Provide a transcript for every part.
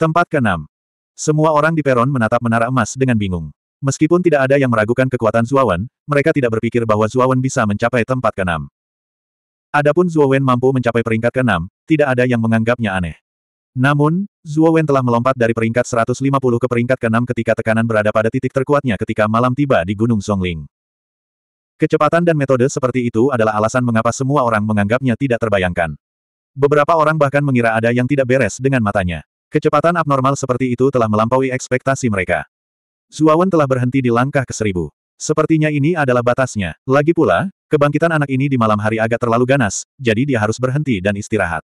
Tempat keenam. Semua orang di peron menatap menara emas dengan bingung. Meskipun tidak ada yang meragukan kekuatan Zuawan, mereka tidak berpikir bahwa Zuawan bisa mencapai tempat keenam. Adapun Zuawan mampu mencapai peringkat keenam, tidak ada yang menganggapnya aneh. Namun, Zuawan telah melompat dari peringkat 150 ke peringkat keenam ketika tekanan berada pada titik terkuatnya ketika malam tiba di Gunung Songling. Kecepatan dan metode seperti itu adalah alasan mengapa semua orang menganggapnya tidak terbayangkan. Beberapa orang bahkan mengira ada yang tidak beres dengan matanya. Kecepatan abnormal seperti itu telah melampaui ekspektasi mereka. Zuawan telah berhenti di langkah ke seribu. Sepertinya ini adalah batasnya. Lagi pula, kebangkitan anak ini di malam hari agak terlalu ganas, jadi dia harus berhenti dan istirahat.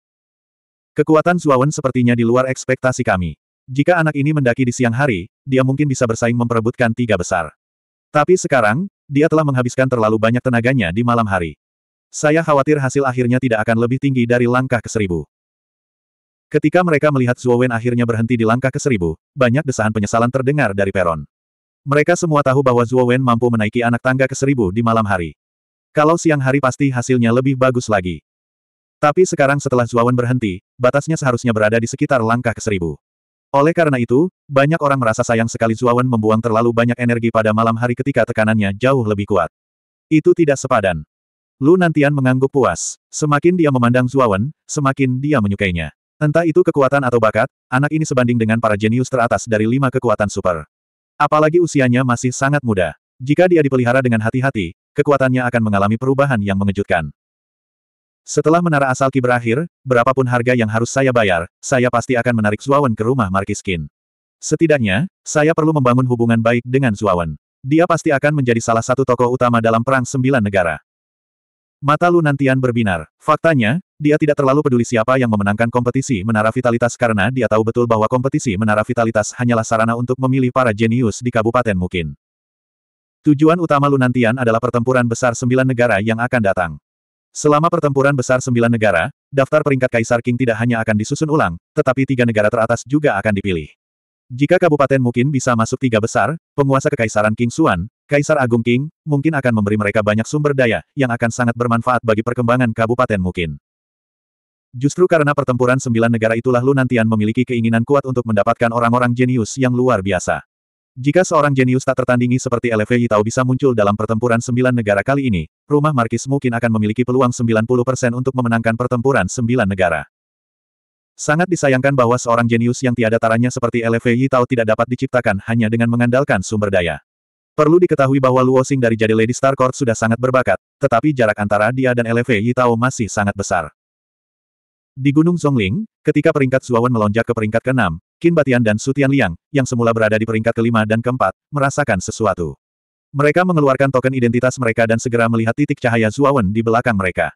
Kekuatan Zuawan sepertinya di luar ekspektasi kami. Jika anak ini mendaki di siang hari, dia mungkin bisa bersaing memperebutkan tiga besar. Tapi sekarang, dia telah menghabiskan terlalu banyak tenaganya di malam hari. Saya khawatir hasil akhirnya tidak akan lebih tinggi dari langkah ke seribu. Ketika mereka melihat Wen akhirnya berhenti di langkah ke seribu, banyak desahan penyesalan terdengar dari peron. Mereka semua tahu bahwa Wen mampu menaiki anak tangga ke seribu di malam hari. Kalau siang hari pasti hasilnya lebih bagus lagi. Tapi sekarang setelah Wen berhenti, batasnya seharusnya berada di sekitar langkah ke seribu. Oleh karena itu, banyak orang merasa sayang sekali Wen membuang terlalu banyak energi pada malam hari ketika tekanannya jauh lebih kuat. Itu tidak sepadan. Lu Nantian mengangguk puas. Semakin dia memandang Wen, semakin dia menyukainya. Entah itu kekuatan atau bakat, anak ini sebanding dengan para jenius teratas dari lima kekuatan super. Apalagi usianya masih sangat muda. Jika dia dipelihara dengan hati-hati, kekuatannya akan mengalami perubahan yang mengejutkan. Setelah menara asal Ki berakhir, berapapun harga yang harus saya bayar, saya pasti akan menarik Zuawan ke rumah Markiskin. Setidaknya, saya perlu membangun hubungan baik dengan Zuawan. Dia pasti akan menjadi salah satu tokoh utama dalam Perang Sembilan Negara. Mata Lunantian berbinar. Faktanya, dia tidak terlalu peduli siapa yang memenangkan kompetisi menara vitalitas karena dia tahu betul bahwa kompetisi menara vitalitas hanyalah sarana untuk memilih para jenius di Kabupaten Mukin. Tujuan utama Lunantian adalah pertempuran besar sembilan negara yang akan datang. Selama pertempuran besar sembilan negara, daftar peringkat Kaisar King tidak hanya akan disusun ulang, tetapi tiga negara teratas juga akan dipilih. Jika Kabupaten Mukin bisa masuk tiga besar, penguasa Kekaisaran King Suan, Kaisar Agung King, mungkin akan memberi mereka banyak sumber daya, yang akan sangat bermanfaat bagi perkembangan Kabupaten Mukin. Justru karena pertempuran sembilan negara itulah Lunantian memiliki keinginan kuat untuk mendapatkan orang-orang jenius yang luar biasa. Jika seorang jenius tak tertandingi seperti LV Yitao bisa muncul dalam pertempuran sembilan negara kali ini, rumah Markis mungkin akan memiliki peluang 90% untuk memenangkan pertempuran sembilan negara. Sangat disayangkan bahwa seorang jenius yang tiada taranya seperti LV Yitao tidak dapat diciptakan hanya dengan mengandalkan sumber daya. Perlu diketahui bahwa Luo Xing dari jadi Lady Starcourt sudah sangat berbakat, tetapi jarak antara dia dan LV Yitao masih sangat besar. Di Gunung Zhongling, ketika peringkat Zuawan melonjak ke peringkat ke-6, Qin Batian dan Sutian Liang, yang semula berada di peringkat ke-5 dan ke-4, merasakan sesuatu. Mereka mengeluarkan token identitas mereka dan segera melihat titik cahaya Zuawan di belakang mereka.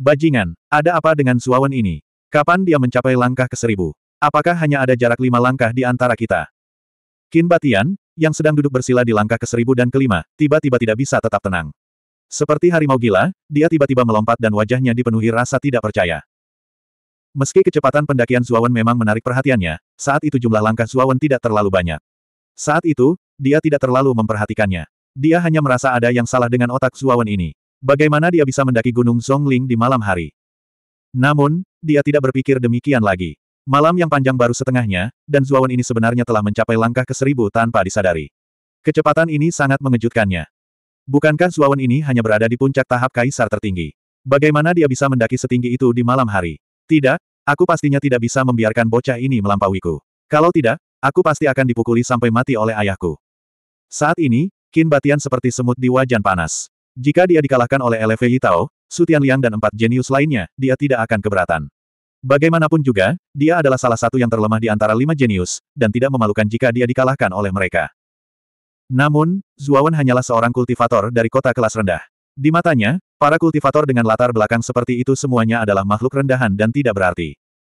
Bajingan, ada apa dengan Zuawan ini? Kapan dia mencapai langkah ke seribu? Apakah hanya ada jarak lima langkah di antara kita? Qin Batian, yang sedang duduk bersila di langkah ke seribu dan kelima, tiba-tiba tidak bisa tetap tenang. Seperti harimau gila, dia tiba-tiba melompat dan wajahnya dipenuhi rasa tidak percaya. Meski kecepatan pendakian Zuawan memang menarik perhatiannya, saat itu jumlah langkah Zuawan tidak terlalu banyak. Saat itu, dia tidak terlalu memperhatikannya. Dia hanya merasa ada yang salah dengan otak Zuawan ini. Bagaimana dia bisa mendaki Gunung Zhongling di malam hari? Namun, dia tidak berpikir demikian lagi. Malam yang panjang baru setengahnya, dan Zuawan ini sebenarnya telah mencapai langkah ke seribu tanpa disadari. Kecepatan ini sangat mengejutkannya. Bukankah Zuawan ini hanya berada di puncak tahap kaisar tertinggi? Bagaimana dia bisa mendaki setinggi itu di malam hari? Tidak, aku pastinya tidak bisa membiarkan bocah ini melampauiku. Kalau tidak, aku pasti akan dipukuli sampai mati oleh ayahku. Saat ini, Qin Batian seperti semut di wajan panas. Jika dia dikalahkan oleh LV Tao, Sutian Liang dan empat jenius lainnya, dia tidak akan keberatan. Bagaimanapun juga, dia adalah salah satu yang terlemah di antara lima jenius, dan tidak memalukan jika dia dikalahkan oleh mereka. Namun, Zuawan hanyalah seorang kultivator dari kota kelas rendah. Di matanya, para kultivator dengan latar belakang seperti itu semuanya adalah makhluk rendahan dan tidak berarti.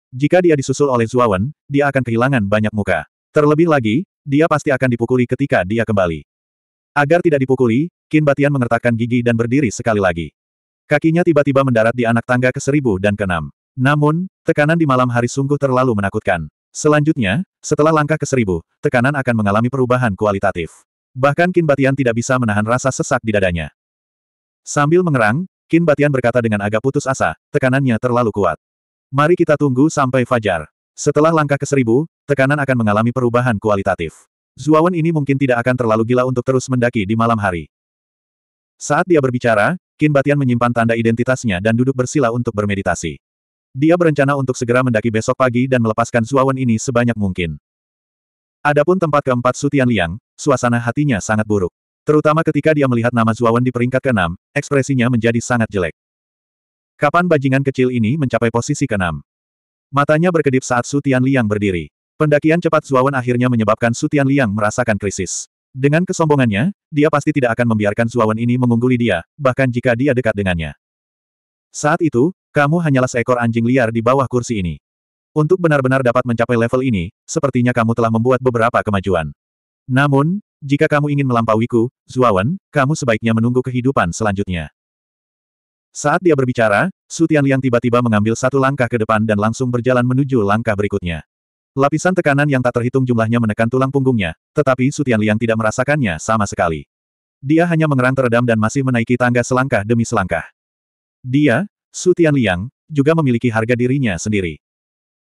Jika dia disusul oleh Zuawan, dia akan kehilangan banyak muka. Terlebih lagi, dia pasti akan dipukuli ketika dia kembali. Agar tidak dipukuli, Kin Batian mengertakkan gigi dan berdiri sekali lagi. Kakinya tiba-tiba mendarat di anak tangga ke seribu dan keenam. Namun, tekanan di malam hari sungguh terlalu menakutkan. Selanjutnya, setelah langkah ke seribu, tekanan akan mengalami perubahan kualitatif. Bahkan Kin Batian tidak bisa menahan rasa sesak di dadanya. Sambil mengerang, Kin Batian berkata dengan agak putus asa, tekanannya terlalu kuat. Mari kita tunggu sampai fajar. Setelah langkah ke seribu, tekanan akan mengalami perubahan kualitatif. Zuawan ini mungkin tidak akan terlalu gila untuk terus mendaki di malam hari. Saat dia berbicara, Kin Batian menyimpan tanda identitasnya dan duduk bersila untuk bermeditasi. Dia berencana untuk segera mendaki besok pagi dan melepaskan Zuawan ini sebanyak mungkin. Adapun tempat keempat Sutian Liang, suasana hatinya sangat buruk. Terutama ketika dia melihat nama Zuawan di peringkat ke-6, ekspresinya menjadi sangat jelek. Kapan bajingan kecil ini mencapai posisi ke-6? Matanya berkedip saat Sutian Liang berdiri. Pendakian cepat Zuawan akhirnya menyebabkan Sutian Liang merasakan krisis. Dengan kesombongannya, dia pasti tidak akan membiarkan Zuawan ini mengungguli dia, bahkan jika dia dekat dengannya. Saat itu, kamu hanyalah seekor anjing liar di bawah kursi ini. Untuk benar-benar dapat mencapai level ini, sepertinya kamu telah membuat beberapa kemajuan. Namun, jika kamu ingin melampauiku, Zuawan, kamu sebaiknya menunggu kehidupan selanjutnya. Saat dia berbicara, Su Tianliang tiba-tiba mengambil satu langkah ke depan dan langsung berjalan menuju langkah berikutnya. Lapisan tekanan yang tak terhitung jumlahnya menekan tulang punggungnya, tetapi Su Tianliang tidak merasakannya sama sekali. Dia hanya mengerang teredam dan masih menaiki tangga selangkah demi selangkah. Dia, Su Tianliang, juga memiliki harga dirinya sendiri.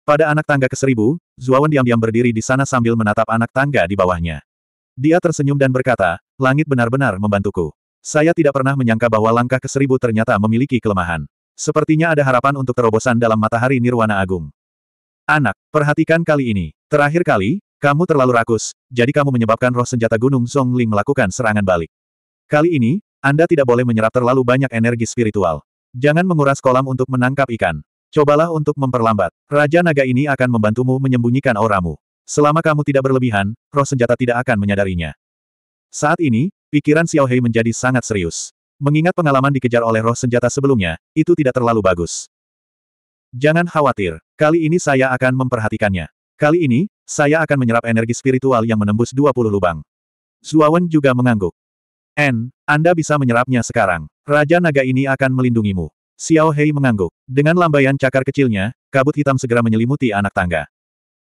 Pada anak tangga ke seribu, Zuawan diam-diam berdiri di sana sambil menatap anak tangga di bawahnya. Dia tersenyum dan berkata, langit benar-benar membantuku. Saya tidak pernah menyangka bahwa langkah ke seribu ternyata memiliki kelemahan. Sepertinya ada harapan untuk terobosan dalam matahari nirwana agung. Anak, perhatikan kali ini. Terakhir kali, kamu terlalu rakus, jadi kamu menyebabkan roh senjata gunung Song Ling melakukan serangan balik. Kali ini, Anda tidak boleh menyerap terlalu banyak energi spiritual. Jangan menguras kolam untuk menangkap ikan. Cobalah untuk memperlambat. Raja naga ini akan membantumu menyembunyikan auramu. Selama kamu tidak berlebihan, roh senjata tidak akan menyadarinya. Saat ini, pikiran Xiao Hei menjadi sangat serius. Mengingat pengalaman dikejar oleh roh senjata sebelumnya, itu tidak terlalu bagus. Jangan khawatir, kali ini saya akan memperhatikannya. Kali ini, saya akan menyerap energi spiritual yang menembus 20 lubang. Zuawan juga mengangguk. N, Anda bisa menyerapnya sekarang. Raja naga ini akan melindungimu. Xiao Hei mengangguk. Dengan lambaian cakar kecilnya, kabut hitam segera menyelimuti anak tangga.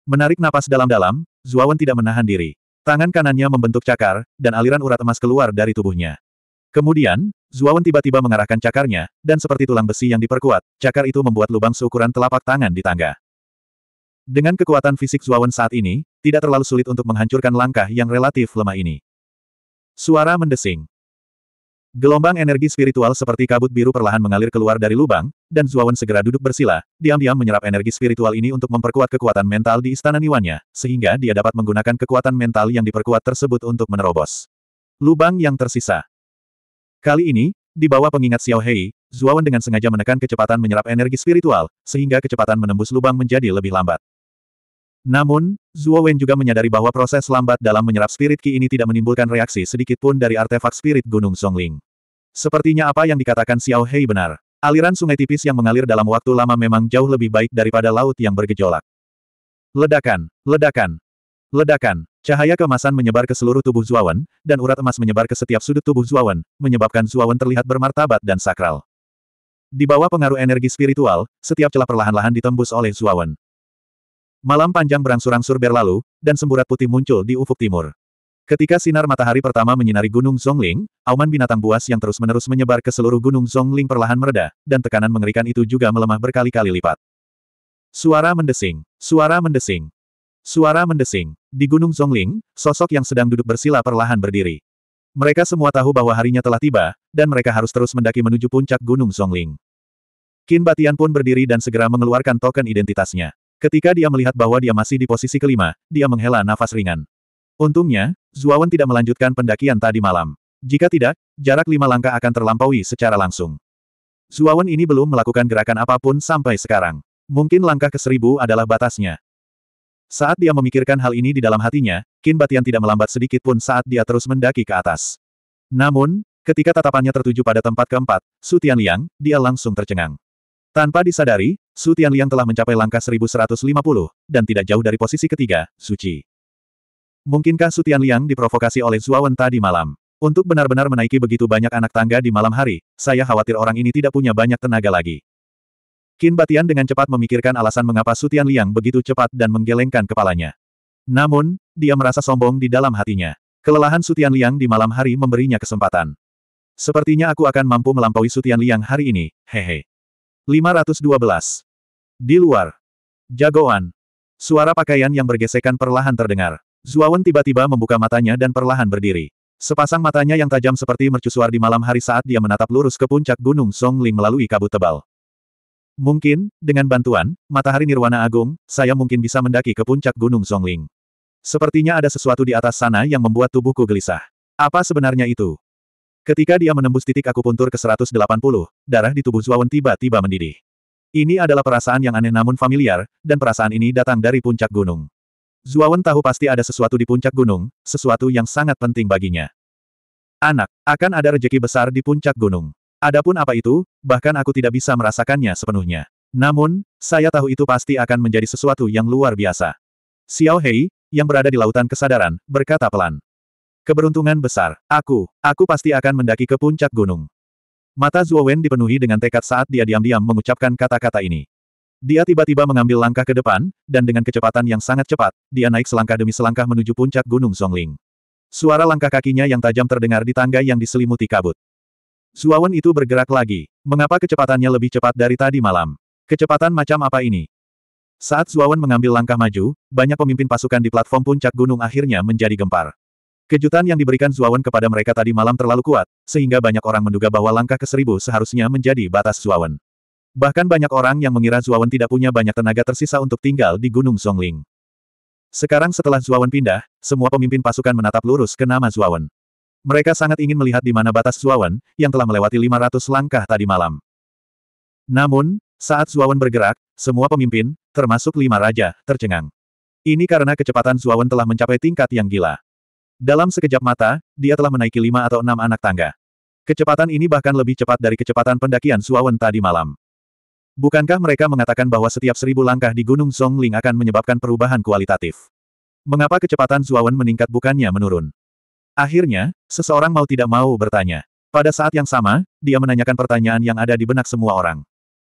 Menarik napas dalam-dalam, Zuawan tidak menahan diri. Tangan kanannya membentuk cakar, dan aliran urat emas keluar dari tubuhnya. Kemudian, Zuawan tiba-tiba mengarahkan cakarnya, dan seperti tulang besi yang diperkuat, cakar itu membuat lubang seukuran telapak tangan di tangga. Dengan kekuatan fisik Zuawan saat ini, tidak terlalu sulit untuk menghancurkan langkah yang relatif lemah ini. Suara mendesing. Gelombang energi spiritual seperti kabut biru perlahan mengalir keluar dari lubang, dan Zuawan segera duduk bersila, diam-diam menyerap energi spiritual ini untuk memperkuat kekuatan mental di istana Niwanya, sehingga dia dapat menggunakan kekuatan mental yang diperkuat tersebut untuk menerobos. Lubang yang tersisa. Kali ini, di bawah pengingat Xiao Hei, Zuawan dengan sengaja menekan kecepatan menyerap energi spiritual, sehingga kecepatan menembus lubang menjadi lebih lambat. Namun, Zuo Wen juga menyadari bahwa proses lambat dalam menyerap spirit ki ini tidak menimbulkan reaksi sedikit pun dari artefak spirit Gunung Songling. Sepertinya apa yang dikatakan Xiao Hei benar. Aliran sungai tipis yang mengalir dalam waktu lama memang jauh lebih baik daripada laut yang bergejolak. Ledakan, ledakan, ledakan. Cahaya kemasan menyebar ke seluruh tubuh Zuawan, dan urat emas menyebar ke setiap sudut tubuh Zuawan, menyebabkan Zuawan terlihat bermartabat dan sakral. Di bawah pengaruh energi spiritual, setiap celah perlahan-lahan ditembus oleh Zuawan. Malam panjang berangsur-angsur berlalu, dan semburat putih muncul di ufuk timur. Ketika sinar matahari pertama menyinari Gunung Zhongling, auman binatang buas yang terus-menerus menyebar ke seluruh Gunung Zhongling perlahan mereda, dan tekanan mengerikan itu juga melemah berkali-kali lipat. Suara mendesing, suara mendesing, suara mendesing. Di Gunung Zhongling, sosok yang sedang duduk bersila perlahan berdiri. Mereka semua tahu bahwa harinya telah tiba, dan mereka harus terus mendaki menuju puncak Gunung Zhongling. Qin Batian pun berdiri dan segera mengeluarkan token identitasnya. Ketika dia melihat bahwa dia masih di posisi kelima, dia menghela nafas ringan. Untungnya, Zuawan tidak melanjutkan pendakian tadi malam. Jika tidak, jarak lima langkah akan terlampaui secara langsung. Zuawan ini belum melakukan gerakan apapun sampai sekarang. Mungkin langkah ke seribu adalah batasnya. Saat dia memikirkan hal ini di dalam hatinya, Kin Batian tidak melambat sedikit pun saat dia terus mendaki ke atas. Namun, ketika tatapannya tertuju pada tempat keempat, Su Tianliang, dia langsung tercengang. Tanpa disadari, Su Tianliang telah mencapai langkah 1150, dan tidak jauh dari posisi ketiga, Suci. Mungkinkah Sutian Liang diprovokasi oleh Zuawan tadi malam? Untuk benar-benar menaiki begitu banyak anak tangga di malam hari, saya khawatir orang ini tidak punya banyak tenaga lagi. Qin Batian dengan cepat memikirkan alasan mengapa Sutian Liang begitu cepat dan menggelengkan kepalanya. Namun, dia merasa sombong di dalam hatinya. Kelelahan Sutian Liang di malam hari memberinya kesempatan. Sepertinya aku akan mampu melampaui Sutian Liang hari ini, hehe. 512. Di luar. Jagoan. Suara pakaian yang bergesekan perlahan terdengar. Zuawan tiba-tiba membuka matanya dan perlahan berdiri. Sepasang matanya yang tajam seperti mercusuar di malam hari saat dia menatap lurus ke puncak gunung Songling melalui kabut tebal. Mungkin, dengan bantuan, matahari nirwana agung, saya mungkin bisa mendaki ke puncak gunung Songling. Sepertinya ada sesuatu di atas sana yang membuat tubuhku gelisah. Apa sebenarnya itu? Ketika dia menembus titik akupuntur ke 180, darah di tubuh Zuawan tiba-tiba mendidih. Ini adalah perasaan yang aneh namun familiar, dan perasaan ini datang dari puncak gunung. Zuawan tahu pasti ada sesuatu di puncak gunung, sesuatu yang sangat penting baginya. Anak, akan ada rejeki besar di puncak gunung. Adapun apa itu, bahkan aku tidak bisa merasakannya sepenuhnya. Namun, saya tahu itu pasti akan menjadi sesuatu yang luar biasa. Xiao Hei, yang berada di lautan kesadaran, berkata pelan. Keberuntungan besar, aku, aku pasti akan mendaki ke puncak gunung. Mata Wen dipenuhi dengan tekad saat dia diam-diam mengucapkan kata-kata ini. Dia tiba-tiba mengambil langkah ke depan, dan dengan kecepatan yang sangat cepat, dia naik selangkah demi selangkah menuju puncak Gunung Songling. Suara langkah kakinya yang tajam terdengar di tangga yang diselimuti kabut. Suawan itu bergerak lagi. Mengapa kecepatannya lebih cepat dari tadi malam? Kecepatan macam apa ini? Saat Suawan mengambil langkah maju, banyak pemimpin pasukan di platform puncak gunung akhirnya menjadi gempar. Kejutan yang diberikan Suawan kepada mereka tadi malam terlalu kuat, sehingga banyak orang menduga bahwa langkah ke seribu seharusnya menjadi batas Suawan. Bahkan banyak orang yang mengira Zuawan tidak punya banyak tenaga tersisa untuk tinggal di Gunung Songling. Sekarang setelah Zuawan pindah, semua pemimpin pasukan menatap lurus ke nama Zuawan. Mereka sangat ingin melihat di mana batas Zuawan, yang telah melewati 500 langkah tadi malam. Namun, saat Zuawan bergerak, semua pemimpin, termasuk lima raja, tercengang. Ini karena kecepatan Zuawan telah mencapai tingkat yang gila. Dalam sekejap mata, dia telah menaiki lima atau enam anak tangga. Kecepatan ini bahkan lebih cepat dari kecepatan pendakian Zuawan tadi malam. Bukankah mereka mengatakan bahwa setiap seribu langkah di Gunung Songling akan menyebabkan perubahan kualitatif? Mengapa kecepatan Zuawan meningkat bukannya menurun? Akhirnya, seseorang mau tidak mau bertanya. Pada saat yang sama, dia menanyakan pertanyaan yang ada di benak semua orang.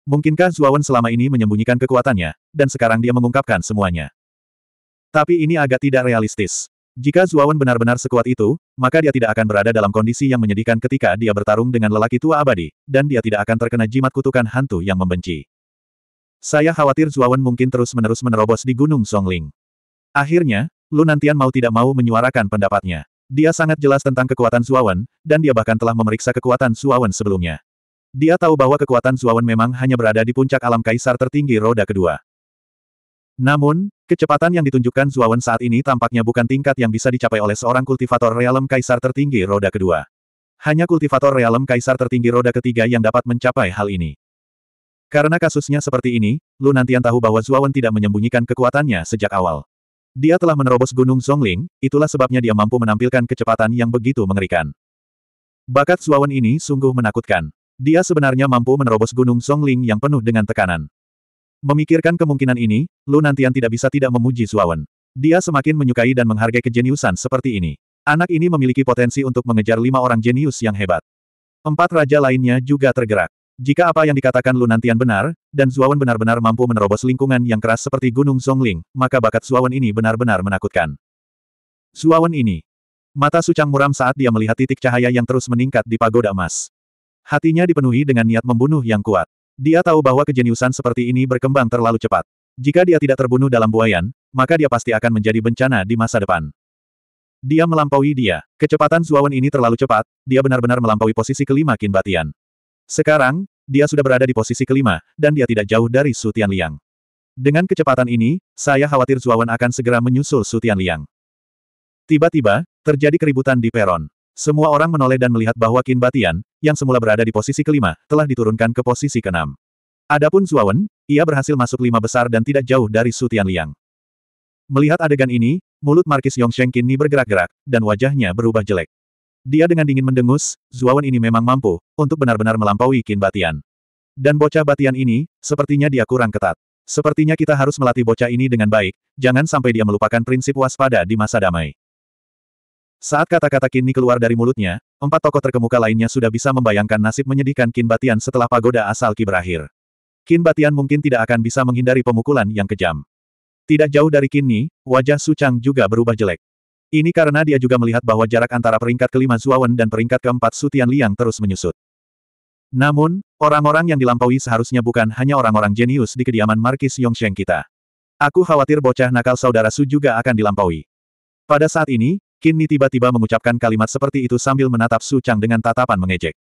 Mungkinkah Zuawan selama ini menyembunyikan kekuatannya, dan sekarang dia mengungkapkan semuanya. Tapi ini agak tidak realistis. Jika Zuawan benar-benar sekuat itu, maka dia tidak akan berada dalam kondisi yang menyedihkan ketika dia bertarung dengan lelaki tua abadi, dan dia tidak akan terkena jimat kutukan hantu yang membenci. Saya khawatir Zuawan mungkin terus-menerus menerobos di Gunung Songling. Akhirnya, Lunantian mau tidak mau menyuarakan pendapatnya. Dia sangat jelas tentang kekuatan Zuawan, dan dia bahkan telah memeriksa kekuatan Zuawan sebelumnya. Dia tahu bahwa kekuatan Zuawan memang hanya berada di puncak alam kaisar tertinggi roda kedua. Namun, kecepatan yang ditunjukkan Zuawan saat ini tampaknya bukan tingkat yang bisa dicapai oleh seorang kultivator realem kaisar tertinggi roda kedua. Hanya kultivator realem kaisar tertinggi roda ketiga yang dapat mencapai hal ini. Karena kasusnya seperti ini, Lu Nantian tahu bahwa Zuawan tidak menyembunyikan kekuatannya sejak awal. Dia telah menerobos Gunung Zhongling, itulah sebabnya dia mampu menampilkan kecepatan yang begitu mengerikan. Bakat Zuawan ini sungguh menakutkan. Dia sebenarnya mampu menerobos Gunung Zhongling yang penuh dengan tekanan. Memikirkan kemungkinan ini, Lu Nantian tidak bisa tidak memuji Suawan. Dia semakin menyukai dan menghargai kejeniusan seperti ini. Anak ini memiliki potensi untuk mengejar lima orang jenius yang hebat. Empat raja lainnya juga tergerak. Jika apa yang dikatakan Lu Nantian benar, dan Zuawan benar-benar mampu menerobos lingkungan yang keras seperti Gunung Zongling, maka bakat Zuawan ini benar-benar menakutkan. Zuawan ini. Mata Sucang muram saat dia melihat titik cahaya yang terus meningkat di pagoda emas. Hatinya dipenuhi dengan niat membunuh yang kuat. Dia tahu bahwa kejeniusan seperti ini berkembang terlalu cepat. Jika dia tidak terbunuh dalam buayan, maka dia pasti akan menjadi bencana di masa depan. Dia melampaui dia. Kecepatan Zuawan ini terlalu cepat, dia benar-benar melampaui posisi kelima Qin Sekarang, dia sudah berada di posisi kelima, dan dia tidak jauh dari Su Tianliang. Dengan kecepatan ini, saya khawatir Zuawan akan segera menyusul Su Tianliang. Tiba-tiba, terjadi keributan di peron. Semua orang menoleh dan melihat bahwa Qin Batian, yang semula berada di posisi kelima, telah diturunkan ke posisi keenam. Adapun Zuawan, ia berhasil masuk lima besar dan tidak jauh dari Su Tianliang. Melihat adegan ini, mulut Markis Yongsheng kini bergerak-gerak, dan wajahnya berubah jelek. Dia dengan dingin mendengus, Zuawan ini memang mampu, untuk benar-benar melampaui Qin Batian. Dan bocah Batian ini, sepertinya dia kurang ketat. Sepertinya kita harus melatih bocah ini dengan baik, jangan sampai dia melupakan prinsip waspada di masa damai. Saat kata-kata Kinni keluar dari mulutnya, empat tokoh terkemuka lainnya sudah bisa membayangkan nasib menyedihkan Kin Batian setelah pagoda asal Ki berakhir. Kin Batian mungkin tidak akan bisa menghindari pemukulan yang kejam. Tidak jauh dari Kinni, wajah Su Chang juga berubah jelek. Ini karena dia juga melihat bahwa jarak antara peringkat kelima Zuawan dan peringkat keempat Sutian Liang terus menyusut. Namun, orang-orang yang dilampaui seharusnya bukan hanya orang-orang jenius di kediaman Markis Yongsheng kita. Aku khawatir bocah nakal saudara Su juga akan dilampaui. Pada saat ini, Kini tiba-tiba mengucapkan kalimat seperti itu sambil menatap Su Chang dengan tatapan mengejek.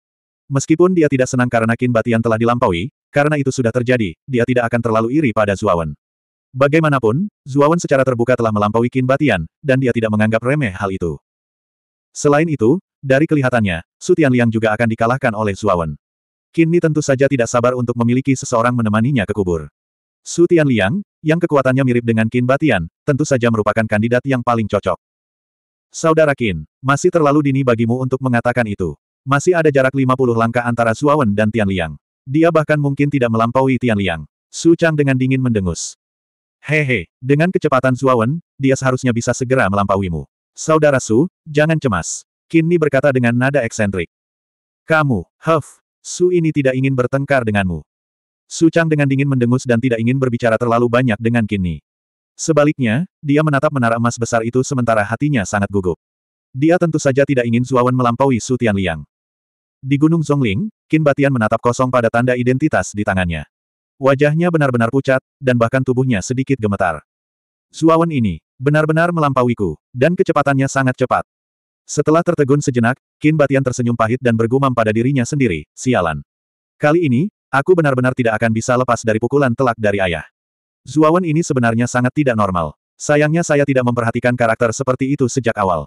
Meskipun dia tidak senang karena Kin Batian telah dilampaui, karena itu sudah terjadi, dia tidak akan terlalu iri pada Zuawan. Bagaimanapun, Zuawan secara terbuka telah melampaui Kin Batian, dan dia tidak menganggap remeh hal itu. Selain itu, dari kelihatannya, Su Tianliang juga akan dikalahkan oleh Zuawan. Kini tentu saja tidak sabar untuk memiliki seseorang menemaninya ke kubur. Su Tianliang, yang kekuatannya mirip dengan Kin Batian, tentu saja merupakan kandidat yang paling cocok. Saudara Qin, masih terlalu dini bagimu untuk mengatakan itu. Masih ada jarak 50 langkah antara Suawen dan Tian Liang. Dia bahkan mungkin tidak melampaui Tian Liang. Su Chang dengan dingin mendengus. Hehe, dengan kecepatan Suawen, dia seharusnya bisa segera melampauimu. Saudara Su, jangan cemas. Qin Ni berkata dengan nada eksentrik. Kamu, Huff, Su ini tidak ingin bertengkar denganmu. Su Chang dengan dingin mendengus dan tidak ingin berbicara terlalu banyak dengan Qin Ni. Sebaliknya, dia menatap menara emas besar itu sementara hatinya sangat gugup. Dia tentu saja tidak ingin Zuawan melampaui Su Tianliang. Di Gunung Zhongling, Qin Batian menatap kosong pada tanda identitas di tangannya. Wajahnya benar-benar pucat, dan bahkan tubuhnya sedikit gemetar. Zuawan ini, benar-benar melampauiku, dan kecepatannya sangat cepat. Setelah tertegun sejenak, Qin Batian tersenyum pahit dan bergumam pada dirinya sendiri, sialan. Kali ini, aku benar-benar tidak akan bisa lepas dari pukulan telak dari ayah. Zuawan ini sebenarnya sangat tidak normal. Sayangnya saya tidak memperhatikan karakter seperti itu sejak awal.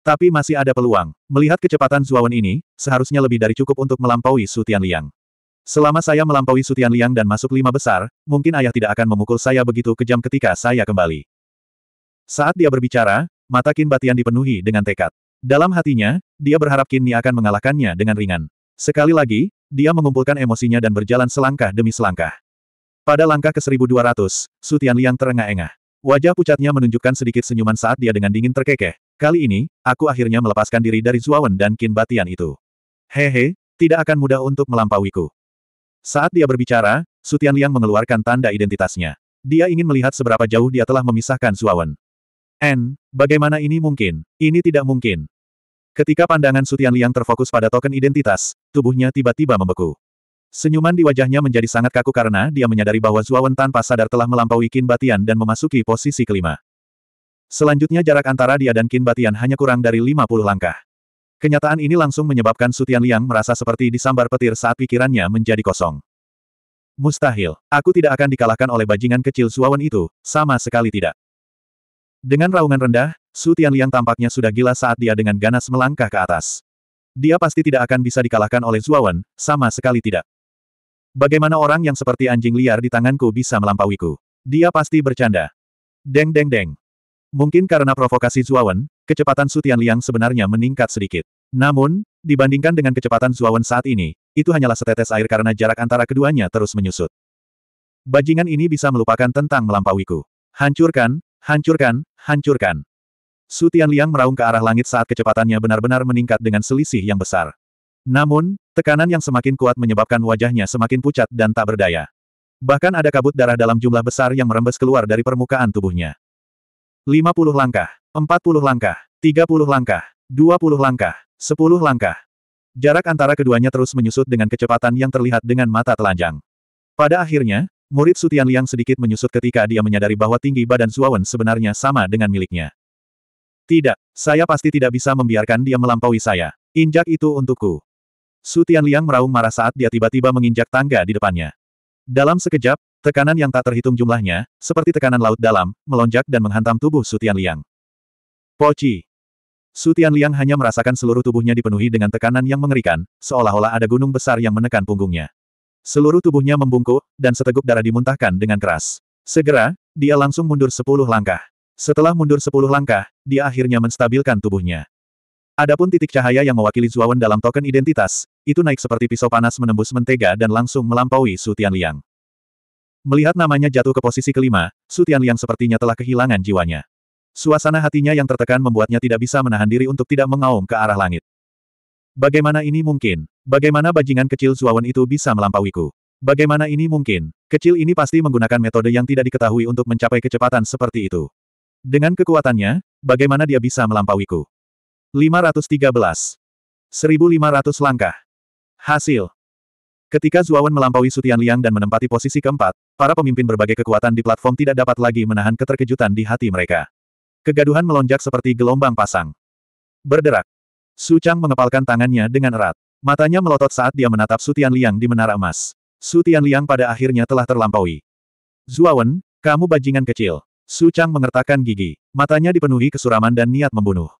Tapi masih ada peluang. Melihat kecepatan Zuawan ini, seharusnya lebih dari cukup untuk melampaui Sutian Liang. Selama saya melampaui Sutian Liang dan masuk lima besar, mungkin ayah tidak akan memukul saya begitu kejam ketika saya kembali. Saat dia berbicara, mata Qin Batian dipenuhi dengan tekad. Dalam hatinya, dia berharap Qin Ni akan mengalahkannya dengan ringan. Sekali lagi, dia mengumpulkan emosinya dan berjalan selangkah demi selangkah. Pada langkah ke-1200, Su Liang terengah-engah. Wajah pucatnya menunjukkan sedikit senyuman saat dia dengan dingin terkekeh. Kali ini, aku akhirnya melepaskan diri dari Zuawan dan Qin Batian itu. Hehe, tidak akan mudah untuk melampauiku. Saat dia berbicara, Su Liang mengeluarkan tanda identitasnya. Dia ingin melihat seberapa jauh dia telah memisahkan Zuawan. N, bagaimana ini mungkin? Ini tidak mungkin. Ketika pandangan Su Liang terfokus pada token identitas, tubuhnya tiba-tiba membeku. Senyuman di wajahnya menjadi sangat kaku karena dia menyadari bahwa Zuawan tanpa sadar telah melampaui Qin Batian dan memasuki posisi kelima. Selanjutnya jarak antara dia dan Qin Batian hanya kurang dari 50 langkah. Kenyataan ini langsung menyebabkan Sutian Liang merasa seperti disambar petir saat pikirannya menjadi kosong. Mustahil, aku tidak akan dikalahkan oleh bajingan kecil Zuawan itu, sama sekali tidak. Dengan raungan rendah, Sutian Liang tampaknya sudah gila saat dia dengan ganas melangkah ke atas. Dia pasti tidak akan bisa dikalahkan oleh Zuawan, sama sekali tidak. Bagaimana orang yang seperti anjing liar di tanganku bisa melampauiku? Dia pasti bercanda. Deng deng deng. Mungkin karena provokasi Zuawan, kecepatan Sutian Liang sebenarnya meningkat sedikit. Namun, dibandingkan dengan kecepatan Zuawan saat ini, itu hanyalah setetes air karena jarak antara keduanya terus menyusut. Bajingan ini bisa melupakan tentang melampauiku. Hancurkan, hancurkan, hancurkan. Sutian Liang meraung ke arah langit saat kecepatannya benar-benar meningkat dengan selisih yang besar. Namun, tekanan yang semakin kuat menyebabkan wajahnya semakin pucat dan tak berdaya. Bahkan ada kabut darah dalam jumlah besar yang merembes keluar dari permukaan tubuhnya. 50 langkah, 40 langkah, 30 langkah, 20 langkah, 10 langkah. Jarak antara keduanya terus menyusut dengan kecepatan yang terlihat dengan mata telanjang. Pada akhirnya, murid Sutian Liang sedikit menyusut ketika dia menyadari bahwa tinggi badan Zuawan sebenarnya sama dengan miliknya. Tidak, saya pasti tidak bisa membiarkan dia melampaui saya. Injak itu untukku. Su Liang meraung marah saat dia tiba-tiba menginjak tangga di depannya. Dalam sekejap, tekanan yang tak terhitung jumlahnya, seperti tekanan laut dalam, melonjak dan menghantam tubuh Su Liang. Poci. Su Liang hanya merasakan seluruh tubuhnya dipenuhi dengan tekanan yang mengerikan, seolah-olah ada gunung besar yang menekan punggungnya. Seluruh tubuhnya membungkuk, dan seteguk darah dimuntahkan dengan keras. Segera, dia langsung mundur sepuluh langkah. Setelah mundur sepuluh langkah, dia akhirnya menstabilkan tubuhnya. Adapun titik cahaya yang mewakili Zuawan dalam token identitas, itu naik seperti pisau panas menembus mentega dan langsung melampaui Su Tianliang. Melihat namanya jatuh ke posisi kelima, Su Tianliang sepertinya telah kehilangan jiwanya. Suasana hatinya yang tertekan membuatnya tidak bisa menahan diri untuk tidak mengaum ke arah langit. Bagaimana ini mungkin? Bagaimana bajingan kecil Zuawan itu bisa melampauiku? Bagaimana ini mungkin? Kecil ini pasti menggunakan metode yang tidak diketahui untuk mencapai kecepatan seperti itu. Dengan kekuatannya, bagaimana dia bisa melampauiku? 513. 1500 langkah. Hasil Ketika Zuawan melampaui Sutian Liang dan menempati posisi keempat, para pemimpin berbagai kekuatan di platform tidak dapat lagi menahan keterkejutan di hati mereka. Kegaduhan melonjak seperti gelombang pasang. Berderak. Su Chang mengepalkan tangannya dengan erat. Matanya melotot saat dia menatap Sutian Liang di menara emas. Sutian Liang pada akhirnya telah terlampaui. Zuawan, kamu bajingan kecil. Su Chang mengertakkan gigi. Matanya dipenuhi kesuraman dan niat membunuh.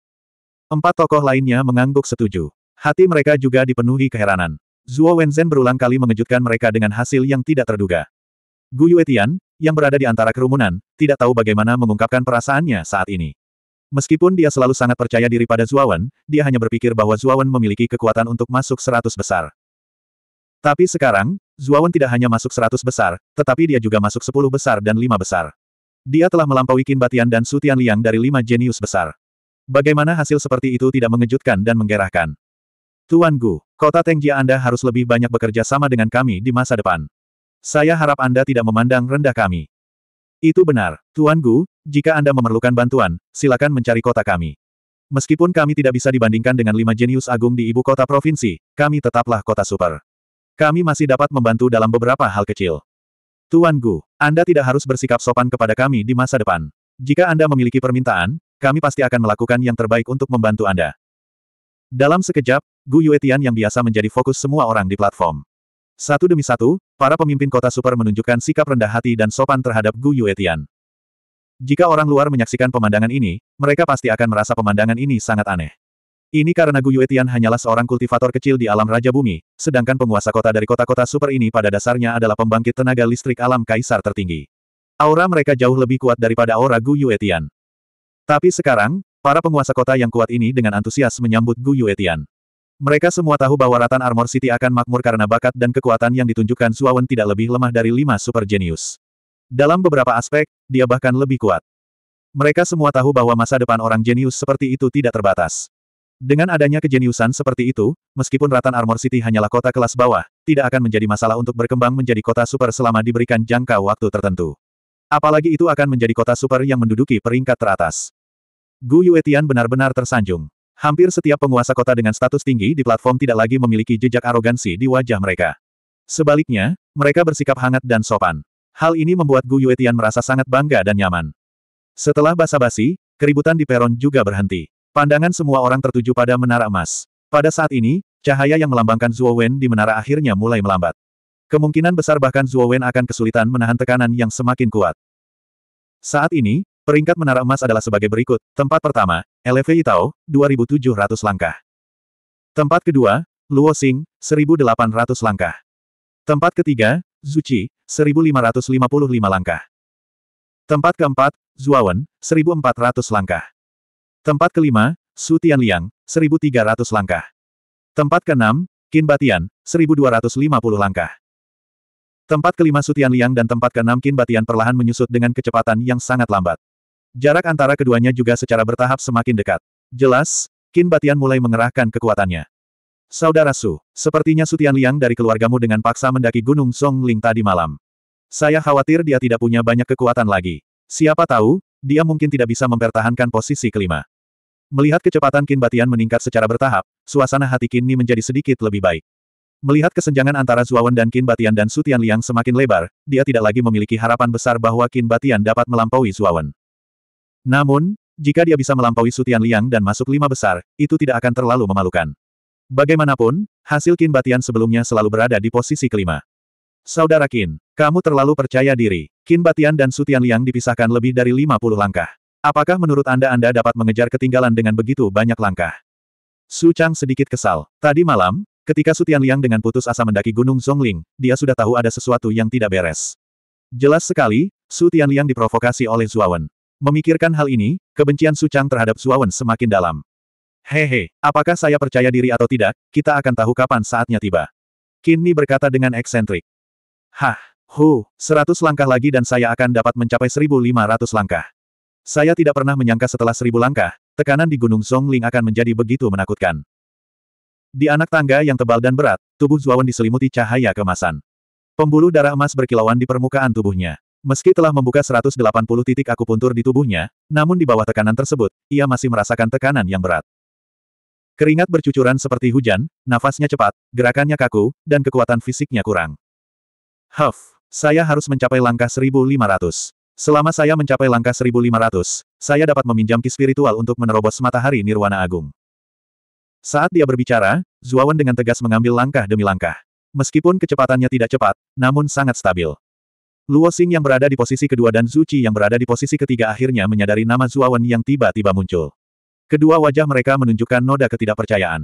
Empat tokoh lainnya mengangguk setuju. Hati mereka juga dipenuhi keheranan. Zuo Wenzhen berulang kali mengejutkan mereka dengan hasil yang tidak terduga. Gu Yuetian, yang berada di antara kerumunan, tidak tahu bagaimana mengungkapkan perasaannya saat ini. Meskipun dia selalu sangat percaya diri pada Wen, dia hanya berpikir bahwa Wen memiliki kekuatan untuk masuk seratus besar. Tapi sekarang, Wen tidak hanya masuk seratus besar, tetapi dia juga masuk sepuluh besar dan lima besar. Dia telah melampaui Qin Batian dan Sutian Liang dari lima jenius besar. Bagaimana hasil seperti itu tidak mengejutkan dan menggerahkan. Tuan Gu, kota Tengji Anda harus lebih banyak bekerja sama dengan kami di masa depan. Saya harap Anda tidak memandang rendah kami. Itu benar, Tuan Gu, jika Anda memerlukan bantuan, silakan mencari kota kami. Meskipun kami tidak bisa dibandingkan dengan lima jenius agung di ibu kota provinsi, kami tetaplah kota super. Kami masih dapat membantu dalam beberapa hal kecil. Tuan Gu, Anda tidak harus bersikap sopan kepada kami di masa depan. Jika Anda memiliki permintaan, kami pasti akan melakukan yang terbaik untuk membantu Anda. Dalam sekejap, Gu Yuetian yang biasa menjadi fokus semua orang di platform. Satu demi satu, para pemimpin kota super menunjukkan sikap rendah hati dan sopan terhadap Gu Yuetian. Jika orang luar menyaksikan pemandangan ini, mereka pasti akan merasa pemandangan ini sangat aneh. Ini karena Gu Yuetian hanyalah seorang kultivator kecil di alam Raja Bumi, sedangkan penguasa kota dari kota-kota super ini pada dasarnya adalah pembangkit tenaga listrik alam kaisar tertinggi. Aura mereka jauh lebih kuat daripada aura Gu Yuetian. Tapi sekarang, para penguasa kota yang kuat ini dengan antusias menyambut Gu Yuetian. Mereka semua tahu bahwa Ratan Armor City akan makmur karena bakat dan kekuatan yang ditunjukkan Suawen tidak lebih lemah dari lima super genius. Dalam beberapa aspek, dia bahkan lebih kuat. Mereka semua tahu bahwa masa depan orang jenius seperti itu tidak terbatas. Dengan adanya kejeniusan seperti itu, meskipun Ratan Armor City hanyalah kota kelas bawah, tidak akan menjadi masalah untuk berkembang menjadi kota super selama diberikan jangka waktu tertentu. Apalagi itu akan menjadi kota super yang menduduki peringkat teratas. Gu Yuetian benar-benar tersanjung. Hampir setiap penguasa kota dengan status tinggi di platform tidak lagi memiliki jejak arogansi di wajah mereka. Sebaliknya, mereka bersikap hangat dan sopan. Hal ini membuat Gu Yuetian merasa sangat bangga dan nyaman. Setelah basa-basi, keributan di peron juga berhenti. Pandangan semua orang tertuju pada menara emas. Pada saat ini, cahaya yang melambangkan Zuo Wen di menara akhirnya mulai melambat. Kemungkinan besar bahkan Zuo Wen akan kesulitan menahan tekanan yang semakin kuat. Saat ini, Peringkat menara emas adalah sebagai berikut. Tempat pertama, LV Itao, 2700 langkah. Tempat kedua, Luo Xing, 1800 langkah. Tempat ketiga, Zuci, 1555 langkah. Tempat keempat, Zuawan, 1400 langkah. Tempat kelima, Su Tianliang, 1300 langkah. Tempat keenam, Qin Batian, 1250 langkah. Tempat kelima Sutian Liang dan tempat keenam Kin Batian perlahan menyusut dengan kecepatan yang sangat lambat. Jarak antara keduanya juga secara bertahap semakin dekat. Jelas, Qin Batian mulai mengerahkan kekuatannya. Saudara Su, sepertinya Sutian Liang dari keluargamu dengan paksa mendaki Gunung Song Songling tadi malam. Saya khawatir dia tidak punya banyak kekuatan lagi. Siapa tahu, dia mungkin tidak bisa mempertahankan posisi kelima. Melihat kecepatan Qin Batian meningkat secara bertahap, suasana hati Qin Ni menjadi sedikit lebih baik. Melihat kesenjangan antara Zuawan dan Qin Batian dan Sutian Liang semakin lebar, dia tidak lagi memiliki harapan besar bahwa Qin Batian dapat melampaui Zuawan. Namun, jika dia bisa melampaui Sutian Liang dan masuk lima besar, itu tidak akan terlalu memalukan. Bagaimanapun, hasil Qin Batian sebelumnya selalu berada di posisi kelima. Saudara Qin, kamu terlalu percaya diri. Qin Batian dan Sutian Liang dipisahkan lebih dari 50 langkah. Apakah menurut Anda Anda dapat mengejar ketinggalan dengan begitu banyak langkah? Su Chang sedikit kesal. Tadi malam, ketika Sutian Liang dengan putus asa mendaki Gunung Zhongling, dia sudah tahu ada sesuatu yang tidak beres. Jelas sekali, Sutian Liang diprovokasi oleh Zuawan. Memikirkan hal ini, kebencian Sucang terhadap Suawen semakin dalam. Hehe, apakah saya percaya diri atau tidak, kita akan tahu kapan saatnya tiba. Kini berkata dengan eksentrik. Hah, hu, seratus langkah lagi dan saya akan dapat mencapai seribu lima ratus langkah. Saya tidak pernah menyangka setelah seribu langkah, tekanan di Gunung Songling akan menjadi begitu menakutkan. Di anak tangga yang tebal dan berat, tubuh Zuawan diselimuti cahaya kemasan. Pembuluh darah emas berkilauan di permukaan tubuhnya. Meski telah membuka 180 titik akupuntur di tubuhnya, namun di bawah tekanan tersebut, ia masih merasakan tekanan yang berat. Keringat bercucuran seperti hujan, nafasnya cepat, gerakannya kaku, dan kekuatan fisiknya kurang. Huff, saya harus mencapai langkah 1500. Selama saya mencapai langkah 1500, saya dapat meminjam ki spiritual untuk menerobos matahari nirwana agung. Saat dia berbicara, Zuawan dengan tegas mengambil langkah demi langkah. Meskipun kecepatannya tidak cepat, namun sangat stabil. Luo Xing yang berada di posisi kedua dan Zuci yang berada di posisi ketiga akhirnya menyadari nama Zuawan yang tiba-tiba muncul. Kedua wajah mereka menunjukkan noda ketidakpercayaan.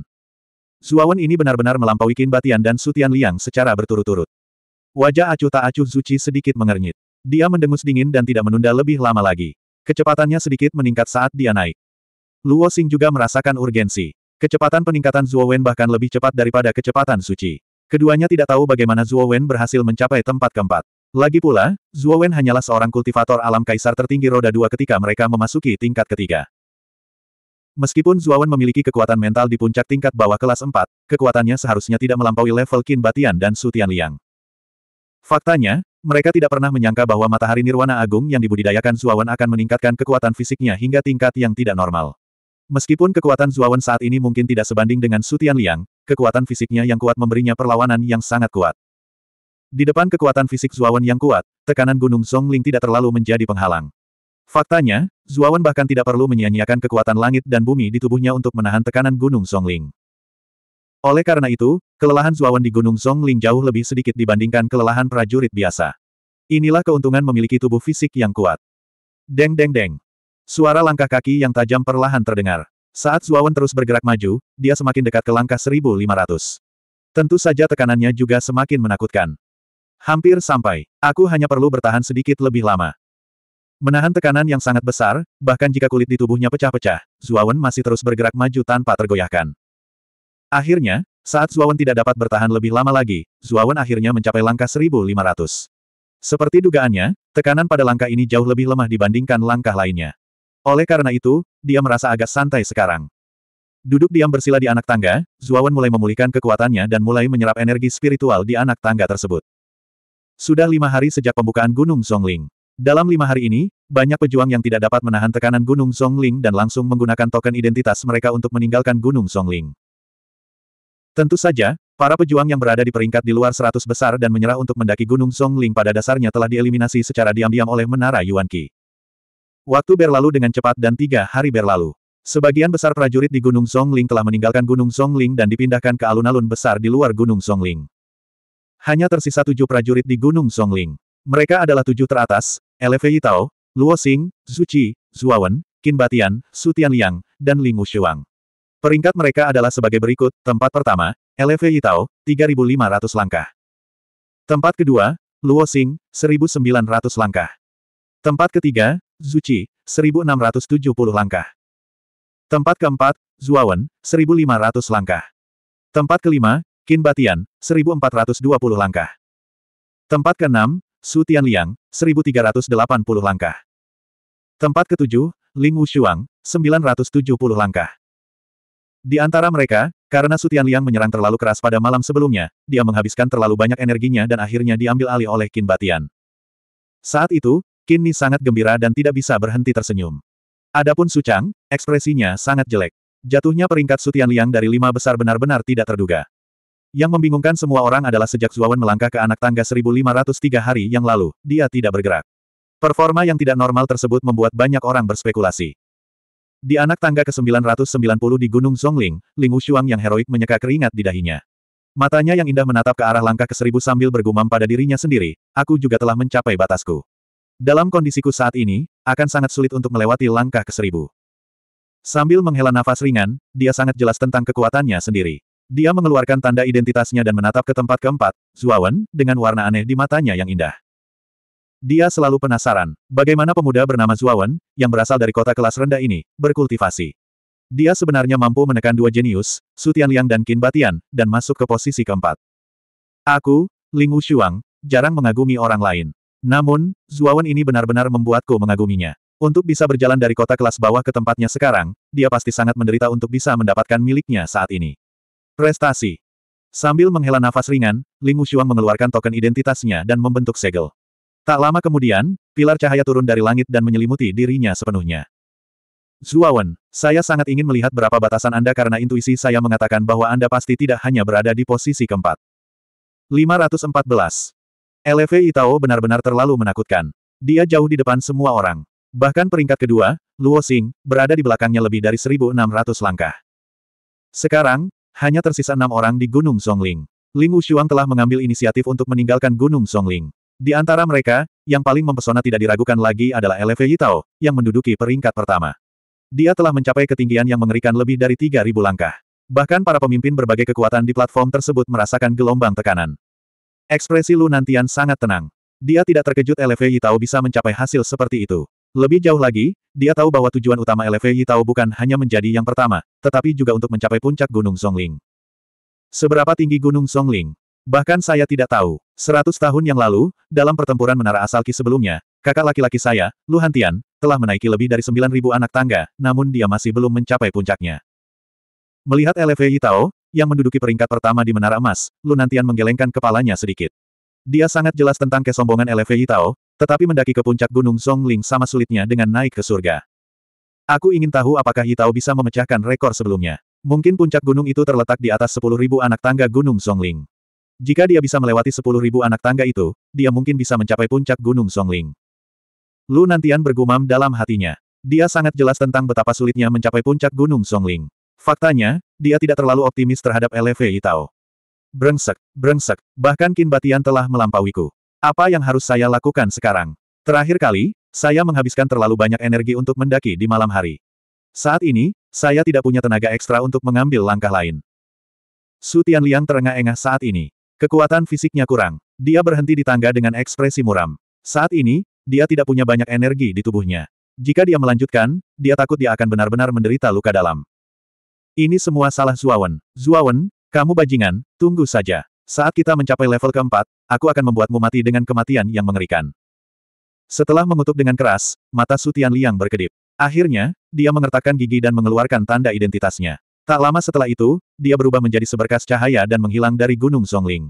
Zuawan ini benar-benar melampaui Qin Batian dan Sutian Liang secara berturut-turut. Wajah acuh tak acuh Zuci sedikit mengernyit. Dia mendengus dingin dan tidak menunda lebih lama lagi. Kecepatannya sedikit meningkat saat dia naik. Luo Xing juga merasakan urgensi. Kecepatan peningkatan Zuo bahkan lebih cepat daripada kecepatan Suci. Keduanya tidak tahu bagaimana Zuo berhasil mencapai tempat keempat. Lagi pula, Wen hanyalah seorang kultivator alam kaisar tertinggi roda dua ketika mereka memasuki tingkat ketiga. Meskipun Wen memiliki kekuatan mental di puncak tingkat bawah kelas 4, kekuatannya seharusnya tidak melampaui level Qin Batian dan Su Liang. Faktanya, mereka tidak pernah menyangka bahwa matahari nirwana agung yang dibudidayakan Wen akan meningkatkan kekuatan fisiknya hingga tingkat yang tidak normal. Meskipun kekuatan Wen saat ini mungkin tidak sebanding dengan Su Liang, kekuatan fisiknya yang kuat memberinya perlawanan yang sangat kuat. Di depan kekuatan fisik Zuawan yang kuat, tekanan Gunung Songling tidak terlalu menjadi penghalang. Faktanya, Zuawan bahkan tidak perlu menyia-nyiakan kekuatan langit dan bumi di tubuhnya untuk menahan tekanan Gunung Songling. Oleh karena itu, kelelahan Zuawan di Gunung Songling jauh lebih sedikit dibandingkan kelelahan prajurit biasa. Inilah keuntungan memiliki tubuh fisik yang kuat. Deng deng deng. Suara langkah kaki yang tajam perlahan terdengar. Saat Zuawan terus bergerak maju, dia semakin dekat ke langkah 1500. Tentu saja tekanannya juga semakin menakutkan. Hampir sampai. Aku hanya perlu bertahan sedikit lebih lama. Menahan tekanan yang sangat besar, bahkan jika kulit di tubuhnya pecah-pecah, Zuawan masih terus bergerak maju tanpa tergoyahkan. Akhirnya, saat Zuawan tidak dapat bertahan lebih lama lagi, Zuawan akhirnya mencapai langkah 1500. Seperti dugaannya, tekanan pada langkah ini jauh lebih lemah dibandingkan langkah lainnya. Oleh karena itu, dia merasa agak santai sekarang. Duduk diam bersila di anak tangga, Zuawan mulai memulihkan kekuatannya dan mulai menyerap energi spiritual di anak tangga tersebut. Sudah lima hari sejak pembukaan Gunung Zhongling. Dalam lima hari ini, banyak pejuang yang tidak dapat menahan tekanan Gunung Zhongling dan langsung menggunakan token identitas mereka untuk meninggalkan Gunung Zhongling. Tentu saja, para pejuang yang berada di peringkat di luar seratus besar dan menyerah untuk mendaki Gunung Zhongling pada dasarnya telah dieliminasi secara diam-diam oleh Menara Yuan Qi. Waktu berlalu dengan cepat dan tiga hari berlalu. Sebagian besar prajurit di Gunung Zhongling telah meninggalkan Gunung Zhongling dan dipindahkan ke alun-alun besar di luar Gunung Zhongling. Hanya tersisa tujuh prajurit di Gunung Songling. Mereka adalah tujuh teratas, Elefei Tao, Luo Xing, Zuci, Zuawan, Qin Batian, Su Tianliang, dan Ling Shuang. Peringkat mereka adalah sebagai berikut, tempat pertama, Elefei Tao, 3.500 langkah. Tempat kedua, Luo Xing, 1.900 langkah. Tempat ketiga, Zuci, 1.670 langkah. Tempat keempat, Zuawan, 1.500 langkah. Tempat kelima, Qin Batian, 1420 langkah. Tempat ke-6, Su Tianliang, 1380 langkah. Tempat ke-7, Ling Wushuang, 970 langkah. Di antara mereka, karena Su Liang menyerang terlalu keras pada malam sebelumnya, dia menghabiskan terlalu banyak energinya dan akhirnya diambil alih oleh Qin Batian. Saat itu, Qin Ni sangat gembira dan tidak bisa berhenti tersenyum. Adapun Su Chang, ekspresinya sangat jelek. Jatuhnya peringkat Su Liang dari lima besar benar-benar tidak terduga. Yang membingungkan semua orang adalah sejak Zuawan melangkah ke anak tangga 1503 hari yang lalu, dia tidak bergerak. Performa yang tidak normal tersebut membuat banyak orang berspekulasi. Di anak tangga ke-990 di Gunung Zhongling, Ling Wushuang yang heroik menyeka keringat di dahinya. Matanya yang indah menatap ke arah langkah ke-1000 sambil bergumam pada dirinya sendiri, aku juga telah mencapai batasku. Dalam kondisiku saat ini, akan sangat sulit untuk melewati langkah ke-1000. Sambil menghela nafas ringan, dia sangat jelas tentang kekuatannya sendiri. Dia mengeluarkan tanda identitasnya dan menatap ke tempat keempat, Zuawan, dengan warna aneh di matanya yang indah. Dia selalu penasaran, bagaimana pemuda bernama Zuawan, yang berasal dari kota kelas rendah ini, berkultivasi. Dia sebenarnya mampu menekan dua jenius, Sutian Liang dan Qin Batian, dan masuk ke posisi keempat. Aku, Ling Shuang, jarang mengagumi orang lain. Namun, Zuawan ini benar-benar membuatku mengaguminya. Untuk bisa berjalan dari kota kelas bawah ke tempatnya sekarang, dia pasti sangat menderita untuk bisa mendapatkan miliknya saat ini. Prestasi. Sambil menghela nafas ringan, Ling Wuxiang mengeluarkan token identitasnya dan membentuk segel. Tak lama kemudian, pilar cahaya turun dari langit dan menyelimuti dirinya sepenuhnya. Zuawan, saya sangat ingin melihat berapa batasan Anda karena intuisi saya mengatakan bahwa Anda pasti tidak hanya berada di posisi keempat. 514. LV Itao benar-benar terlalu menakutkan. Dia jauh di depan semua orang. Bahkan peringkat kedua, Luo Xing, berada di belakangnya lebih dari 1.600 langkah. Sekarang, hanya tersisa enam orang di Gunung Songling. Ling Wushuang telah mengambil inisiatif untuk meninggalkan Gunung Songling. Di antara mereka, yang paling mempesona tidak diragukan lagi adalah LV Yitao, yang menduduki peringkat pertama. Dia telah mencapai ketinggian yang mengerikan lebih dari 3.000 langkah. Bahkan para pemimpin berbagai kekuatan di platform tersebut merasakan gelombang tekanan. Ekspresi Lu Nantian sangat tenang. Dia tidak terkejut LV Yitao bisa mencapai hasil seperti itu. Lebih jauh lagi, dia tahu bahwa tujuan utama LFI Tao bukan hanya menjadi yang pertama, tetapi juga untuk mencapai puncak Gunung Songling. Seberapa tinggi Gunung Songling? Bahkan saya tidak tahu. Seratus tahun yang lalu, dalam pertempuran menara Asalki sebelumnya, kakak laki-laki saya, Lu Hantian, telah menaiki lebih dari sembilan ribu anak tangga, namun dia masih belum mencapai puncaknya. Melihat LFI Tao, yang menduduki peringkat pertama di Menara Emas, Lu Nantian menggelengkan kepalanya sedikit. Dia sangat jelas tentang kesombongan LFI Tao, tetapi mendaki ke puncak Gunung Songling sama sulitnya dengan naik ke surga. Aku ingin tahu apakah Yitao bisa memecahkan rekor sebelumnya. Mungkin puncak gunung itu terletak di atas 10.000 anak tangga Gunung Songling. Jika dia bisa melewati 10.000 anak tangga itu, dia mungkin bisa mencapai puncak Gunung Songling. Lu Nantian bergumam dalam hatinya. Dia sangat jelas tentang betapa sulitnya mencapai puncak Gunung Songling. Faktanya, dia tidak terlalu optimis terhadap LV Yitao. Brengsek, brengsek, bahkan Kin Batian telah melampauiku. Apa yang harus saya lakukan sekarang? Terakhir kali, saya menghabiskan terlalu banyak energi untuk mendaki di malam hari. Saat ini, saya tidak punya tenaga ekstra untuk mengambil langkah lain. Su Tianliang terengah-engah saat ini. Kekuatan fisiknya kurang. Dia berhenti di tangga dengan ekspresi muram. Saat ini, dia tidak punya banyak energi di tubuhnya. Jika dia melanjutkan, dia takut dia akan benar-benar menderita luka dalam. Ini semua salah Zuawan. Zuawan, kamu bajingan, tunggu saja. Saat kita mencapai level keempat, aku akan membuatmu mati dengan kematian yang mengerikan. Setelah mengutuk dengan keras, mata Sutian Liang berkedip. Akhirnya, dia mengertakkan gigi dan mengeluarkan tanda identitasnya. Tak lama setelah itu, dia berubah menjadi seberkas cahaya dan menghilang dari Gunung Songling.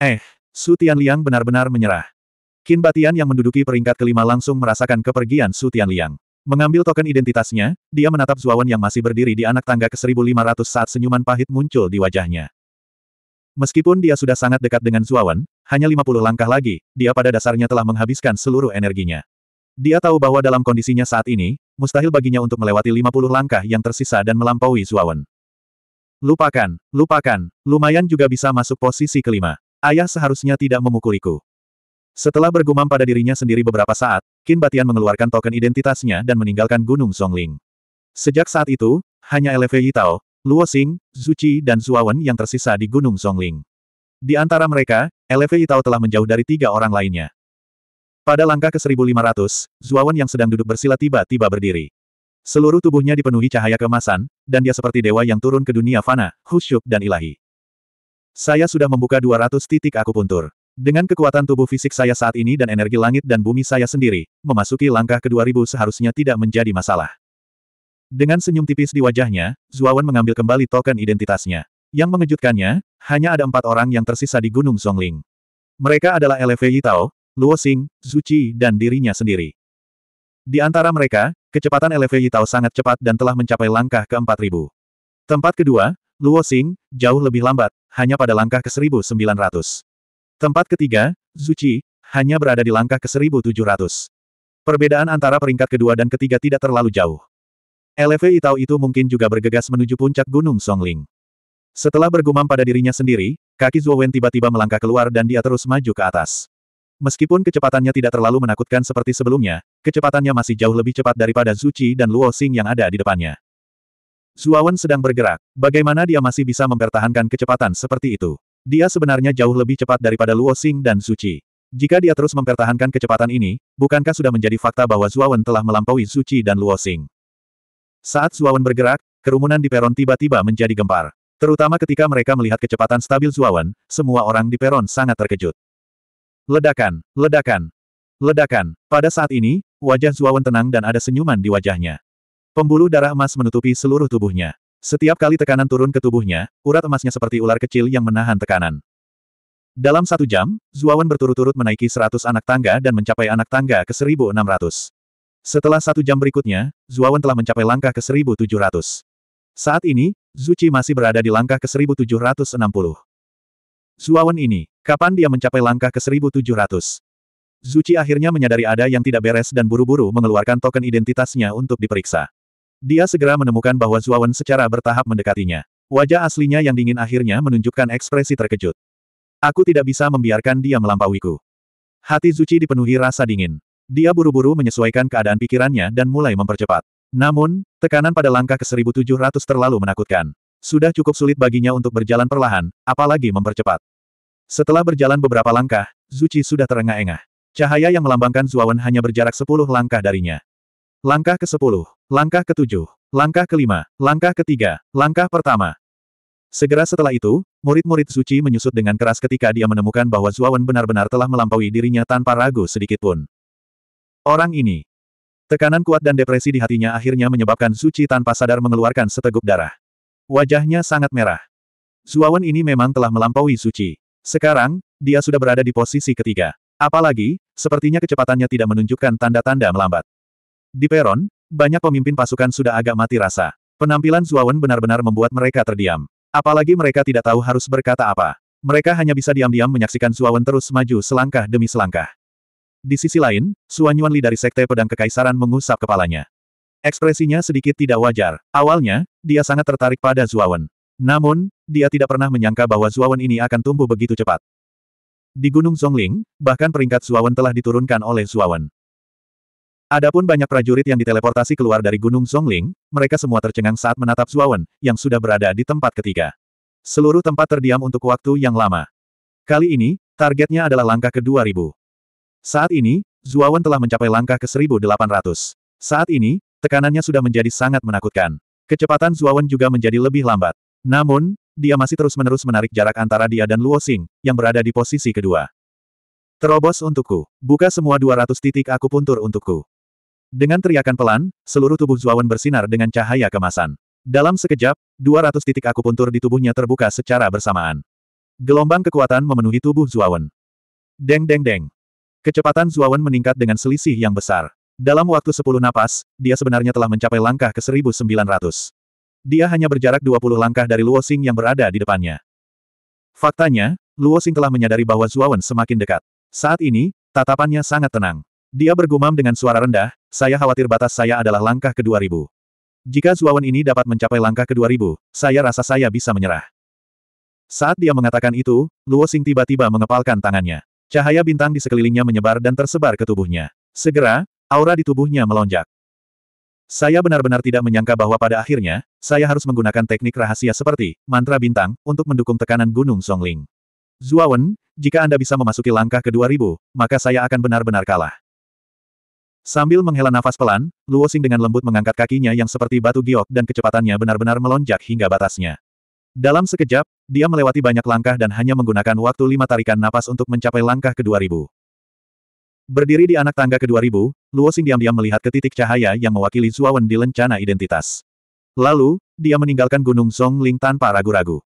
Eh, Sutian Liang benar-benar menyerah. Qin Batian yang menduduki peringkat kelima langsung merasakan kepergian Sutian Liang. Mengambil token identitasnya, dia menatap Zuawan yang masih berdiri di anak tangga ke-1500 saat senyuman pahit muncul di wajahnya. Meskipun dia sudah sangat dekat dengan Zuawan, hanya 50 langkah lagi, dia pada dasarnya telah menghabiskan seluruh energinya. Dia tahu bahwa dalam kondisinya saat ini, mustahil baginya untuk melewati 50 langkah yang tersisa dan melampaui Zuawan. Lupakan, lupakan, lumayan juga bisa masuk posisi kelima. Ayah seharusnya tidak memukuliku. Setelah bergumam pada dirinya sendiri beberapa saat, Qin Batian mengeluarkan token identitasnya dan meninggalkan Gunung Songling. Sejak saat itu, hanya LV Yitao, Luo Xing, Zuci dan Zuawan yang tersisa di Gunung Songling. Di antara mereka, LV Tao telah menjauh dari tiga orang lainnya. Pada langkah ke 1500, Zuawan yang sedang duduk bersila tiba-tiba berdiri. Seluruh tubuhnya dipenuhi cahaya kemasan, dan dia seperti dewa yang turun ke dunia fana, khusyuk dan ilahi. Saya sudah membuka 200 titik akupuntur. Dengan kekuatan tubuh fisik saya saat ini dan energi langit dan bumi saya sendiri, memasuki langkah ke-2000 seharusnya tidak menjadi masalah. Dengan senyum tipis di wajahnya, Zuawan mengambil kembali token identitasnya. Yang mengejutkannya, hanya ada empat orang yang tersisa di Gunung Songling. Mereka adalah Elevei Tao, Luo Xing, Zuci, dan dirinya sendiri. Di antara mereka, kecepatan Elevei Tao sangat cepat dan telah mencapai langkah ke 4000. Tempat kedua, Luo Xing, jauh lebih lambat, hanya pada langkah ke 1900. Tempat ketiga, Zuci, hanya berada di langkah ke 1700. Perbedaan antara peringkat kedua dan ketiga tidak terlalu jauh. Eleve Itau itu mungkin juga bergegas menuju puncak Gunung Songling. Setelah bergumam pada dirinya sendiri, kaki Zuo Wen tiba-tiba melangkah keluar dan dia terus maju ke atas. Meskipun kecepatannya tidak terlalu menakutkan seperti sebelumnya, kecepatannya masih jauh lebih cepat daripada Zuci dan Luo Xing yang ada di depannya. Zuo Wen sedang bergerak, bagaimana dia masih bisa mempertahankan kecepatan seperti itu? Dia sebenarnya jauh lebih cepat daripada Luo Xing dan Zuci. Jika dia terus mempertahankan kecepatan ini, bukankah sudah menjadi fakta bahwa Zuo Wen telah melampaui Zuci dan Luo Xing? Saat Zuawan bergerak, kerumunan di peron tiba-tiba menjadi gempar. Terutama ketika mereka melihat kecepatan stabil Zuawan, semua orang di peron sangat terkejut. Ledakan, ledakan, ledakan. Pada saat ini, wajah Zuawan tenang dan ada senyuman di wajahnya. Pembuluh darah emas menutupi seluruh tubuhnya. Setiap kali tekanan turun ke tubuhnya, urat emasnya seperti ular kecil yang menahan tekanan. Dalam satu jam, Zuawan berturut-turut menaiki 100 anak tangga dan mencapai anak tangga ke 1600. Setelah satu jam berikutnya, Zuawan telah mencapai langkah ke 1700. Saat ini, Zuci masih berada di langkah ke 1760. Zuawan ini, kapan dia mencapai langkah ke 1700? Zuci akhirnya menyadari ada yang tidak beres dan buru-buru mengeluarkan token identitasnya untuk diperiksa. Dia segera menemukan bahwa Zuawan secara bertahap mendekatinya. Wajah aslinya yang dingin akhirnya menunjukkan ekspresi terkejut. Aku tidak bisa membiarkan dia melampauiku. Hati Zuci dipenuhi rasa dingin. Dia buru-buru menyesuaikan keadaan pikirannya dan mulai mempercepat. Namun, tekanan pada langkah ke 1700 terlalu menakutkan. Sudah cukup sulit baginya untuk berjalan perlahan, apalagi mempercepat. Setelah berjalan beberapa langkah, Zuci sudah terengah-engah. Cahaya yang melambangkan Zuawan hanya berjarak 10 langkah darinya. Langkah ke-10, langkah ke-7, langkah ke-5, langkah ke-3, langkah pertama. Segera setelah itu, murid-murid Zuci menyusut dengan keras ketika dia menemukan bahwa Zuawan benar-benar telah melampaui dirinya tanpa ragu sedikitpun. Orang ini. Tekanan kuat dan depresi di hatinya akhirnya menyebabkan Suci tanpa sadar mengeluarkan seteguk darah. Wajahnya sangat merah. Zuawan ini memang telah melampaui Suci. Sekarang, dia sudah berada di posisi ketiga. Apalagi, sepertinya kecepatannya tidak menunjukkan tanda-tanda melambat. Di peron, banyak pemimpin pasukan sudah agak mati rasa. Penampilan Zuawan benar-benar membuat mereka terdiam. Apalagi mereka tidak tahu harus berkata apa. Mereka hanya bisa diam-diam menyaksikan Zuawan terus maju selangkah demi selangkah. Di sisi lain, Suan Yuanli dari Sekte Pedang Kekaisaran mengusap kepalanya. Ekspresinya sedikit tidak wajar. Awalnya, dia sangat tertarik pada Zuawan. Namun, dia tidak pernah menyangka bahwa Zuawan ini akan tumbuh begitu cepat. Di Gunung Zhongling, bahkan peringkat Zuawan telah diturunkan oleh Zuawan. Adapun banyak prajurit yang diteleportasi keluar dari Gunung Zhongling, mereka semua tercengang saat menatap Zuawan, yang sudah berada di tempat ketiga. Seluruh tempat terdiam untuk waktu yang lama. Kali ini, targetnya adalah langkah ke-2000. Saat ini, Zuawan telah mencapai langkah ke 1800. Saat ini, tekanannya sudah menjadi sangat menakutkan. Kecepatan Zuawan juga menjadi lebih lambat. Namun, dia masih terus-menerus menarik jarak antara dia dan Luo Xing, yang berada di posisi kedua. Terobos untukku. Buka semua 200 titik aku puntur untukku. Dengan teriakan pelan, seluruh tubuh Zuawan bersinar dengan cahaya kemasan. Dalam sekejap, 200 titik aku puntur di tubuhnya terbuka secara bersamaan. Gelombang kekuatan memenuhi tubuh Zuawan. Deng deng deng. Kecepatan Zuawan meningkat dengan selisih yang besar. Dalam waktu sepuluh napas, dia sebenarnya telah mencapai langkah ke 1900. Dia hanya berjarak 20 langkah dari Luo Xing yang berada di depannya. Faktanya, Luo Xing telah menyadari bahwa Zuawan semakin dekat. Saat ini, tatapannya sangat tenang. Dia bergumam dengan suara rendah, saya khawatir batas saya adalah langkah ke-2000. Jika Zuawan ini dapat mencapai langkah ke-2000, saya rasa saya bisa menyerah. Saat dia mengatakan itu, Luo Xing tiba-tiba mengepalkan tangannya. Cahaya bintang di sekelilingnya menyebar dan tersebar ke tubuhnya. Segera, aura di tubuhnya melonjak. Saya benar-benar tidak menyangka bahwa pada akhirnya, saya harus menggunakan teknik rahasia seperti mantra bintang untuk mendukung tekanan Gunung Songling. Zuawen, jika Anda bisa memasuki langkah ke 2000, maka saya akan benar-benar kalah. Sambil menghela nafas pelan, Luo Xing dengan lembut mengangkat kakinya yang seperti batu giok dan kecepatannya benar-benar melonjak hingga batasnya. Dalam sekejap, dia melewati banyak langkah dan hanya menggunakan waktu lima tarikan napas untuk mencapai langkah ke-2000. Berdiri di anak tangga ke-2000, Luo Xing diam-diam melihat ke titik cahaya yang mewakili Zuawan di lencana identitas. Lalu, dia meninggalkan Gunung Songling tanpa ragu-ragu.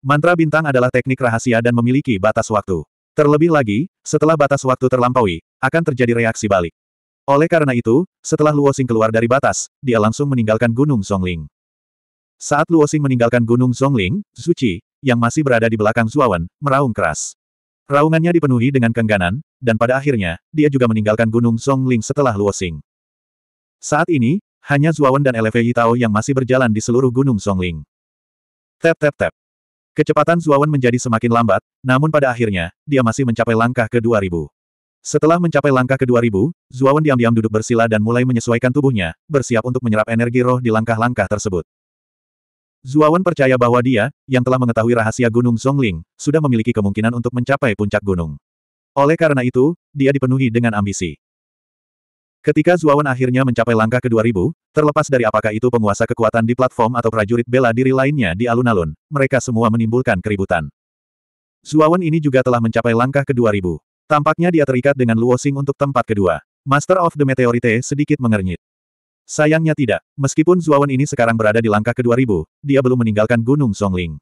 Mantra bintang adalah teknik rahasia dan memiliki batas waktu. Terlebih lagi, setelah batas waktu terlampaui, akan terjadi reaksi balik. Oleh karena itu, setelah Luo Xing keluar dari batas, dia langsung meninggalkan Gunung Songling. Saat Luosing meninggalkan Gunung Zhongling, Zuchi, yang masih berada di belakang Zuawan, meraung keras. Raungannya dipenuhi dengan kengganan, dan pada akhirnya, dia juga meninggalkan Gunung Zhongling setelah Luosing. Saat ini, hanya Zuawan dan Elefe Tao yang masih berjalan di seluruh Gunung Zhongling. Tap tap tap. Kecepatan Zuawan menjadi semakin lambat, namun pada akhirnya, dia masih mencapai langkah ke 2000. Setelah mencapai langkah ke 2000, Zuawan diam-diam duduk bersila dan mulai menyesuaikan tubuhnya, bersiap untuk menyerap energi roh di langkah-langkah tersebut. Zuawan percaya bahwa dia, yang telah mengetahui rahasia Gunung Zhongling, sudah memiliki kemungkinan untuk mencapai puncak gunung. Oleh karena itu, dia dipenuhi dengan ambisi. Ketika Zuawan akhirnya mencapai langkah ke-2000, terlepas dari apakah itu penguasa kekuatan di platform atau prajurit bela diri lainnya di alun-alun, mereka semua menimbulkan keributan. Zuawan ini juga telah mencapai langkah ke-2000. Tampaknya dia terikat dengan Luo Xing untuk tempat kedua. Master of the Meteorite sedikit mengernyit. Sayangnya tidak, meskipun Zuawan ini sekarang berada di langkah ke-2000, dia belum meninggalkan Gunung Songling.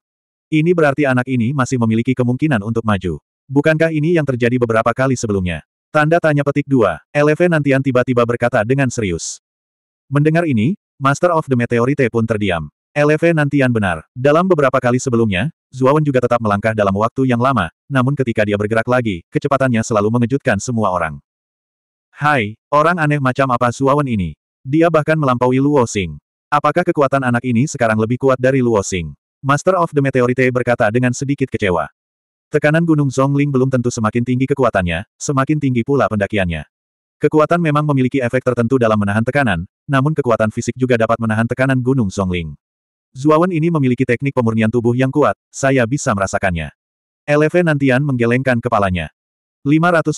Ini berarti anak ini masih memiliki kemungkinan untuk maju. Bukankah ini yang terjadi beberapa kali sebelumnya? Tanda tanya petik 2, LV Nantian tiba-tiba berkata dengan serius. Mendengar ini, Master of the Meteorite pun terdiam. LV Nantian benar. Dalam beberapa kali sebelumnya, Zuawan juga tetap melangkah dalam waktu yang lama, namun ketika dia bergerak lagi, kecepatannya selalu mengejutkan semua orang. Hai, orang aneh macam apa Zuawan ini? Dia bahkan melampaui Luo Xing. Apakah kekuatan anak ini sekarang lebih kuat dari Luo Xing? Master of the Meteorite berkata dengan sedikit kecewa. Tekanan Gunung Zhongling belum tentu semakin tinggi kekuatannya, semakin tinggi pula pendakiannya. Kekuatan memang memiliki efek tertentu dalam menahan tekanan, namun kekuatan fisik juga dapat menahan tekanan Gunung Zhongling. Zuawan ini memiliki teknik pemurnian tubuh yang kuat, saya bisa merasakannya. Eleve Nantian menggelengkan kepalanya. 515.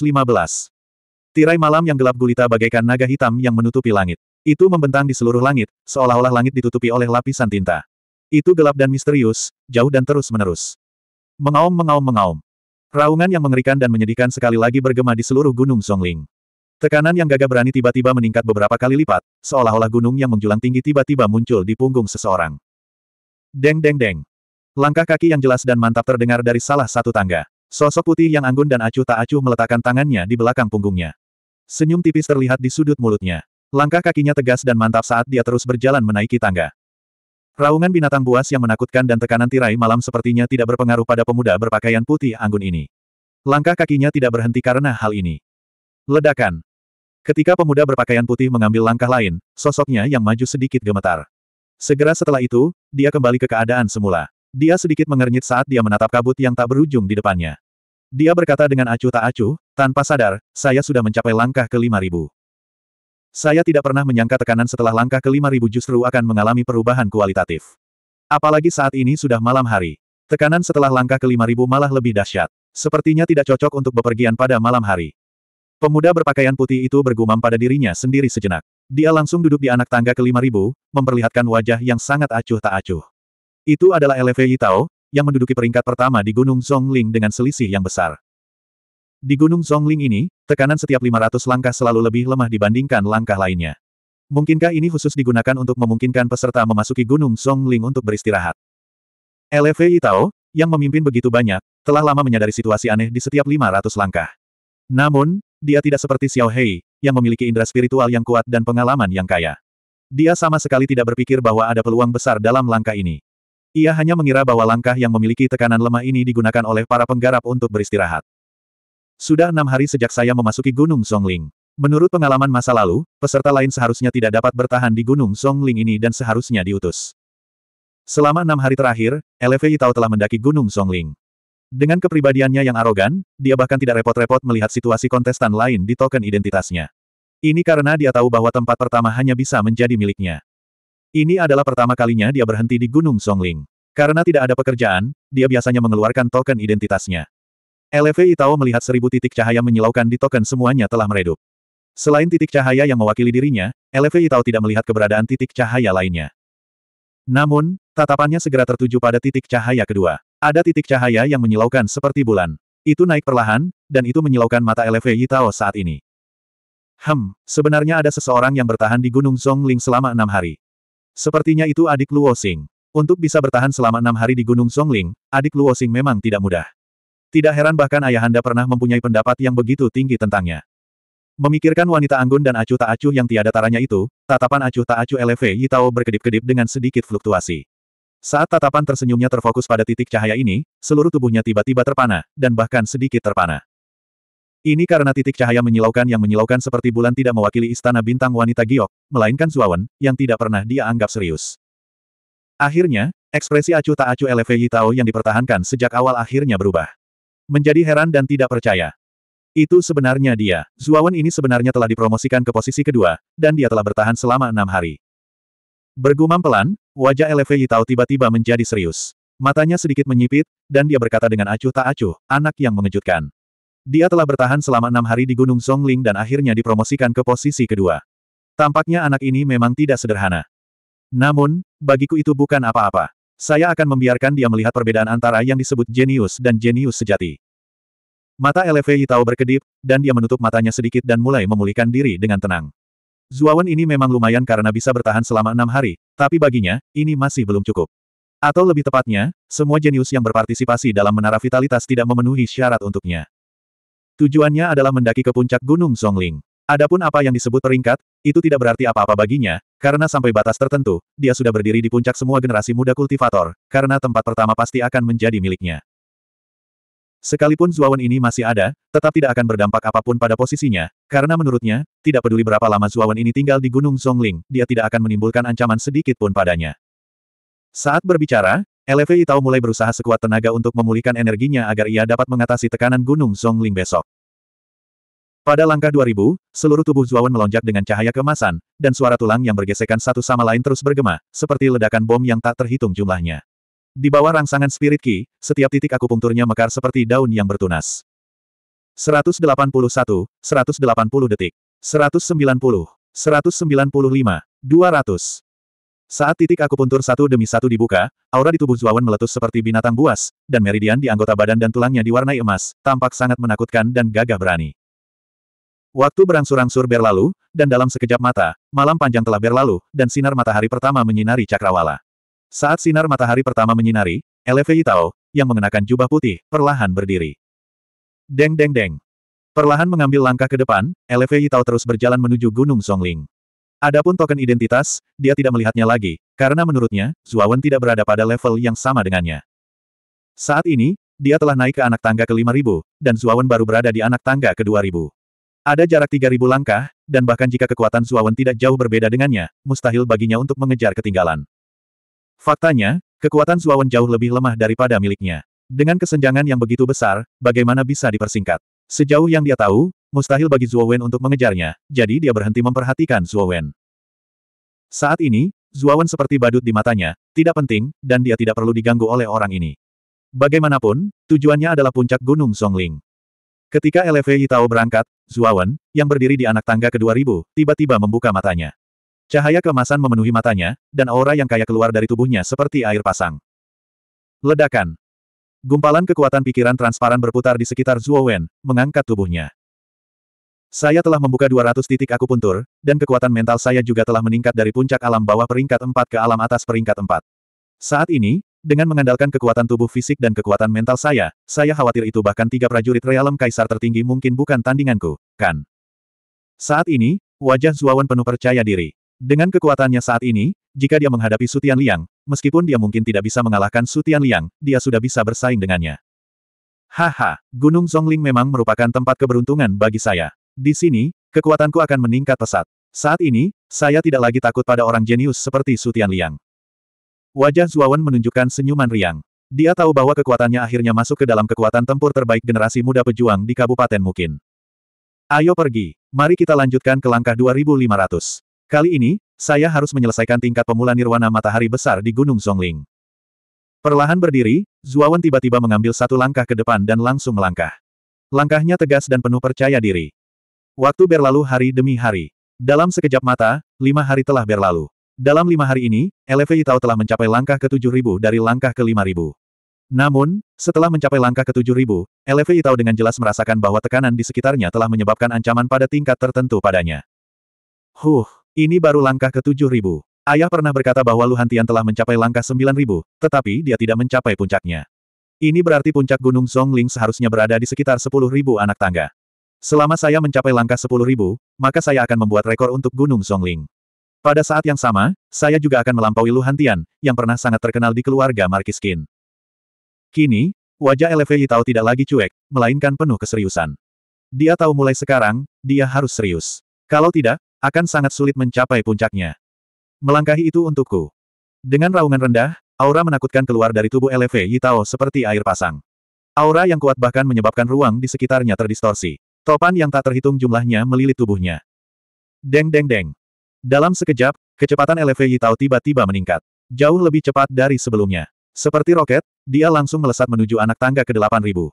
Tirai malam yang gelap gulita bagaikan naga hitam yang menutupi langit. Itu membentang di seluruh langit, seolah-olah langit ditutupi oleh lapisan tinta. Itu gelap dan misterius, jauh dan terus-menerus. Mengaum mengaum mengaum. Raungan yang mengerikan dan menyedihkan sekali lagi bergema di seluruh gunung Songling. Tekanan yang gagah berani tiba-tiba meningkat beberapa kali lipat, seolah-olah gunung yang menjulang tinggi tiba-tiba muncul di punggung seseorang. Deng deng deng. Langkah kaki yang jelas dan mantap terdengar dari salah satu tangga. Sosok putih yang anggun dan acuh tak acuh meletakkan tangannya di belakang punggungnya. Senyum tipis terlihat di sudut mulutnya. Langkah kakinya tegas dan mantap saat dia terus berjalan menaiki tangga. Raungan binatang buas yang menakutkan dan tekanan tirai malam sepertinya tidak berpengaruh pada pemuda berpakaian putih anggun ini. Langkah kakinya tidak berhenti karena hal ini. Ledakan. Ketika pemuda berpakaian putih mengambil langkah lain, sosoknya yang maju sedikit gemetar. Segera setelah itu, dia kembali ke keadaan semula. Dia sedikit mengernyit saat dia menatap kabut yang tak berujung di depannya. Dia berkata dengan acuh tak acuh, tanpa sadar, saya sudah mencapai langkah ke lima ribu. Saya tidak pernah menyangka tekanan setelah langkah ke 5000 justru akan mengalami perubahan kualitatif. Apalagi saat ini sudah malam hari. Tekanan setelah langkah ke 5000 malah lebih dahsyat. Sepertinya tidak cocok untuk bepergian pada malam hari. Pemuda berpakaian putih itu bergumam pada dirinya sendiri sejenak. Dia langsung duduk di anak tangga ke 5000, memperlihatkan wajah yang sangat acuh tak acuh. Itu adalah Elevei Yitao, yang menduduki peringkat pertama di Gunung Zhongling dengan selisih yang besar. Di Gunung Zhongling ini, tekanan setiap 500 langkah selalu lebih lemah dibandingkan langkah lainnya. Mungkinkah ini khusus digunakan untuk memungkinkan peserta memasuki Gunung Zhongling untuk beristirahat? LV Itao, yang memimpin begitu banyak, telah lama menyadari situasi aneh di setiap 500 langkah. Namun, dia tidak seperti Xiao Hei, yang memiliki indera spiritual yang kuat dan pengalaman yang kaya. Dia sama sekali tidak berpikir bahwa ada peluang besar dalam langkah ini. Ia hanya mengira bahwa langkah yang memiliki tekanan lemah ini digunakan oleh para penggarap untuk beristirahat. Sudah enam hari sejak saya memasuki Gunung Songling. Menurut pengalaman masa lalu, peserta lain seharusnya tidak dapat bertahan di Gunung Songling ini dan seharusnya diutus. Selama enam hari terakhir, Lv Tao telah mendaki Gunung Songling. Dengan kepribadiannya yang arogan, dia bahkan tidak repot-repot melihat situasi kontestan lain di token identitasnya. Ini karena dia tahu bahwa tempat pertama hanya bisa menjadi miliknya. Ini adalah pertama kalinya dia berhenti di Gunung Songling. Karena tidak ada pekerjaan, dia biasanya mengeluarkan token identitasnya. LV Tao melihat seribu titik cahaya menyilaukan di token semuanya telah meredup. Selain titik cahaya yang mewakili dirinya, LV Tao tidak melihat keberadaan titik cahaya lainnya. Namun, tatapannya segera tertuju pada titik cahaya kedua. Ada titik cahaya yang menyilaukan seperti bulan. Itu naik perlahan, dan itu menyilaukan mata LV Tao saat ini. Hem, sebenarnya ada seseorang yang bertahan di Gunung Songling selama enam hari. Sepertinya itu adik Luo Xing. Untuk bisa bertahan selama enam hari di Gunung Songling, adik Luo Xing memang tidak mudah. Tidak heran bahkan ayahanda pernah mempunyai pendapat yang begitu tinggi tentangnya. Memikirkan wanita anggun dan acuh tak acuh yang tiada taranya itu, tatapan acuh tak acuh LV Yitao berkedip-kedip dengan sedikit fluktuasi. Saat tatapan tersenyumnya terfokus pada titik cahaya ini, seluruh tubuhnya tiba-tiba terpana, dan bahkan sedikit terpana. Ini karena titik cahaya menyilaukan yang menyilaukan seperti bulan tidak mewakili istana bintang wanita giok, melainkan Zuawan, yang tidak pernah dia anggap serius. Akhirnya, ekspresi acuh tak acuh LV Yitao yang dipertahankan sejak awal akhirnya berubah menjadi heran dan tidak percaya. Itu sebenarnya dia. Zuawan ini sebenarnya telah dipromosikan ke posisi kedua, dan dia telah bertahan selama enam hari. Bergumam pelan, wajah Eleve Yitao tiba-tiba menjadi serius. Matanya sedikit menyipit, dan dia berkata dengan acuh tak acuh, anak yang mengejutkan. Dia telah bertahan selama enam hari di Gunung Songling dan akhirnya dipromosikan ke posisi kedua. Tampaknya anak ini memang tidak sederhana. Namun, bagiku itu bukan apa-apa. Saya akan membiarkan dia melihat perbedaan antara yang disebut jenius dan jenius sejati. Mata Elevei tahu berkedip, dan dia menutup matanya sedikit dan mulai memulihkan diri dengan tenang. Zuawan ini memang lumayan karena bisa bertahan selama enam hari, tapi baginya, ini masih belum cukup. Atau lebih tepatnya, semua jenius yang berpartisipasi dalam menara vitalitas tidak memenuhi syarat untuknya. Tujuannya adalah mendaki ke puncak Gunung Zhongling. Adapun apa yang disebut peringkat, itu tidak berarti apa-apa baginya, karena sampai batas tertentu, dia sudah berdiri di puncak semua generasi muda kultivator, karena tempat pertama pasti akan menjadi miliknya. Sekalipun Zuawan ini masih ada, tetap tidak akan berdampak apapun pada posisinya, karena menurutnya, tidak peduli berapa lama Zuawan ini tinggal di Gunung Zhongling, dia tidak akan menimbulkan ancaman sedikit pun padanya. Saat berbicara, LFE tahu mulai berusaha sekuat tenaga untuk memulihkan energinya agar ia dapat mengatasi tekanan Gunung Zhongling besok. Pada langkah 2000, seluruh tubuh Zuawan melonjak dengan cahaya kemasan, dan suara tulang yang bergesekan satu sama lain terus bergema, seperti ledakan bom yang tak terhitung jumlahnya. Di bawah rangsangan spirit Key, setiap titik akupunkturnya mekar seperti daun yang bertunas. 181, 180 detik. 190, 195, 200. Saat titik akupuntur satu demi satu dibuka, aura di tubuh Zuawan meletus seperti binatang buas, dan meridian di anggota badan dan tulangnya diwarnai emas, tampak sangat menakutkan dan gagah berani. Waktu berangsur-angsur berlalu, dan dalam sekejap mata, malam panjang telah berlalu, dan sinar matahari pertama menyinari cakrawala. Saat sinar matahari pertama menyinari, Eleve Tao, yang mengenakan jubah putih, perlahan berdiri. Deng deng deng. Perlahan mengambil langkah ke depan, Eleve Tao terus berjalan menuju Gunung Songling. Adapun token identitas, dia tidak melihatnya lagi, karena menurutnya, Zuawan tidak berada pada level yang sama dengannya. Saat ini, dia telah naik ke anak tangga ke-5000, dan Zuawan baru berada di anak tangga ke-2000. Ada jarak 3.000 langkah, dan bahkan jika kekuatan Zuawan tidak jauh berbeda dengannya, mustahil baginya untuk mengejar ketinggalan. Faktanya, kekuatan Zuawan jauh lebih lemah daripada miliknya. Dengan kesenjangan yang begitu besar, bagaimana bisa dipersingkat? Sejauh yang dia tahu, mustahil bagi Zuawan untuk mengejarnya, jadi dia berhenti memperhatikan Zuawan. Saat ini, Zuawan seperti badut di matanya, tidak penting, dan dia tidak perlu diganggu oleh orang ini. Bagaimanapun, tujuannya adalah puncak Gunung Songling. Ketika LV Yitao berangkat, Zuawan, yang berdiri di anak tangga ke-2000, tiba-tiba membuka matanya. Cahaya kemasan memenuhi matanya, dan aura yang kaya keluar dari tubuhnya seperti air pasang. Ledakan. Gumpalan kekuatan pikiran transparan berputar di sekitar Zuowen, mengangkat tubuhnya. Saya telah membuka 200 titik akupuntur, dan kekuatan mental saya juga telah meningkat dari puncak alam bawah peringkat 4 ke alam atas peringkat 4. Saat ini, dengan mengandalkan kekuatan tubuh fisik dan kekuatan mental saya, saya khawatir itu bahkan tiga prajurit realem kaisar tertinggi mungkin bukan tandinganku, kan? Saat ini, wajah Zuawan penuh percaya diri. Dengan kekuatannya saat ini, jika dia menghadapi Sutian Liang, meskipun dia mungkin tidak bisa mengalahkan Sutian Liang, dia sudah bisa bersaing dengannya. Haha, Gunung Zongling memang merupakan tempat keberuntungan bagi saya. Di sini, kekuatanku akan meningkat pesat. Saat ini, saya tidak lagi takut pada orang jenius seperti Sutian Liang. Wajah Zuawan menunjukkan senyuman riang. Dia tahu bahwa kekuatannya akhirnya masuk ke dalam kekuatan tempur terbaik generasi muda pejuang di Kabupaten Mukin. Ayo pergi, mari kita lanjutkan ke langkah 2500. Kali ini, saya harus menyelesaikan tingkat pemula nirwana matahari besar di Gunung Songling. Perlahan berdiri, Zuawan tiba-tiba mengambil satu langkah ke depan dan langsung melangkah. Langkahnya tegas dan penuh percaya diri. Waktu berlalu hari demi hari. Dalam sekejap mata, lima hari telah berlalu. Dalam lima hari ini, LV Itao telah mencapai langkah ke-7000 dari langkah ke-5000. Namun, setelah mencapai langkah ke-7000, LV Itao dengan jelas merasakan bahwa tekanan di sekitarnya telah menyebabkan ancaman pada tingkat tertentu padanya. Huh, ini baru langkah ke-7000. Ayah pernah berkata bahwa Luhantian Tian telah mencapai langkah 9000, tetapi dia tidak mencapai puncaknya. Ini berarti puncak Gunung Songling seharusnya berada di sekitar 10.000 anak tangga. Selama saya mencapai langkah 10.000, maka saya akan membuat rekor untuk Gunung Ling. Pada saat yang sama, saya juga akan melampaui Lu Hantian, yang pernah sangat terkenal di keluarga Marquis Qin. Kini, wajah Elefe Yitao tidak lagi cuek, melainkan penuh keseriusan. Dia tahu mulai sekarang, dia harus serius. Kalau tidak, akan sangat sulit mencapai puncaknya. Melangkahi itu untukku. Dengan raungan rendah, aura menakutkan keluar dari tubuh Elefe Yitao seperti air pasang. Aura yang kuat bahkan menyebabkan ruang di sekitarnya terdistorsi. Topan yang tak terhitung jumlahnya melilit tubuhnya. Deng deng deng. Dalam sekejap, kecepatan LV Yitao tiba-tiba meningkat. Jauh lebih cepat dari sebelumnya. Seperti roket, dia langsung melesat menuju anak tangga ke-8000.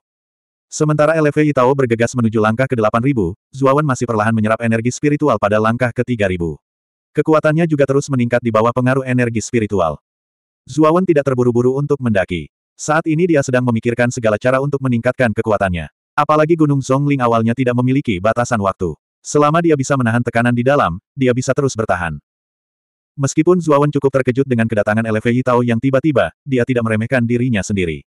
Sementara LV Yitao bergegas menuju langkah ke-8000, Zuawan masih perlahan menyerap energi spiritual pada langkah ke-3000. Kekuatannya juga terus meningkat di bawah pengaruh energi spiritual. Zuawan tidak terburu-buru untuk mendaki. Saat ini dia sedang memikirkan segala cara untuk meningkatkan kekuatannya. Apalagi Gunung Zhongling awalnya tidak memiliki batasan waktu. Selama dia bisa menahan tekanan di dalam, dia bisa terus bertahan. Meskipun Zuawan cukup terkejut dengan kedatangan LFI Tao yang tiba-tiba, dia tidak meremehkan dirinya sendiri.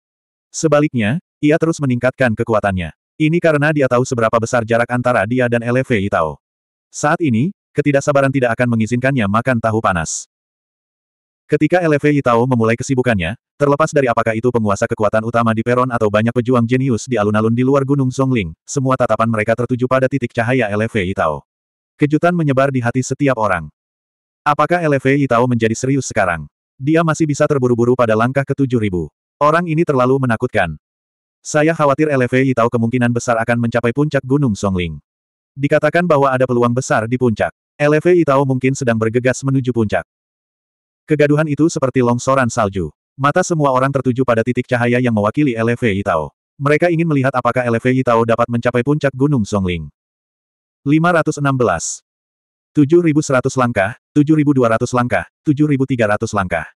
Sebaliknya, ia terus meningkatkan kekuatannya. Ini karena dia tahu seberapa besar jarak antara dia dan LFI Tao. Saat ini, ketidaksabaran tidak akan mengizinkannya makan tahu panas. Ketika LV Yitao memulai kesibukannya, terlepas dari apakah itu penguasa kekuatan utama di peron atau banyak pejuang jenius di alun-alun di luar Gunung Songling, semua tatapan mereka tertuju pada titik cahaya LV Yitao. Kejutan menyebar di hati setiap orang. Apakah LV Yitao menjadi serius sekarang? Dia masih bisa terburu-buru pada langkah ketujuh ribu. Orang ini terlalu menakutkan. Saya khawatir LV Yitao kemungkinan besar akan mencapai puncak Gunung Songling. Dikatakan bahwa ada peluang besar di puncak. LV Yitao mungkin sedang bergegas menuju puncak. Kegaduhan itu seperti longsoran salju. Mata semua orang tertuju pada titik cahaya yang mewakili LV Yitao. Mereka ingin melihat apakah LV Yitao dapat mencapai puncak Gunung Songling. 516. 7100 langkah, 7200 langkah, 7300 langkah.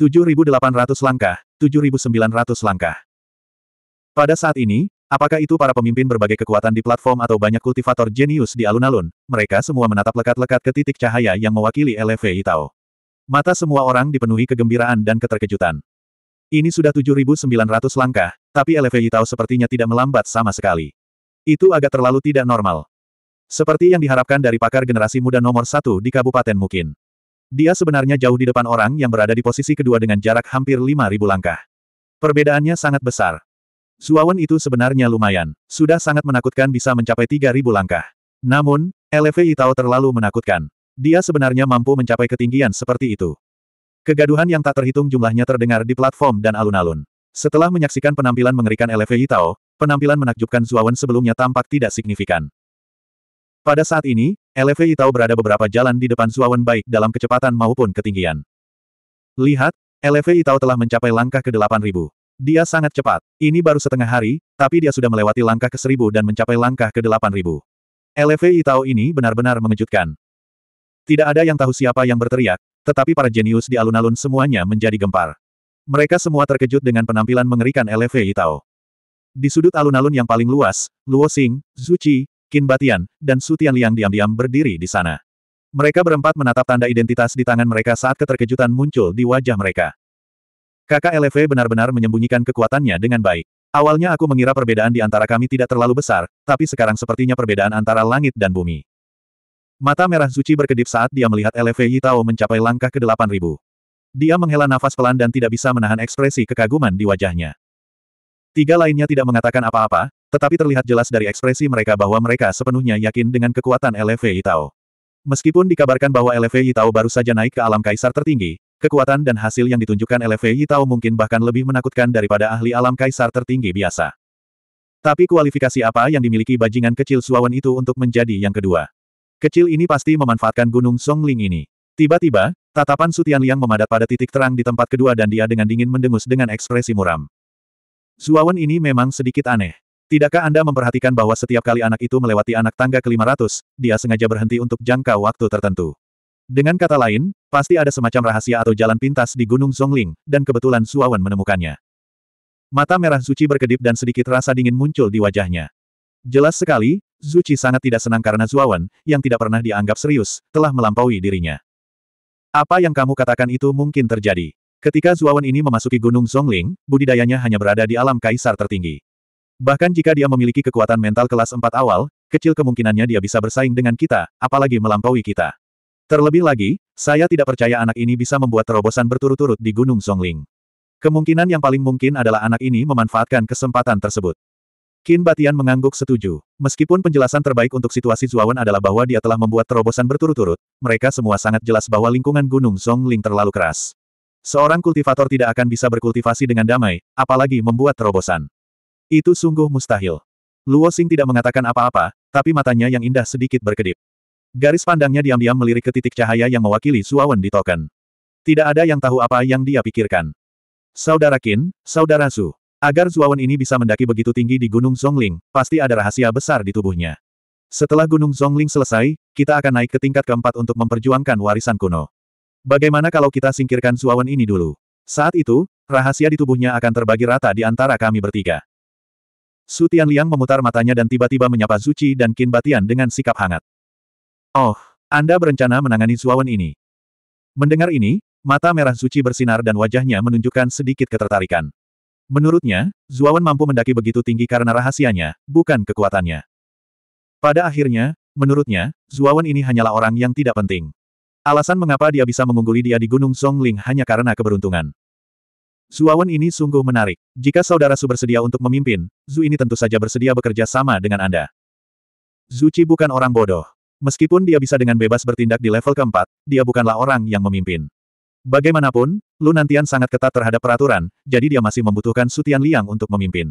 7800 langkah, 7900 langkah. Pada saat ini, apakah itu para pemimpin berbagai kekuatan di platform atau banyak kultivator jenius di alun-alun, mereka semua menatap lekat-lekat ke titik cahaya yang mewakili LV Yitao. Mata semua orang dipenuhi kegembiraan dan keterkejutan. Ini sudah 7.900 langkah, tapi LV Yitao sepertinya tidak melambat sama sekali. Itu agak terlalu tidak normal. Seperti yang diharapkan dari pakar generasi muda nomor satu di Kabupaten Mukin. Dia sebenarnya jauh di depan orang yang berada di posisi kedua dengan jarak hampir 5.000 langkah. Perbedaannya sangat besar. Zuawan itu sebenarnya lumayan, sudah sangat menakutkan bisa mencapai 3.000 langkah. Namun, LV Yitao terlalu menakutkan. Dia sebenarnya mampu mencapai ketinggian seperti itu. Kegaduhan yang tak terhitung jumlahnya terdengar di platform dan alun-alun. Setelah menyaksikan penampilan mengerikan LV Yitao, penampilan menakjubkan Zuawan sebelumnya tampak tidak signifikan. Pada saat ini, LV Yitao berada beberapa jalan di depan Zuawan baik dalam kecepatan maupun ketinggian. Lihat, LV Yitao telah mencapai langkah ke-8000. Dia sangat cepat. Ini baru setengah hari, tapi dia sudah melewati langkah ke-1000 dan mencapai langkah ke-8000. LV Yitao ini benar-benar mengejutkan. Tidak ada yang tahu siapa yang berteriak, tetapi para jenius di alun-alun semuanya menjadi gempar. Mereka semua terkejut dengan penampilan mengerikan LV Itao. Di sudut alun-alun yang paling luas, Luo Xing, Zuci, Qin Batian, dan Su Tianliang diam-diam berdiri di sana. Mereka berempat menatap tanda identitas di tangan mereka saat keterkejutan muncul di wajah mereka. Kakak LV benar-benar menyembunyikan kekuatannya dengan baik. Awalnya aku mengira perbedaan di antara kami tidak terlalu besar, tapi sekarang sepertinya perbedaan antara langit dan bumi. Mata merah suci berkedip saat dia melihat LV Tao mencapai langkah ke delapan ribu. Dia menghela nafas pelan dan tidak bisa menahan ekspresi kekaguman di wajahnya. Tiga lainnya tidak mengatakan apa-apa, tetapi terlihat jelas dari ekspresi mereka bahwa mereka sepenuhnya yakin dengan kekuatan LV Tao. Meskipun dikabarkan bahwa LV Tao baru saja naik ke alam kaisar tertinggi, kekuatan dan hasil yang ditunjukkan LV Tao mungkin bahkan lebih menakutkan daripada ahli alam kaisar tertinggi biasa. Tapi kualifikasi apa yang dimiliki bajingan kecil Suawan itu untuk menjadi yang kedua? Kecil ini pasti memanfaatkan gunung Songling ini. Tiba-tiba, tatapan Sutian Liang memadat pada titik terang di tempat kedua dan dia dengan dingin mendengus dengan ekspresi muram. Zuawan ini memang sedikit aneh. Tidakkah Anda memperhatikan bahwa setiap kali anak itu melewati anak tangga ke-500, dia sengaja berhenti untuk jangka waktu tertentu. Dengan kata lain, pasti ada semacam rahasia atau jalan pintas di Gunung Songling dan kebetulan Zuawan menemukannya. Mata merah suci berkedip dan sedikit rasa dingin muncul di wajahnya. Jelas sekali, Zuci sangat tidak senang karena Zuawan, yang tidak pernah dianggap serius, telah melampaui dirinya. Apa yang kamu katakan itu mungkin terjadi. Ketika Zuawan ini memasuki Gunung Zhongling, budidayanya hanya berada di alam kaisar tertinggi. Bahkan jika dia memiliki kekuatan mental kelas 4 awal, kecil kemungkinannya dia bisa bersaing dengan kita, apalagi melampaui kita. Terlebih lagi, saya tidak percaya anak ini bisa membuat terobosan berturut-turut di Gunung Zhongling. Kemungkinan yang paling mungkin adalah anak ini memanfaatkan kesempatan tersebut. Kin Batian mengangguk setuju. Meskipun penjelasan terbaik untuk situasi Zuawan adalah bahwa dia telah membuat terobosan berturut-turut, mereka semua sangat jelas bahwa lingkungan Gunung Songling terlalu keras. Seorang kultivator tidak akan bisa berkultivasi dengan damai, apalagi membuat terobosan. Itu sungguh mustahil. Luo Xing tidak mengatakan apa-apa, tapi matanya yang indah sedikit berkedip. Garis pandangnya diam-diam melirik ke titik cahaya yang mewakili Zuawan di token. Tidak ada yang tahu apa yang dia pikirkan. Saudara Kin, Saudara Su. Agar Zuawan ini bisa mendaki begitu tinggi di Gunung Zongling, pasti ada rahasia besar di tubuhnya. Setelah Gunung Zongling selesai, kita akan naik ke tingkat keempat untuk memperjuangkan warisan kuno. Bagaimana kalau kita singkirkan Zuawan ini dulu? Saat itu, rahasia di tubuhnya akan terbagi rata di antara kami bertiga. Su Tianliang memutar matanya dan tiba-tiba menyapa Zuci dan Qin Batian dengan sikap hangat. Oh, Anda berencana menangani Zuawan ini. Mendengar ini, mata merah Zuci bersinar dan wajahnya menunjukkan sedikit ketertarikan. Menurutnya, Zuawan mampu mendaki begitu tinggi karena rahasianya, bukan kekuatannya. Pada akhirnya, menurutnya, Zuawan ini hanyalah orang yang tidak penting. Alasan mengapa dia bisa mengungguli dia di Gunung Songling hanya karena keberuntungan. Zuawan ini sungguh menarik. Jika saudara Su bersedia untuk memimpin, Zu ini tentu saja bersedia bekerja sama dengan Anda. Zuci bukan orang bodoh. Meskipun dia bisa dengan bebas bertindak di level keempat, dia bukanlah orang yang memimpin. Bagaimanapun, Lu Nantian sangat ketat terhadap peraturan, jadi dia masih membutuhkan Sutian Liang untuk memimpin.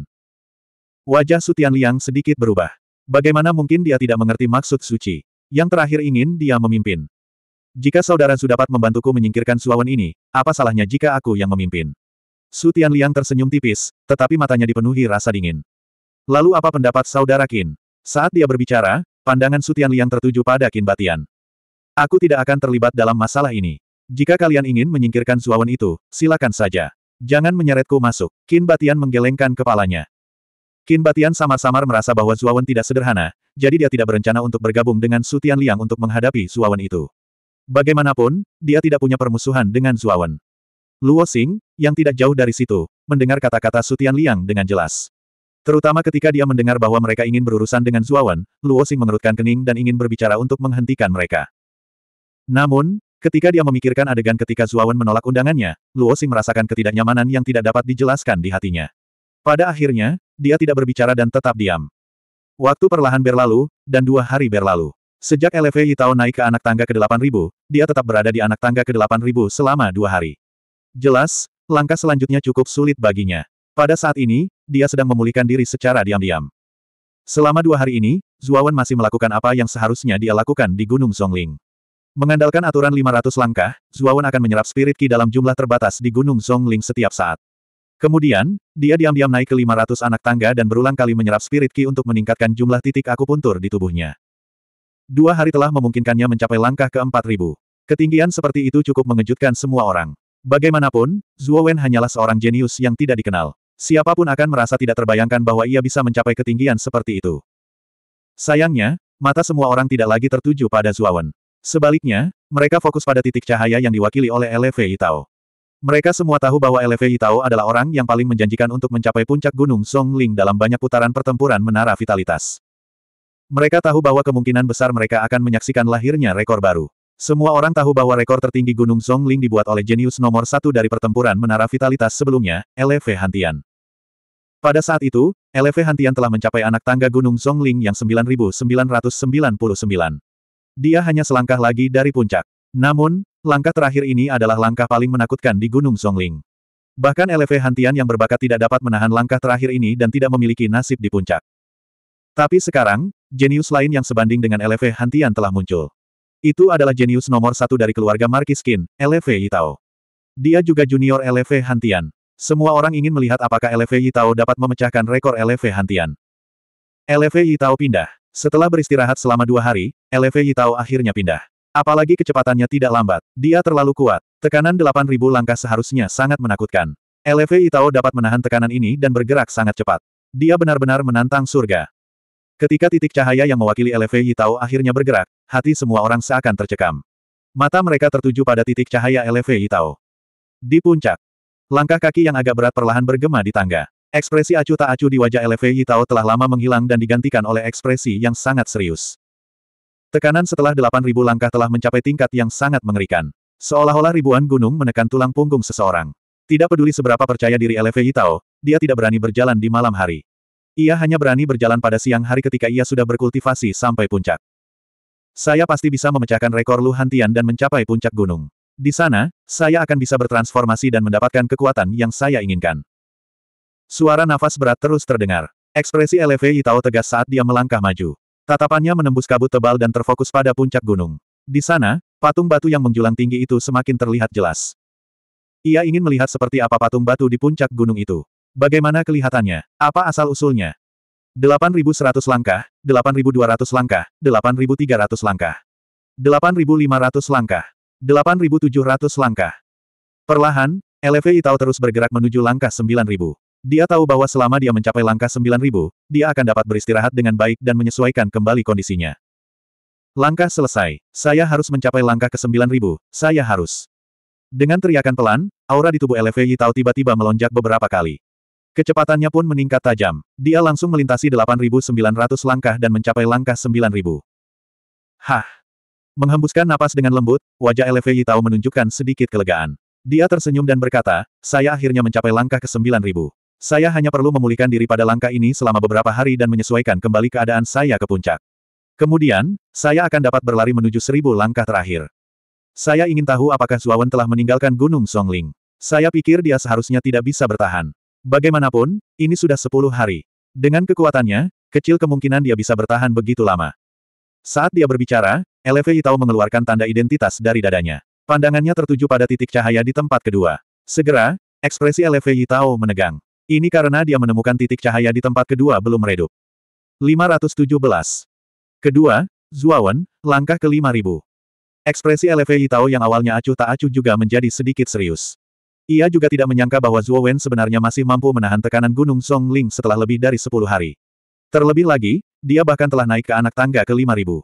Wajah Sutian Liang sedikit berubah. Bagaimana mungkin dia tidak mengerti maksud suci? Yang terakhir ingin dia memimpin. Jika saudara sudah dapat membantuku menyingkirkan Suawan ini, apa salahnya jika aku yang memimpin? Sutian Liang tersenyum tipis, tetapi matanya dipenuhi rasa dingin. Lalu apa pendapat saudara Qin? Saat dia berbicara, pandangan Sutian Liang tertuju pada Qin Batian. Aku tidak akan terlibat dalam masalah ini. Jika kalian ingin menyingkirkan suawan itu, silakan saja. Jangan menyeretku masuk. Qin Batian menggelengkan kepalanya. Qin Batian samar-samar merasa bahwa Zuawan tidak sederhana, jadi dia tidak berencana untuk bergabung dengan Sutian Liang untuk menghadapi Zuawan itu. Bagaimanapun, dia tidak punya permusuhan dengan Zuawan. Luo Xing, yang tidak jauh dari situ, mendengar kata-kata Sutian Liang dengan jelas. Terutama ketika dia mendengar bahwa mereka ingin berurusan dengan Zuawan, Luo Xing mengerutkan kening dan ingin berbicara untuk menghentikan mereka. Namun, Ketika dia memikirkan adegan ketika Zuawan menolak undangannya, Luo Xing merasakan ketidaknyamanan yang tidak dapat dijelaskan di hatinya. Pada akhirnya, dia tidak berbicara dan tetap diam. Waktu perlahan berlalu, dan dua hari berlalu. Sejak LFA Yitao naik ke anak tangga ke-8000, dia tetap berada di anak tangga ke-8000 selama dua hari. Jelas, langkah selanjutnya cukup sulit baginya. Pada saat ini, dia sedang memulihkan diri secara diam-diam. Selama dua hari ini, Zuawan masih melakukan apa yang seharusnya dia lakukan di Gunung Songling. Mengandalkan aturan 500 langkah, Zuawan akan menyerap spirit ki dalam jumlah terbatas di Gunung Zhongling setiap saat. Kemudian, dia diam-diam naik ke 500 anak tangga dan berulang kali menyerap spirit ki untuk meningkatkan jumlah titik akupuntur di tubuhnya. Dua hari telah memungkinkannya mencapai langkah ke 4000. Ketinggian seperti itu cukup mengejutkan semua orang. Bagaimanapun, Zuo Wen hanyalah seorang jenius yang tidak dikenal. Siapapun akan merasa tidak terbayangkan bahwa ia bisa mencapai ketinggian seperti itu. Sayangnya, mata semua orang tidak lagi tertuju pada Zuo Wen. Sebaliknya, mereka fokus pada titik cahaya yang diwakili oleh LV Itao. Mereka semua tahu bahwa LV Itao adalah orang yang paling menjanjikan untuk mencapai puncak Gunung Song Ling dalam banyak putaran pertempuran menara vitalitas. Mereka tahu bahwa kemungkinan besar mereka akan menyaksikan lahirnya rekor baru. Semua orang tahu bahwa rekor tertinggi Gunung Song Ling dibuat oleh jenius nomor satu dari pertempuran menara vitalitas sebelumnya, LV Hantian. Pada saat itu, LV Hantian telah mencapai anak tangga Gunung Song Ling yang 9999. Dia hanya selangkah lagi dari puncak. Namun, langkah terakhir ini adalah langkah paling menakutkan di Gunung Songling. Bahkan LV Hantian yang berbakat tidak dapat menahan langkah terakhir ini dan tidak memiliki nasib di puncak. Tapi sekarang, jenius lain yang sebanding dengan LV Hantian telah muncul. Itu adalah jenius nomor satu dari keluarga Kin, LV Yitao. Dia juga junior LV Hantian. Semua orang ingin melihat apakah LV Yitao dapat memecahkan rekor LV Hantian. LV Yitao pindah. Setelah beristirahat selama dua hari, LV Yitao akhirnya pindah. Apalagi kecepatannya tidak lambat, dia terlalu kuat. Tekanan 8.000 langkah seharusnya sangat menakutkan. LV Yitao dapat menahan tekanan ini dan bergerak sangat cepat. Dia benar-benar menantang surga. Ketika titik cahaya yang mewakili LV Yitao akhirnya bergerak, hati semua orang seakan tercekam. Mata mereka tertuju pada titik cahaya LV Yitao. Di puncak, langkah kaki yang agak berat perlahan bergema di tangga. Ekspresi acuh tak acuh di wajah LV Yitao telah lama menghilang dan digantikan oleh ekspresi yang sangat serius. Tekanan setelah 8.000 langkah telah mencapai tingkat yang sangat mengerikan. Seolah-olah ribuan gunung menekan tulang punggung seseorang. Tidak peduli seberapa percaya diri LV Yitao, dia tidak berani berjalan di malam hari. Ia hanya berani berjalan pada siang hari ketika ia sudah berkultivasi sampai puncak. Saya pasti bisa memecahkan rekor Luhantian dan mencapai puncak gunung. Di sana, saya akan bisa bertransformasi dan mendapatkan kekuatan yang saya inginkan. Suara nafas berat terus terdengar. Ekspresi LV Itao tegas saat dia melangkah maju. Tatapannya menembus kabut tebal dan terfokus pada puncak gunung. Di sana, patung batu yang menjulang tinggi itu semakin terlihat jelas. Ia ingin melihat seperti apa patung batu di puncak gunung itu. Bagaimana kelihatannya? Apa asal-usulnya? 8.100 langkah, 8.200 langkah, 8.300 langkah. 8.500 langkah. 8.700 langkah. Perlahan, LV Itao terus bergerak menuju langkah ribu. Dia tahu bahwa selama dia mencapai langkah 9000, dia akan dapat beristirahat dengan baik dan menyesuaikan kembali kondisinya. Langkah selesai. Saya harus mencapai langkah ke 9000. Saya harus. Dengan teriakan pelan, aura di tubuh LFI Tao tiba-tiba melonjak beberapa kali. Kecepatannya pun meningkat tajam. Dia langsung melintasi 8900 langkah dan mencapai langkah 9000. Hah. Menghembuskan napas dengan lembut, wajah LFI Tao menunjukkan sedikit kelegaan. Dia tersenyum dan berkata, saya akhirnya mencapai langkah ke 9000. Saya hanya perlu memulihkan diri pada langkah ini selama beberapa hari dan menyesuaikan kembali keadaan saya ke puncak. Kemudian, saya akan dapat berlari menuju seribu langkah terakhir. Saya ingin tahu apakah Zuawan telah meninggalkan Gunung Songling. Saya pikir dia seharusnya tidak bisa bertahan. Bagaimanapun, ini sudah sepuluh hari. Dengan kekuatannya, kecil kemungkinan dia bisa bertahan begitu lama. Saat dia berbicara, LV Itau mengeluarkan tanda identitas dari dadanya. Pandangannya tertuju pada titik cahaya di tempat kedua. Segera, ekspresi LV Itau menegang. Ini karena dia menemukan titik cahaya di tempat kedua belum meredup. 517. Kedua, Zuawan, langkah ke 5000. Ekspresi Eleve Yitao yang awalnya acuh tak acuh juga menjadi sedikit serius. Ia juga tidak menyangka bahwa Zuowen sebenarnya masih mampu menahan tekanan Gunung Song Ling setelah lebih dari 10 hari. Terlebih lagi, dia bahkan telah naik ke anak tangga ke 5000.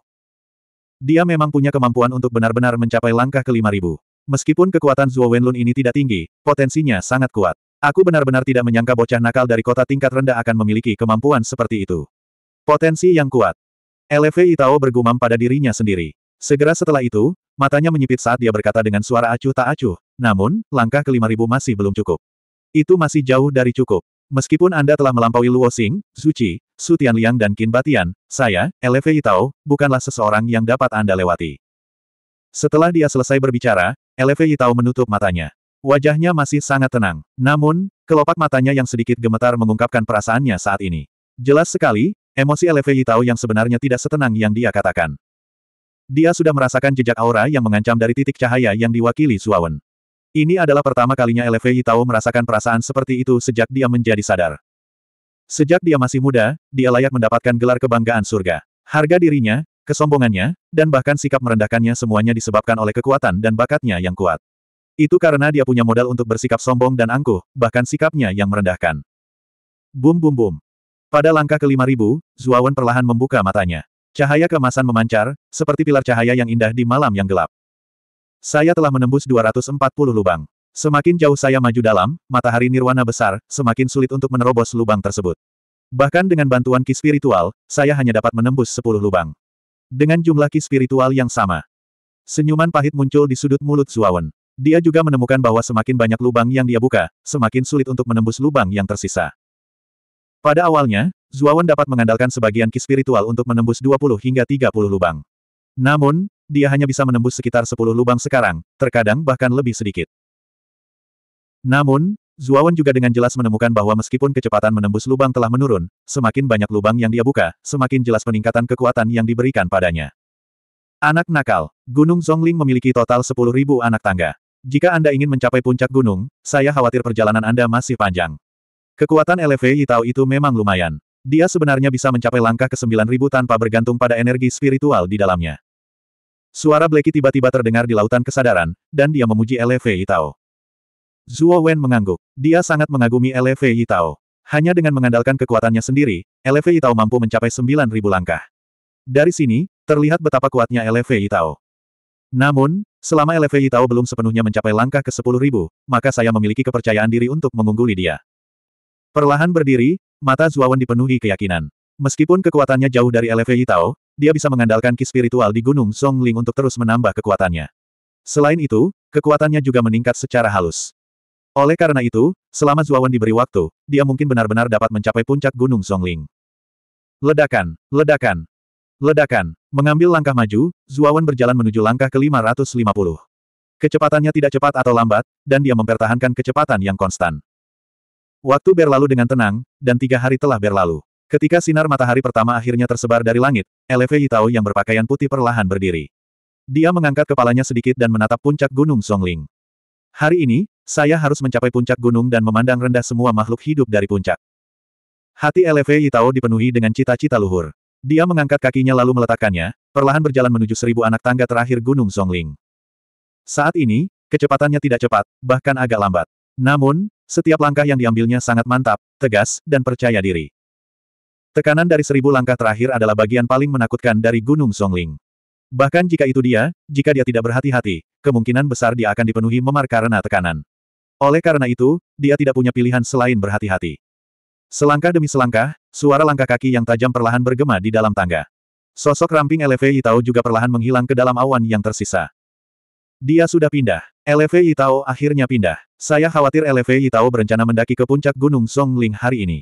Dia memang punya kemampuan untuk benar-benar mencapai langkah ke 5000. Meskipun kekuatan Zuowen Lun ini tidak tinggi, potensinya sangat kuat. Aku benar-benar tidak menyangka bocah nakal dari kota tingkat rendah akan memiliki kemampuan seperti itu. Potensi yang kuat. LV Itao bergumam pada dirinya sendiri. Segera setelah itu, matanya menyipit saat dia berkata dengan suara acuh tak acuh, namun, langkah kelima ribu masih belum cukup. Itu masih jauh dari cukup. Meskipun Anda telah melampaui Luo Xing, Zuci, Su Tianliang dan Qin Batian, saya, LV Itao, bukanlah seseorang yang dapat Anda lewati. Setelah dia selesai berbicara, LV Itao menutup matanya. Wajahnya masih sangat tenang. Namun, kelopak matanya yang sedikit gemetar mengungkapkan perasaannya saat ini. Jelas sekali, emosi Eleve Tao yang sebenarnya tidak setenang yang dia katakan. Dia sudah merasakan jejak aura yang mengancam dari titik cahaya yang diwakili Suawen. Ini adalah pertama kalinya Eleve Tao merasakan perasaan seperti itu sejak dia menjadi sadar. Sejak dia masih muda, dia layak mendapatkan gelar kebanggaan surga. Harga dirinya, kesombongannya, dan bahkan sikap merendahkannya semuanya disebabkan oleh kekuatan dan bakatnya yang kuat. Itu karena dia punya modal untuk bersikap sombong dan angkuh, bahkan sikapnya yang merendahkan. Bum bum bum. Pada langkah kelima ribu, Zuawan perlahan membuka matanya. Cahaya kemasan memancar, seperti pilar cahaya yang indah di malam yang gelap. Saya telah menembus 240 lubang. Semakin jauh saya maju dalam, matahari nirwana besar, semakin sulit untuk menerobos lubang tersebut. Bahkan dengan bantuan ki spiritual, saya hanya dapat menembus 10 lubang. Dengan jumlah ki spiritual yang sama. Senyuman pahit muncul di sudut mulut Zuawan. Dia juga menemukan bahwa semakin banyak lubang yang dia buka, semakin sulit untuk menembus lubang yang tersisa. Pada awalnya, Zuawan dapat mengandalkan sebagian ki spiritual untuk menembus 20 hingga 30 lubang. Namun, dia hanya bisa menembus sekitar 10 lubang sekarang, terkadang bahkan lebih sedikit. Namun, Zuawan juga dengan jelas menemukan bahwa meskipun kecepatan menembus lubang telah menurun, semakin banyak lubang yang dia buka, semakin jelas peningkatan kekuatan yang diberikan padanya. Anak nakal, Gunung Zhongling memiliki total 10.000 anak tangga. Jika Anda ingin mencapai puncak gunung, saya khawatir perjalanan Anda masih panjang. Kekuatan LV Yitao itu memang lumayan. Dia sebenarnya bisa mencapai langkah ke 9000 tanpa bergantung pada energi spiritual di dalamnya. Suara Blacky tiba-tiba terdengar di lautan kesadaran, dan dia memuji LV Yitao. Zuo Wen mengangguk. Dia sangat mengagumi LV Yitao. Hanya dengan mengandalkan kekuatannya sendiri, LV Yitao mampu mencapai 9000 langkah. Dari sini, terlihat betapa kuatnya LV Yitao. Namun, Selama LFI Yitao belum sepenuhnya mencapai langkah ke sepuluh ribu, maka saya memiliki kepercayaan diri untuk mengungguli dia. Perlahan berdiri, mata Zuawan dipenuhi keyakinan. Meskipun kekuatannya jauh dari LFI Yitao, dia bisa mengandalkan ki spiritual di Gunung Songling untuk terus menambah kekuatannya. Selain itu, kekuatannya juga meningkat secara halus. Oleh karena itu, selama Zuawan diberi waktu, dia mungkin benar-benar dapat mencapai puncak Gunung Songling. Ledakan, ledakan, ledakan. Mengambil langkah maju, Zuawan berjalan menuju langkah ke-550. Kecepatannya tidak cepat atau lambat, dan dia mempertahankan kecepatan yang konstan. Waktu berlalu dengan tenang, dan tiga hari telah berlalu. Ketika sinar matahari pertama akhirnya tersebar dari langit, LV Yitao yang berpakaian putih perlahan berdiri. Dia mengangkat kepalanya sedikit dan menatap puncak gunung Songling. Hari ini, saya harus mencapai puncak gunung dan memandang rendah semua makhluk hidup dari puncak. Hati LV Yitao dipenuhi dengan cita-cita luhur. Dia mengangkat kakinya lalu meletakkannya, perlahan berjalan menuju seribu anak tangga terakhir Gunung Zongling. Saat ini, kecepatannya tidak cepat, bahkan agak lambat. Namun, setiap langkah yang diambilnya sangat mantap, tegas, dan percaya diri. Tekanan dari seribu langkah terakhir adalah bagian paling menakutkan dari Gunung Zongling. Bahkan jika itu dia, jika dia tidak berhati-hati, kemungkinan besar dia akan dipenuhi memar karena tekanan. Oleh karena itu, dia tidak punya pilihan selain berhati-hati. Selangkah demi selangkah, suara langkah kaki yang tajam perlahan bergema di dalam tangga. Sosok ramping LV Itao juga perlahan menghilang ke dalam awan yang tersisa. Dia sudah pindah. LV Itao akhirnya pindah. Saya khawatir LV Itao berencana mendaki ke puncak Gunung Songling hari ini.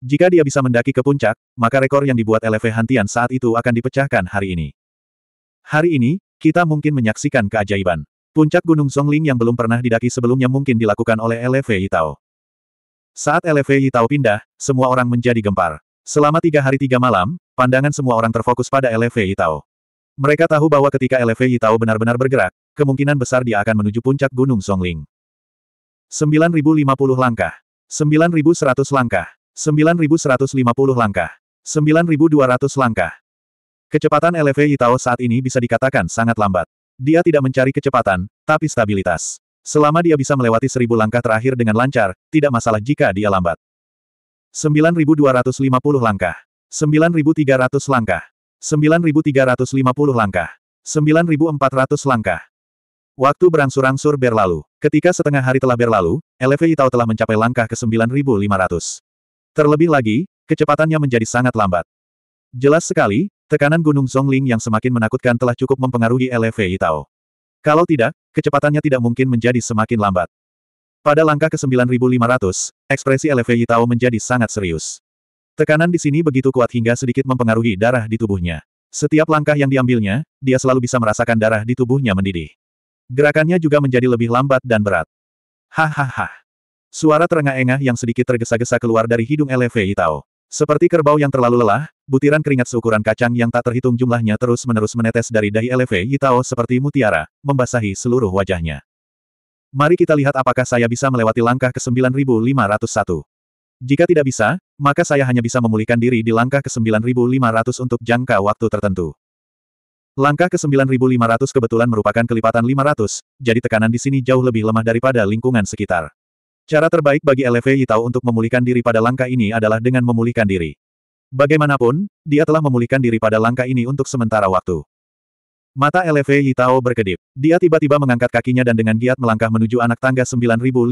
Jika dia bisa mendaki ke puncak, maka rekor yang dibuat LV Hantian saat itu akan dipecahkan hari ini. Hari ini, kita mungkin menyaksikan keajaiban. Puncak Gunung Songling yang belum pernah didaki sebelumnya mungkin dilakukan oleh LV Itao. Saat LFI Tao pindah, semua orang menjadi gempar. Selama tiga hari tiga malam, pandangan semua orang terfokus pada LFI Tao. Mereka tahu bahwa ketika LFI Tao benar-benar bergerak, kemungkinan besar dia akan menuju puncak Gunung Songling. 9050 langkah. 9100 langkah. 9150 langkah. 9200 langkah. Kecepatan LFI Tao saat ini bisa dikatakan sangat lambat. Dia tidak mencari kecepatan, tapi stabilitas. Selama dia bisa melewati seribu langkah terakhir dengan lancar, tidak masalah jika dia lambat. 9250 langkah. 9300 langkah. 9350 langkah. 9400 langkah. Waktu berangsur-angsur berlalu. Ketika setengah hari telah berlalu, LFI Tao telah mencapai langkah ke 9500. Terlebih lagi, kecepatannya menjadi sangat lambat. Jelas sekali, tekanan Gunung Zhongling yang semakin menakutkan telah cukup mempengaruhi LFI Tao. Kalau tidak, kecepatannya tidak mungkin menjadi semakin lambat. Pada langkah ke 9500, ekspresi LV Yitao menjadi sangat serius. Tekanan di sini begitu kuat hingga sedikit mempengaruhi darah di tubuhnya. Setiap langkah yang diambilnya, dia selalu bisa merasakan darah di tubuhnya mendidih. Gerakannya juga menjadi lebih lambat dan berat. Hahaha. Suara terengah-engah yang sedikit tergesa-gesa keluar dari hidung LV Yitao. Seperti kerbau yang terlalu lelah, Butiran keringat seukuran kacang yang tak terhitung jumlahnya terus-menerus menetes dari dahi LV Yitao seperti mutiara, membasahi seluruh wajahnya. Mari kita lihat apakah saya bisa melewati langkah ke-9501. Jika tidak bisa, maka saya hanya bisa memulihkan diri di langkah ke-9500 untuk jangka waktu tertentu. Langkah ke-9500 kebetulan merupakan kelipatan 500, jadi tekanan di sini jauh lebih lemah daripada lingkungan sekitar. Cara terbaik bagi LV Yitao untuk memulihkan diri pada langkah ini adalah dengan memulihkan diri. Bagaimanapun, dia telah memulihkan diri pada langkah ini untuk sementara waktu. Mata LV Yitao berkedip. Dia tiba-tiba mengangkat kakinya dan dengan giat melangkah menuju anak tangga 9501.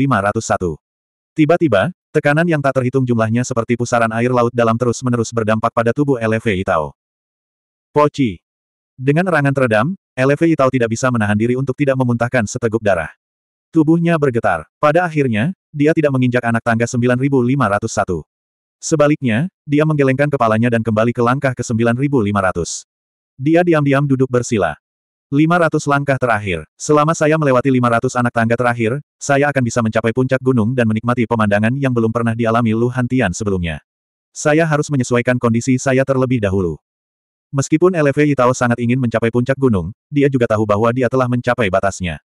Tiba-tiba, tekanan yang tak terhitung jumlahnya seperti pusaran air laut dalam terus-menerus berdampak pada tubuh LV Yitao. Poci. Dengan erangan teredam, LV Yitao tidak bisa menahan diri untuk tidak memuntahkan seteguk darah. Tubuhnya bergetar. Pada akhirnya, dia tidak menginjak anak tangga 9501. Sebaliknya, dia menggelengkan kepalanya dan kembali ke langkah ke 9500. Dia diam-diam duduk bersila. 500 langkah terakhir. Selama saya melewati 500 anak tangga terakhir, saya akan bisa mencapai puncak gunung dan menikmati pemandangan yang belum pernah dialami Lu Hantian sebelumnya. Saya harus menyesuaikan kondisi saya terlebih dahulu. Meskipun LV Yitao sangat ingin mencapai puncak gunung, dia juga tahu bahwa dia telah mencapai batasnya.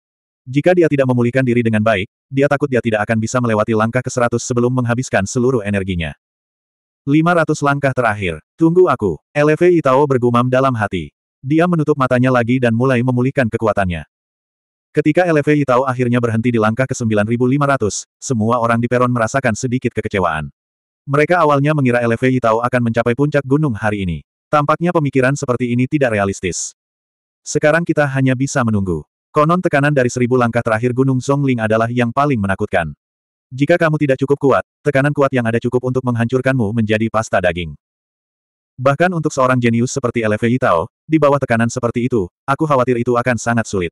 Jika dia tidak memulihkan diri dengan baik, dia takut dia tidak akan bisa melewati langkah ke-100 sebelum menghabiskan seluruh energinya. 500 langkah terakhir. Tunggu aku. LV Itao bergumam dalam hati. Dia menutup matanya lagi dan mulai memulihkan kekuatannya. Ketika LV Itao akhirnya berhenti di langkah ke-9500, semua orang di peron merasakan sedikit kekecewaan. Mereka awalnya mengira LV Itao akan mencapai puncak gunung hari ini. Tampaknya pemikiran seperti ini tidak realistis. Sekarang kita hanya bisa menunggu. Konon tekanan dari seribu langkah terakhir Gunung Songling adalah yang paling menakutkan. Jika kamu tidak cukup kuat, tekanan kuat yang ada cukup untuk menghancurkanmu menjadi pasta daging. Bahkan untuk seorang jenius seperti LV Yitao, di bawah tekanan seperti itu, aku khawatir itu akan sangat sulit.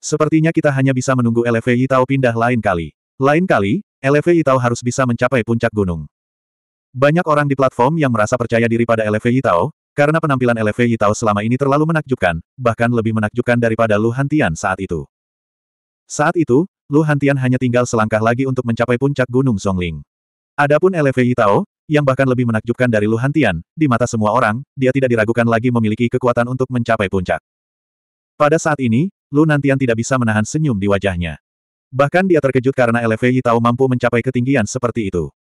Sepertinya kita hanya bisa menunggu LV Yitao pindah lain kali. Lain kali, LV Yitao harus bisa mencapai puncak gunung. Banyak orang di platform yang merasa percaya diri pada LV Yitao, karena penampilan LV Yitao selama ini terlalu menakjubkan, bahkan lebih menakjubkan daripada Lu Hantian saat itu. Saat itu, Lu Hantian hanya tinggal selangkah lagi untuk mencapai puncak Gunung Songling. Adapun LFE Yitao, yang bahkan lebih menakjubkan dari Lu Hantian, di mata semua orang, dia tidak diragukan lagi memiliki kekuatan untuk mencapai puncak. Pada saat ini, Lu Nantian tidak bisa menahan senyum di wajahnya. Bahkan dia terkejut karena LFE Yitao mampu mencapai ketinggian seperti itu.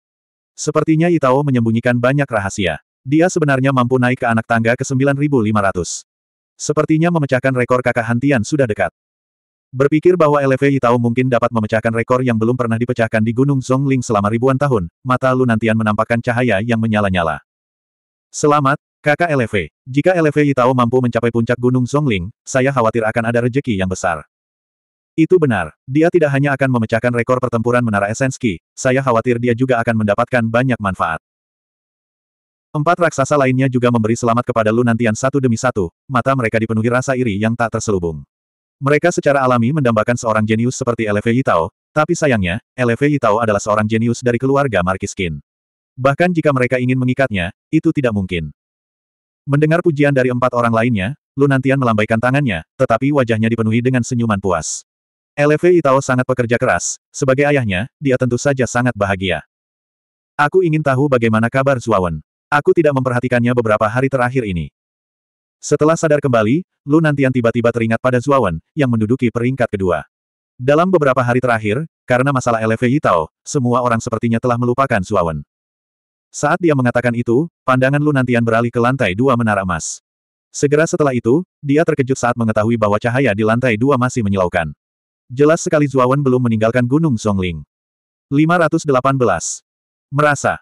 Sepertinya Yitao menyembunyikan banyak rahasia. Dia sebenarnya mampu naik ke anak tangga ke 9500. Sepertinya memecahkan rekor kakak Hantian sudah dekat. Berpikir bahwa LV Yitao mungkin dapat memecahkan rekor yang belum pernah dipecahkan di Gunung Zhongling selama ribuan tahun, mata Lu Nantian menampakkan cahaya yang menyala-nyala. Selamat, kakak LV. Jika LV Yitao mampu mencapai puncak Gunung Zhongling, saya khawatir akan ada rejeki yang besar. Itu benar, dia tidak hanya akan memecahkan rekor pertempuran Menara Esenski, saya khawatir dia juga akan mendapatkan banyak manfaat. Empat raksasa lainnya juga memberi selamat kepada Lunantian satu demi satu, mata mereka dipenuhi rasa iri yang tak terselubung. Mereka secara alami mendambakan seorang jenius seperti Eleve Yitao, tapi sayangnya, Eleve Yitao adalah seorang jenius dari keluarga Marquis Qin. Bahkan jika mereka ingin mengikatnya, itu tidak mungkin. Mendengar pujian dari empat orang lainnya, Lunantian melambaikan tangannya, tetapi wajahnya dipenuhi dengan senyuman puas. Eleve Itao sangat pekerja keras, sebagai ayahnya, dia tentu saja sangat bahagia. Aku ingin tahu bagaimana kabar Zuawan. Aku tidak memperhatikannya beberapa hari terakhir ini. Setelah sadar kembali, Lu Nantian tiba-tiba teringat pada Zuawan, yang menduduki peringkat kedua. Dalam beberapa hari terakhir, karena masalah LV Yitao, semua orang sepertinya telah melupakan Zuawan. Saat dia mengatakan itu, pandangan Lu Nantian beralih ke lantai dua menara emas. Segera setelah itu, dia terkejut saat mengetahui bahwa cahaya di lantai dua masih menyilaukan. Jelas sekali Zuawan belum meninggalkan Gunung Songling. 518. Merasa.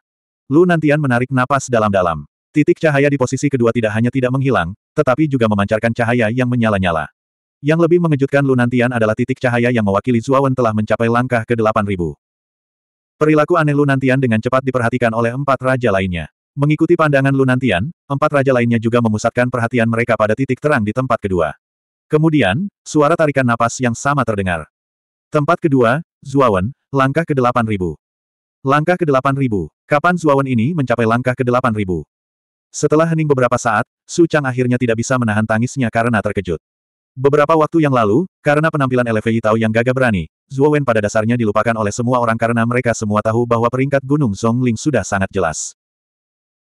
Lu Nantian menarik napas dalam-dalam. Titik cahaya di posisi kedua tidak hanya tidak menghilang, tetapi juga memancarkan cahaya yang menyala-nyala. Yang lebih mengejutkan Lunantian adalah titik cahaya yang mewakili Zuawan telah mencapai langkah ke-8000. Perilaku aneh Lunantian dengan cepat diperhatikan oleh empat raja lainnya. Mengikuti pandangan Lunantian, empat raja lainnya juga memusatkan perhatian mereka pada titik terang di tempat kedua. Kemudian, suara tarikan napas yang sama terdengar. Tempat kedua, Zuawan, langkah ke-8000. Langkah ke-8000. Kapan Zuawan ini mencapai langkah ke-8000? Setelah hening beberapa saat, Su Chang akhirnya tidak bisa menahan tangisnya karena terkejut. Beberapa waktu yang lalu, karena penampilan Elevei Yitao yang gagah berani, Zhuo Wen pada dasarnya dilupakan oleh semua orang karena mereka semua tahu bahwa peringkat Gunung Song Ling sudah sangat jelas.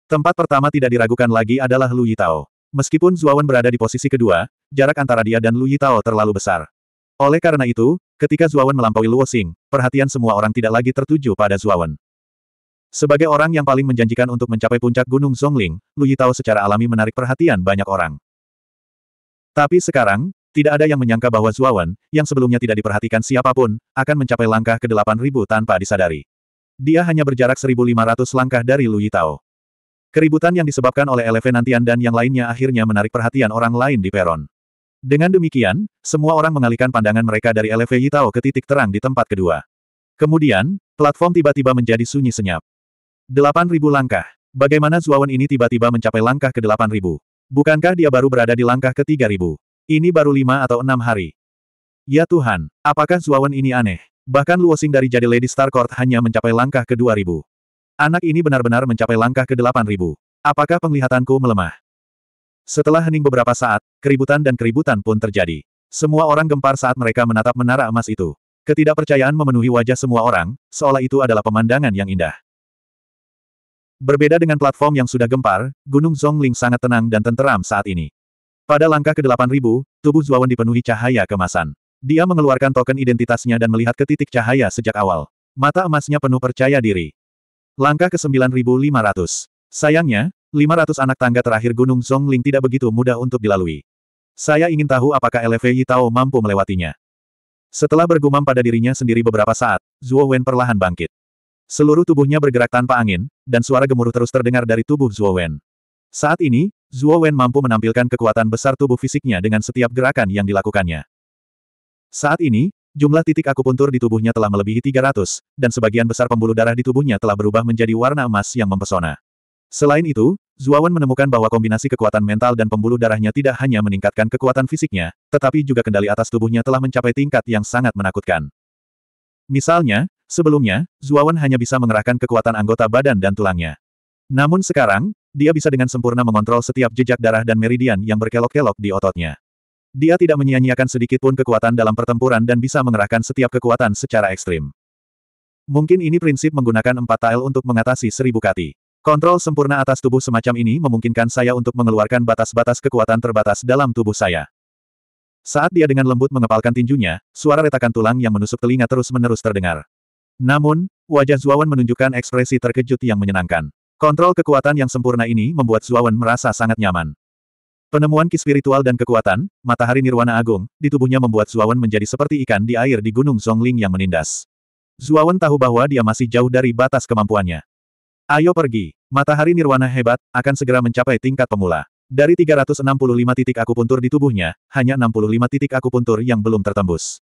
Tempat pertama tidak diragukan lagi adalah Lu Yitao. Meskipun Wen berada di posisi kedua, jarak antara dia dan Lu Yitao terlalu besar. Oleh karena itu, ketika Wen melampaui Luo Xing, perhatian semua orang tidak lagi tertuju pada Wen. Sebagai orang yang paling menjanjikan untuk mencapai puncak Gunung Zhongling, Lu Yitao secara alami menarik perhatian banyak orang. Tapi sekarang, tidak ada yang menyangka bahwa Zuawan, yang sebelumnya tidak diperhatikan siapapun, akan mencapai langkah ke-8000 tanpa disadari. Dia hanya berjarak 1500 langkah dari Lu Yitao. Keributan yang disebabkan oleh Eleven Nantian dan yang lainnya akhirnya menarik perhatian orang lain di peron. Dengan demikian, semua orang mengalihkan pandangan mereka dari Eleven Yitao ke titik terang di tempat kedua. Kemudian, platform tiba-tiba menjadi sunyi senyap. 8.000 langkah. Bagaimana Zuawan ini tiba-tiba mencapai langkah ke delapan ribu? Bukankah dia baru berada di langkah ke ribu? Ini baru lima atau enam hari. Ya Tuhan, apakah Zuawan ini aneh? Bahkan Luosing dari jadi Lady Starcourt hanya mencapai langkah ke ribu. Anak ini benar-benar mencapai langkah ke delapan ribu. Apakah penglihatanku melemah? Setelah hening beberapa saat, keributan dan keributan pun terjadi. Semua orang gempar saat mereka menatap menara emas itu. Ketidakpercayaan memenuhi wajah semua orang, seolah itu adalah pemandangan yang indah. Berbeda dengan platform yang sudah gempar, Gunung Zhongling sangat tenang dan tenteram saat ini. Pada langkah ke-8000, tubuh Zuawan dipenuhi cahaya kemasan. Dia mengeluarkan token identitasnya dan melihat ke titik cahaya sejak awal. Mata emasnya penuh percaya diri. Langkah ke-9500. Sayangnya, 500 anak tangga terakhir Gunung Zhongling tidak begitu mudah untuk dilalui. Saya ingin tahu apakah LV Yitao mampu melewatinya. Setelah bergumam pada dirinya sendiri beberapa saat, Zuo Wen perlahan bangkit. Seluruh tubuhnya bergerak tanpa angin, dan suara gemuruh terus terdengar dari tubuh Zuo Wen. Saat ini, Zuo Wen mampu menampilkan kekuatan besar tubuh fisiknya dengan setiap gerakan yang dilakukannya. Saat ini, jumlah titik akupuntur di tubuhnya telah melebihi 300, dan sebagian besar pembuluh darah di tubuhnya telah berubah menjadi warna emas yang mempesona. Selain itu, Wen menemukan bahwa kombinasi kekuatan mental dan pembuluh darahnya tidak hanya meningkatkan kekuatan fisiknya, tetapi juga kendali atas tubuhnya telah mencapai tingkat yang sangat menakutkan. Misalnya, Sebelumnya, Zuawan hanya bisa mengerahkan kekuatan anggota badan dan tulangnya. Namun sekarang, dia bisa dengan sempurna mengontrol setiap jejak darah dan meridian yang berkelok-kelok di ototnya. Dia tidak menyia-nyiakan sedikit pun kekuatan dalam pertempuran dan bisa mengerahkan setiap kekuatan secara ekstrim. Mungkin ini prinsip menggunakan empat tael untuk mengatasi seribu kati. Kontrol sempurna atas tubuh semacam ini memungkinkan saya untuk mengeluarkan batas-batas kekuatan terbatas dalam tubuh saya. Saat dia dengan lembut mengepalkan tinjunya, suara retakan tulang yang menusuk telinga terus-menerus terdengar. Namun, wajah Zuawan menunjukkan ekspresi terkejut yang menyenangkan. Kontrol kekuatan yang sempurna ini membuat Zuawan merasa sangat nyaman. Penemuan ki spiritual dan kekuatan, matahari nirwana agung, di tubuhnya membuat Zuawan menjadi seperti ikan di air di gunung Zhongling yang menindas. Zuawan tahu bahwa dia masih jauh dari batas kemampuannya. Ayo pergi. Matahari nirwana hebat, akan segera mencapai tingkat pemula. Dari 365 titik akupuntur di tubuhnya, hanya 65 titik akupuntur yang belum tertembus.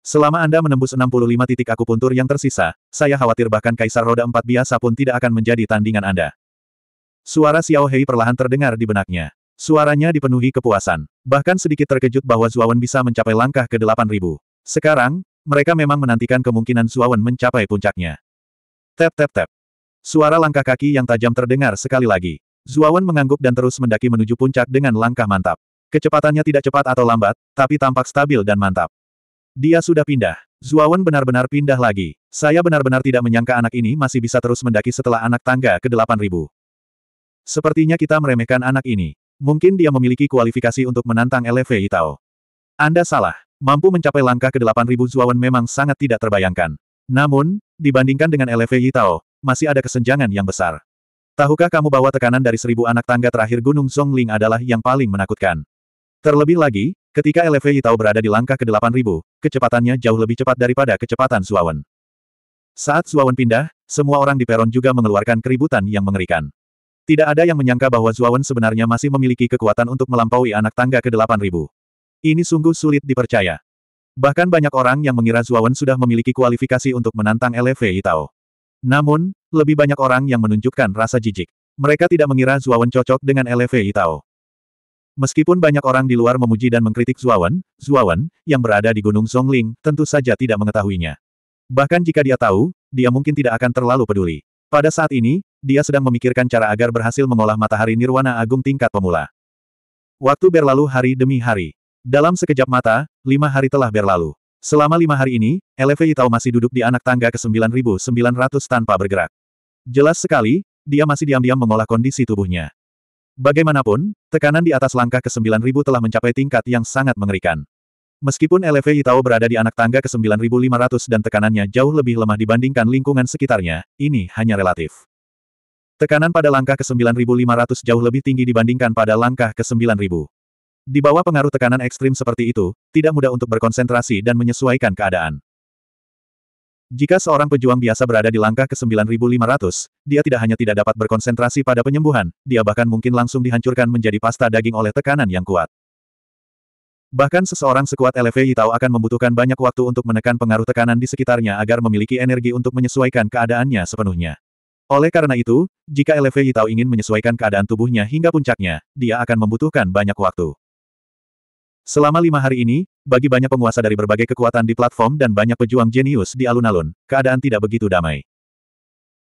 Selama Anda menembus 65 titik akupuntur yang tersisa, saya khawatir bahkan Kaisar Roda Empat biasa pun tidak akan menjadi tandingan Anda. Suara Xiao Hei perlahan terdengar di benaknya. Suaranya dipenuhi kepuasan. Bahkan sedikit terkejut bahwa Zuawan bisa mencapai langkah ke 8000. Sekarang, mereka memang menantikan kemungkinan Zuawan mencapai puncaknya. Tap tap tap. Suara langkah kaki yang tajam terdengar sekali lagi. Zuawan mengangguk dan terus mendaki menuju puncak dengan langkah mantap. Kecepatannya tidak cepat atau lambat, tapi tampak stabil dan mantap. Dia sudah pindah. Zuawan benar-benar pindah lagi. Saya benar-benar tidak menyangka anak ini masih bisa terus mendaki setelah anak tangga ke-8000. Sepertinya kita meremehkan anak ini. Mungkin dia memiliki kualifikasi untuk menantang LV Itao. Anda salah. Mampu mencapai langkah ke-8000 Zuawan memang sangat tidak terbayangkan. Namun, dibandingkan dengan LV Itao, masih ada kesenjangan yang besar. Tahukah kamu bahwa tekanan dari seribu anak tangga terakhir Gunung Zhongling adalah yang paling menakutkan? Terlebih lagi, Ketika LFI tahu berada di langkah ke-8000, kecepatannya jauh lebih cepat daripada kecepatan Suawen. Saat Suawen pindah, semua orang di peron juga mengeluarkan keributan yang mengerikan. Tidak ada yang menyangka bahwa Suawan sebenarnya masih memiliki kekuatan untuk melampaui anak tangga ke-8000. Ini sungguh sulit dipercaya. Bahkan banyak orang yang mengira Zuawan sudah memiliki kualifikasi untuk menantang LV Itao. Namun, lebih banyak orang yang menunjukkan rasa jijik. Mereka tidak mengira Zuawan cocok dengan LV Itao. Meskipun banyak orang di luar memuji dan mengkritik Zuawan, Zuawan, yang berada di Gunung Zhongling, tentu saja tidak mengetahuinya. Bahkan jika dia tahu, dia mungkin tidak akan terlalu peduli. Pada saat ini, dia sedang memikirkan cara agar berhasil mengolah matahari nirwana agung tingkat pemula. Waktu berlalu hari demi hari. Dalam sekejap mata, lima hari telah berlalu. Selama lima hari ini, Elevei tahu masih duduk di anak tangga ke-9900 tanpa bergerak. Jelas sekali, dia masih diam-diam mengolah kondisi tubuhnya. Bagaimanapun, tekanan di atas langkah ke-9000 telah mencapai tingkat yang sangat mengerikan. Meskipun LV Itao berada di anak tangga ke-9500 dan tekanannya jauh lebih lemah dibandingkan lingkungan sekitarnya, ini hanya relatif. Tekanan pada langkah ke-9500 jauh lebih tinggi dibandingkan pada langkah ke-9000. Di bawah pengaruh tekanan ekstrim seperti itu, tidak mudah untuk berkonsentrasi dan menyesuaikan keadaan. Jika seorang pejuang biasa berada di langkah ke-9500, dia tidak hanya tidak dapat berkonsentrasi pada penyembuhan, dia bahkan mungkin langsung dihancurkan menjadi pasta daging oleh tekanan yang kuat. Bahkan seseorang sekuat LV Yitao akan membutuhkan banyak waktu untuk menekan pengaruh tekanan di sekitarnya agar memiliki energi untuk menyesuaikan keadaannya sepenuhnya. Oleh karena itu, jika LV Yitao ingin menyesuaikan keadaan tubuhnya hingga puncaknya, dia akan membutuhkan banyak waktu. Selama lima hari ini, bagi banyak penguasa dari berbagai kekuatan di platform dan banyak pejuang jenius di alun-alun, keadaan tidak begitu damai.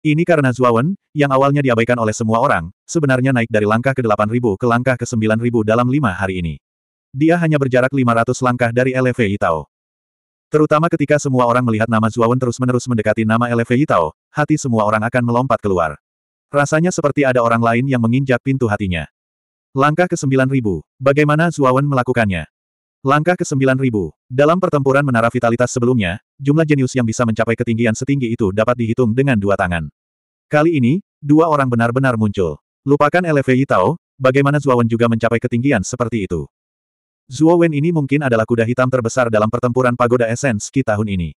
Ini karena Zuawan, yang awalnya diabaikan oleh semua orang, sebenarnya naik dari langkah ke-8000 ke langkah ke-9000 dalam lima hari ini. Dia hanya berjarak 500 langkah dari LV Yitao. Terutama ketika semua orang melihat nama Zuawan terus-menerus mendekati nama LV Yitao, hati semua orang akan melompat keluar. Rasanya seperti ada orang lain yang menginjak pintu hatinya. Langkah ke-9000, bagaimana Zuawan melakukannya? Langkah ke-9000. Dalam pertempuran menara vitalitas sebelumnya, jumlah jenius yang bisa mencapai ketinggian setinggi itu dapat dihitung dengan dua tangan. Kali ini, dua orang benar-benar muncul. Lupakan LFI Tao, bagaimana Wen juga mencapai ketinggian seperti itu. Zuowen ini mungkin adalah kuda hitam terbesar dalam pertempuran pagoda esens Qi tahun ini.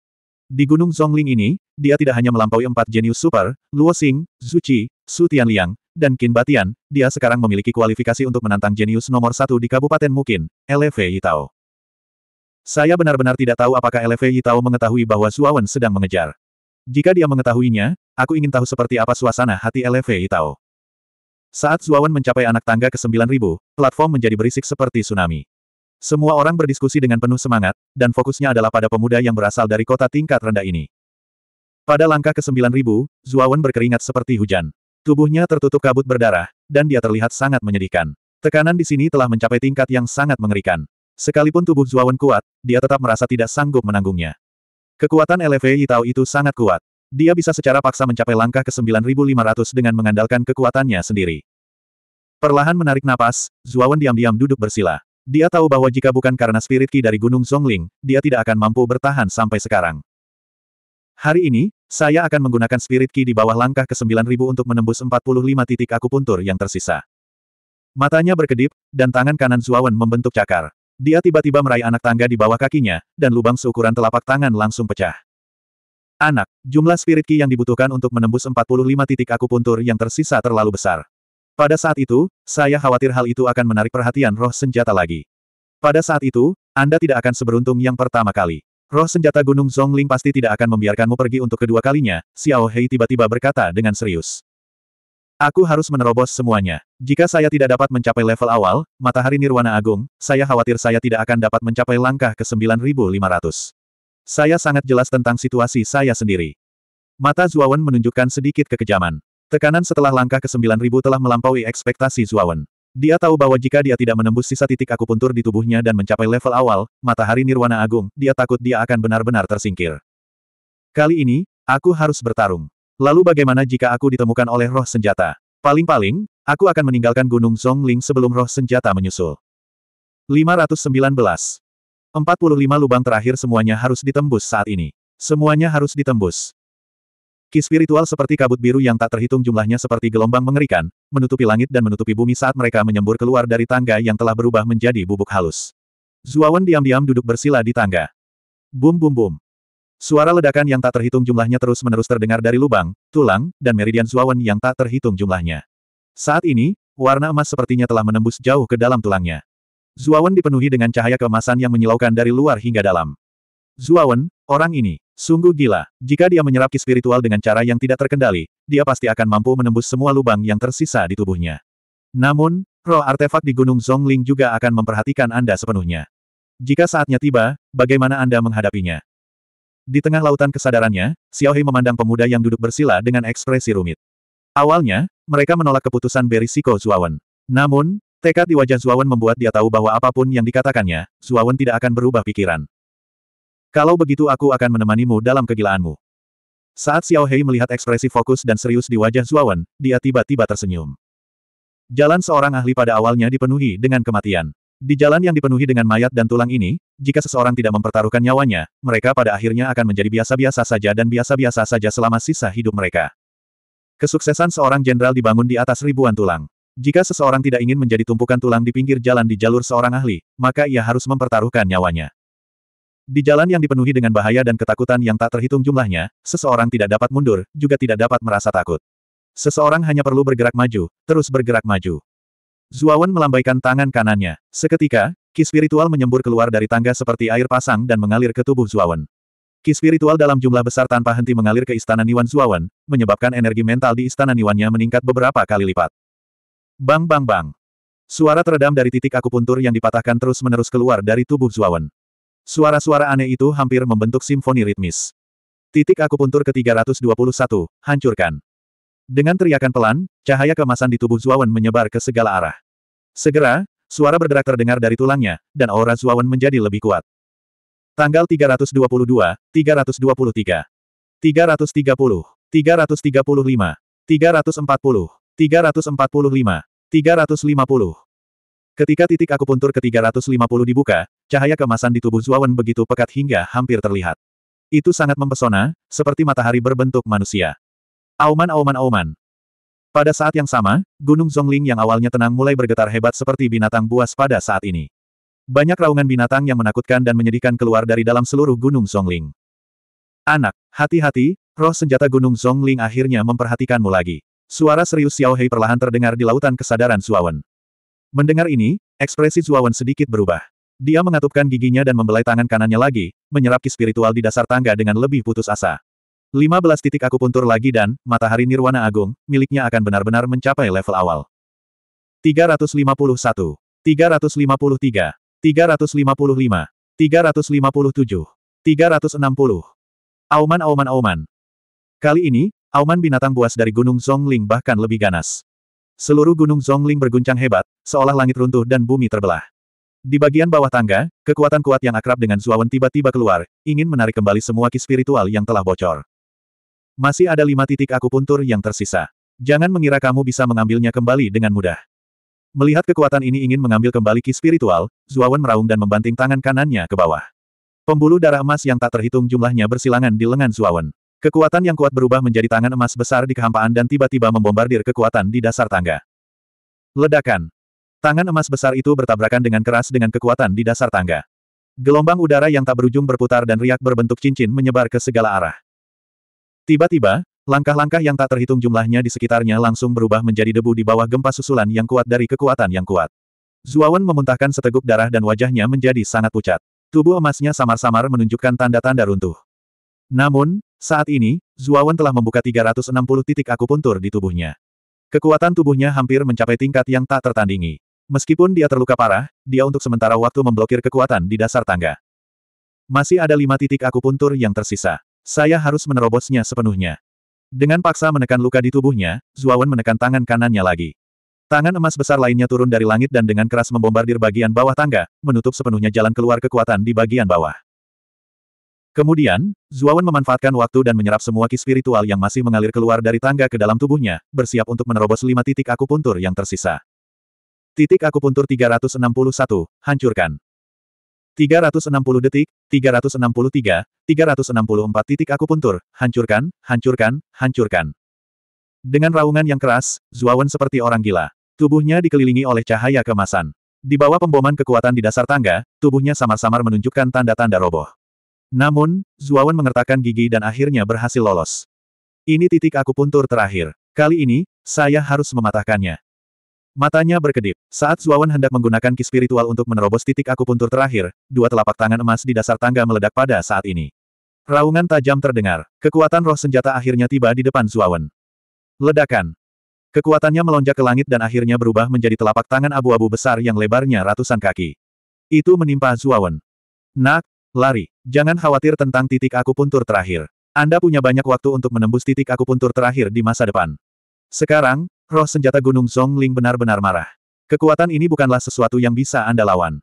Di Gunung Zhongling ini, dia tidak hanya melampaui empat jenius super, Luo Xing, Zhu Qi, Su Tianliang, dan Qin Batian, dia sekarang memiliki kualifikasi untuk menantang jenius nomor satu di Kabupaten Mukin, LFI Tao. Saya benar-benar tidak tahu apakah LV Yitao mengetahui bahwa Suawan sedang mengejar. Jika dia mengetahuinya, aku ingin tahu seperti apa suasana hati LV Yitao. Saat Suawan mencapai anak tangga ke-9000, platform menjadi berisik seperti tsunami. Semua orang berdiskusi dengan penuh semangat, dan fokusnya adalah pada pemuda yang berasal dari kota tingkat rendah ini. Pada langkah ke-9000, Zuawan berkeringat seperti hujan. Tubuhnya tertutup kabut berdarah, dan dia terlihat sangat menyedihkan. Tekanan di sini telah mencapai tingkat yang sangat mengerikan. Sekalipun tubuh Zuawan kuat, dia tetap merasa tidak sanggup menanggungnya. Kekuatan LV Yitao itu sangat kuat. Dia bisa secara paksa mencapai langkah ke 9500 dengan mengandalkan kekuatannya sendiri. Perlahan menarik napas, Zuawan diam-diam duduk bersila. Dia tahu bahwa jika bukan karena spirit ki dari Gunung Zongling, dia tidak akan mampu bertahan sampai sekarang. Hari ini, saya akan menggunakan spirit ki di bawah langkah ke 9000 untuk menembus 45 titik akupuntur yang tersisa. Matanya berkedip, dan tangan kanan Zuawan membentuk cakar. Dia tiba-tiba meraih anak tangga di bawah kakinya, dan lubang seukuran telapak tangan langsung pecah. Anak, jumlah spirit key yang dibutuhkan untuk menembus 45 titik akupuntur yang tersisa terlalu besar. Pada saat itu, saya khawatir hal itu akan menarik perhatian roh senjata lagi. Pada saat itu, Anda tidak akan seberuntung yang pertama kali. Roh senjata Gunung Zhongling pasti tidak akan membiarkanmu pergi untuk kedua kalinya, Xiao Hei tiba-tiba berkata dengan serius. Aku harus menerobos semuanya. Jika saya tidak dapat mencapai level awal, matahari nirwana agung, saya khawatir saya tidak akan dapat mencapai langkah ke 9500. Saya sangat jelas tentang situasi saya sendiri. Mata Zuawan menunjukkan sedikit kekejaman. Tekanan setelah langkah ke 9000 telah melampaui ekspektasi Zuawan. Dia tahu bahwa jika dia tidak menembus sisa titik akupuntur di tubuhnya dan mencapai level awal, matahari nirwana agung, dia takut dia akan benar-benar tersingkir. Kali ini, aku harus bertarung. Lalu bagaimana jika aku ditemukan oleh roh senjata? Paling-paling, aku akan meninggalkan Gunung Zongling sebelum roh senjata menyusul. 519. 45 lubang terakhir semuanya harus ditembus saat ini. Semuanya harus ditembus. Ki spiritual seperti kabut biru yang tak terhitung jumlahnya seperti gelombang mengerikan, menutupi langit dan menutupi bumi saat mereka menyembur keluar dari tangga yang telah berubah menjadi bubuk halus. Zuawan diam-diam duduk bersila di tangga. Bum bum bum. Suara ledakan yang tak terhitung jumlahnya terus-menerus terdengar dari lubang, tulang, dan meridian Zuawan yang tak terhitung jumlahnya. Saat ini, warna emas sepertinya telah menembus jauh ke dalam tulangnya. Zuawan dipenuhi dengan cahaya keemasan yang menyilaukan dari luar hingga dalam. Zuawan, orang ini, sungguh gila. Jika dia menyerap ki spiritual dengan cara yang tidak terkendali, dia pasti akan mampu menembus semua lubang yang tersisa di tubuhnya. Namun, roh artefak di Gunung Zongling juga akan memperhatikan Anda sepenuhnya. Jika saatnya tiba, bagaimana Anda menghadapinya? Di tengah lautan kesadarannya, Xiaohei memandang pemuda yang duduk bersila dengan ekspresi rumit. Awalnya, mereka menolak keputusan Berisiko Zuawan. Namun, tekad di wajah Zuawan membuat dia tahu bahwa apapun yang dikatakannya, Zuawan tidak akan berubah pikiran. Kalau begitu aku akan menemanimu dalam kegilaanmu. Saat Xiao Hei melihat ekspresi fokus dan serius di wajah Zuawan, dia tiba-tiba tersenyum. Jalan seorang ahli pada awalnya dipenuhi dengan kematian. Di jalan yang dipenuhi dengan mayat dan tulang ini, jika seseorang tidak mempertaruhkan nyawanya, mereka pada akhirnya akan menjadi biasa-biasa saja dan biasa-biasa saja selama sisa hidup mereka. Kesuksesan seorang jenderal dibangun di atas ribuan tulang. Jika seseorang tidak ingin menjadi tumpukan tulang di pinggir jalan di jalur seorang ahli, maka ia harus mempertaruhkan nyawanya. Di jalan yang dipenuhi dengan bahaya dan ketakutan yang tak terhitung jumlahnya, seseorang tidak dapat mundur, juga tidak dapat merasa takut. Seseorang hanya perlu bergerak maju, terus bergerak maju. Zuawan melambaikan tangan kanannya. Seketika, ki spiritual menyembur keluar dari tangga seperti air pasang dan mengalir ke tubuh Zuawan. Ki spiritual dalam jumlah besar tanpa henti mengalir ke istana Niwan Zuawan, menyebabkan energi mental di istana Niwannya meningkat beberapa kali lipat. Bang bang bang. Suara teredam dari titik akupuntur yang dipatahkan terus-menerus keluar dari tubuh Zuawan. Suara-suara aneh itu hampir membentuk simfoni ritmis. Titik akupuntur ke-321, hancurkan. Dengan teriakan pelan, cahaya kemasan di tubuh Zuawan menyebar ke segala arah. Segera, suara berderak terdengar dari tulangnya, dan aura Zuawan menjadi lebih kuat. Tanggal 322, 323, 330, 335, 340, 345, 350. Ketika titik akupuntur ke-350 dibuka, cahaya kemasan di tubuh Zuawan begitu pekat hingga hampir terlihat. Itu sangat mempesona, seperti matahari berbentuk manusia. Auman-auman-auman. Pada saat yang sama, Gunung Zongling yang awalnya tenang mulai bergetar hebat seperti binatang buas pada saat ini. Banyak raungan binatang yang menakutkan dan menyedihkan keluar dari dalam seluruh Gunung Zongling. Anak, hati-hati, roh senjata Gunung Zongling akhirnya memperhatikanmu lagi. Suara serius Xiao Hei perlahan terdengar di lautan kesadaran Zuawan. Mendengar ini, ekspresi Zuawan sedikit berubah. Dia mengatupkan giginya dan membelai tangan kanannya lagi, menyerap ki spiritual di dasar tangga dengan lebih putus asa. 15 titik aku puntur lagi dan, matahari nirwana agung, miliknya akan benar-benar mencapai level awal. 351, 353, 355, 357, 360. Auman auman auman. Kali ini, auman binatang buas dari Gunung Zongling bahkan lebih ganas. Seluruh Gunung Zongling berguncang hebat, seolah langit runtuh dan bumi terbelah. Di bagian bawah tangga, kekuatan kuat yang akrab dengan Zuawan tiba-tiba keluar, ingin menarik kembali semua ki spiritual yang telah bocor. Masih ada lima titik akupuntur yang tersisa. Jangan mengira kamu bisa mengambilnya kembali dengan mudah. Melihat kekuatan ini ingin mengambil kembali ki spiritual, Zuawan meraung dan membanting tangan kanannya ke bawah. Pembuluh darah emas yang tak terhitung jumlahnya bersilangan di lengan Zuawan. Kekuatan yang kuat berubah menjadi tangan emas besar di kehampaan dan tiba-tiba membombardir kekuatan di dasar tangga. Ledakan. Tangan emas besar itu bertabrakan dengan keras dengan kekuatan di dasar tangga. Gelombang udara yang tak berujung berputar dan riak berbentuk cincin menyebar ke segala arah. Tiba-tiba, langkah-langkah yang tak terhitung jumlahnya di sekitarnya langsung berubah menjadi debu di bawah gempa susulan yang kuat dari kekuatan yang kuat. Zuawan memuntahkan seteguk darah dan wajahnya menjadi sangat pucat. Tubuh emasnya samar-samar menunjukkan tanda-tanda runtuh. Namun, saat ini, Zuawan telah membuka 360 titik akupuntur di tubuhnya. Kekuatan tubuhnya hampir mencapai tingkat yang tak tertandingi. Meskipun dia terluka parah, dia untuk sementara waktu memblokir kekuatan di dasar tangga. Masih ada lima titik akupuntur yang tersisa. Saya harus menerobosnya sepenuhnya. Dengan paksa menekan luka di tubuhnya, Zuawan menekan tangan kanannya lagi. Tangan emas besar lainnya turun dari langit dan dengan keras membombardir bagian bawah tangga, menutup sepenuhnya jalan keluar kekuatan di bagian bawah. Kemudian, Zuawan memanfaatkan waktu dan menyerap semua ki spiritual yang masih mengalir keluar dari tangga ke dalam tubuhnya, bersiap untuk menerobos lima titik akupuntur yang tersisa. Titik akupuntur 361, hancurkan. 360 detik, 363, 364 titik aku puntur, hancurkan, hancurkan, hancurkan. Dengan raungan yang keras, Zuawan seperti orang gila. Tubuhnya dikelilingi oleh cahaya kemasan. Di bawah pemboman kekuatan di dasar tangga, tubuhnya samar-samar menunjukkan tanda-tanda roboh. Namun, Zuawan mengertakkan gigi dan akhirnya berhasil lolos. Ini titik aku puntur terakhir. Kali ini, saya harus mematahkannya. Matanya berkedip. Saat Zuawan hendak menggunakan ki spiritual untuk menerobos titik akupuntur terakhir, dua telapak tangan emas di dasar tangga meledak pada saat ini. Raungan tajam terdengar. Kekuatan roh senjata akhirnya tiba di depan Zuawan. Ledakan. Kekuatannya melonjak ke langit dan akhirnya berubah menjadi telapak tangan abu-abu besar yang lebarnya ratusan kaki. Itu menimpa Zuawan. Nak, lari. Jangan khawatir tentang titik akupuntur terakhir. Anda punya banyak waktu untuk menembus titik akupuntur terakhir di masa depan. Sekarang, Roh senjata Gunung Zhongling benar-benar marah. Kekuatan ini bukanlah sesuatu yang bisa Anda lawan.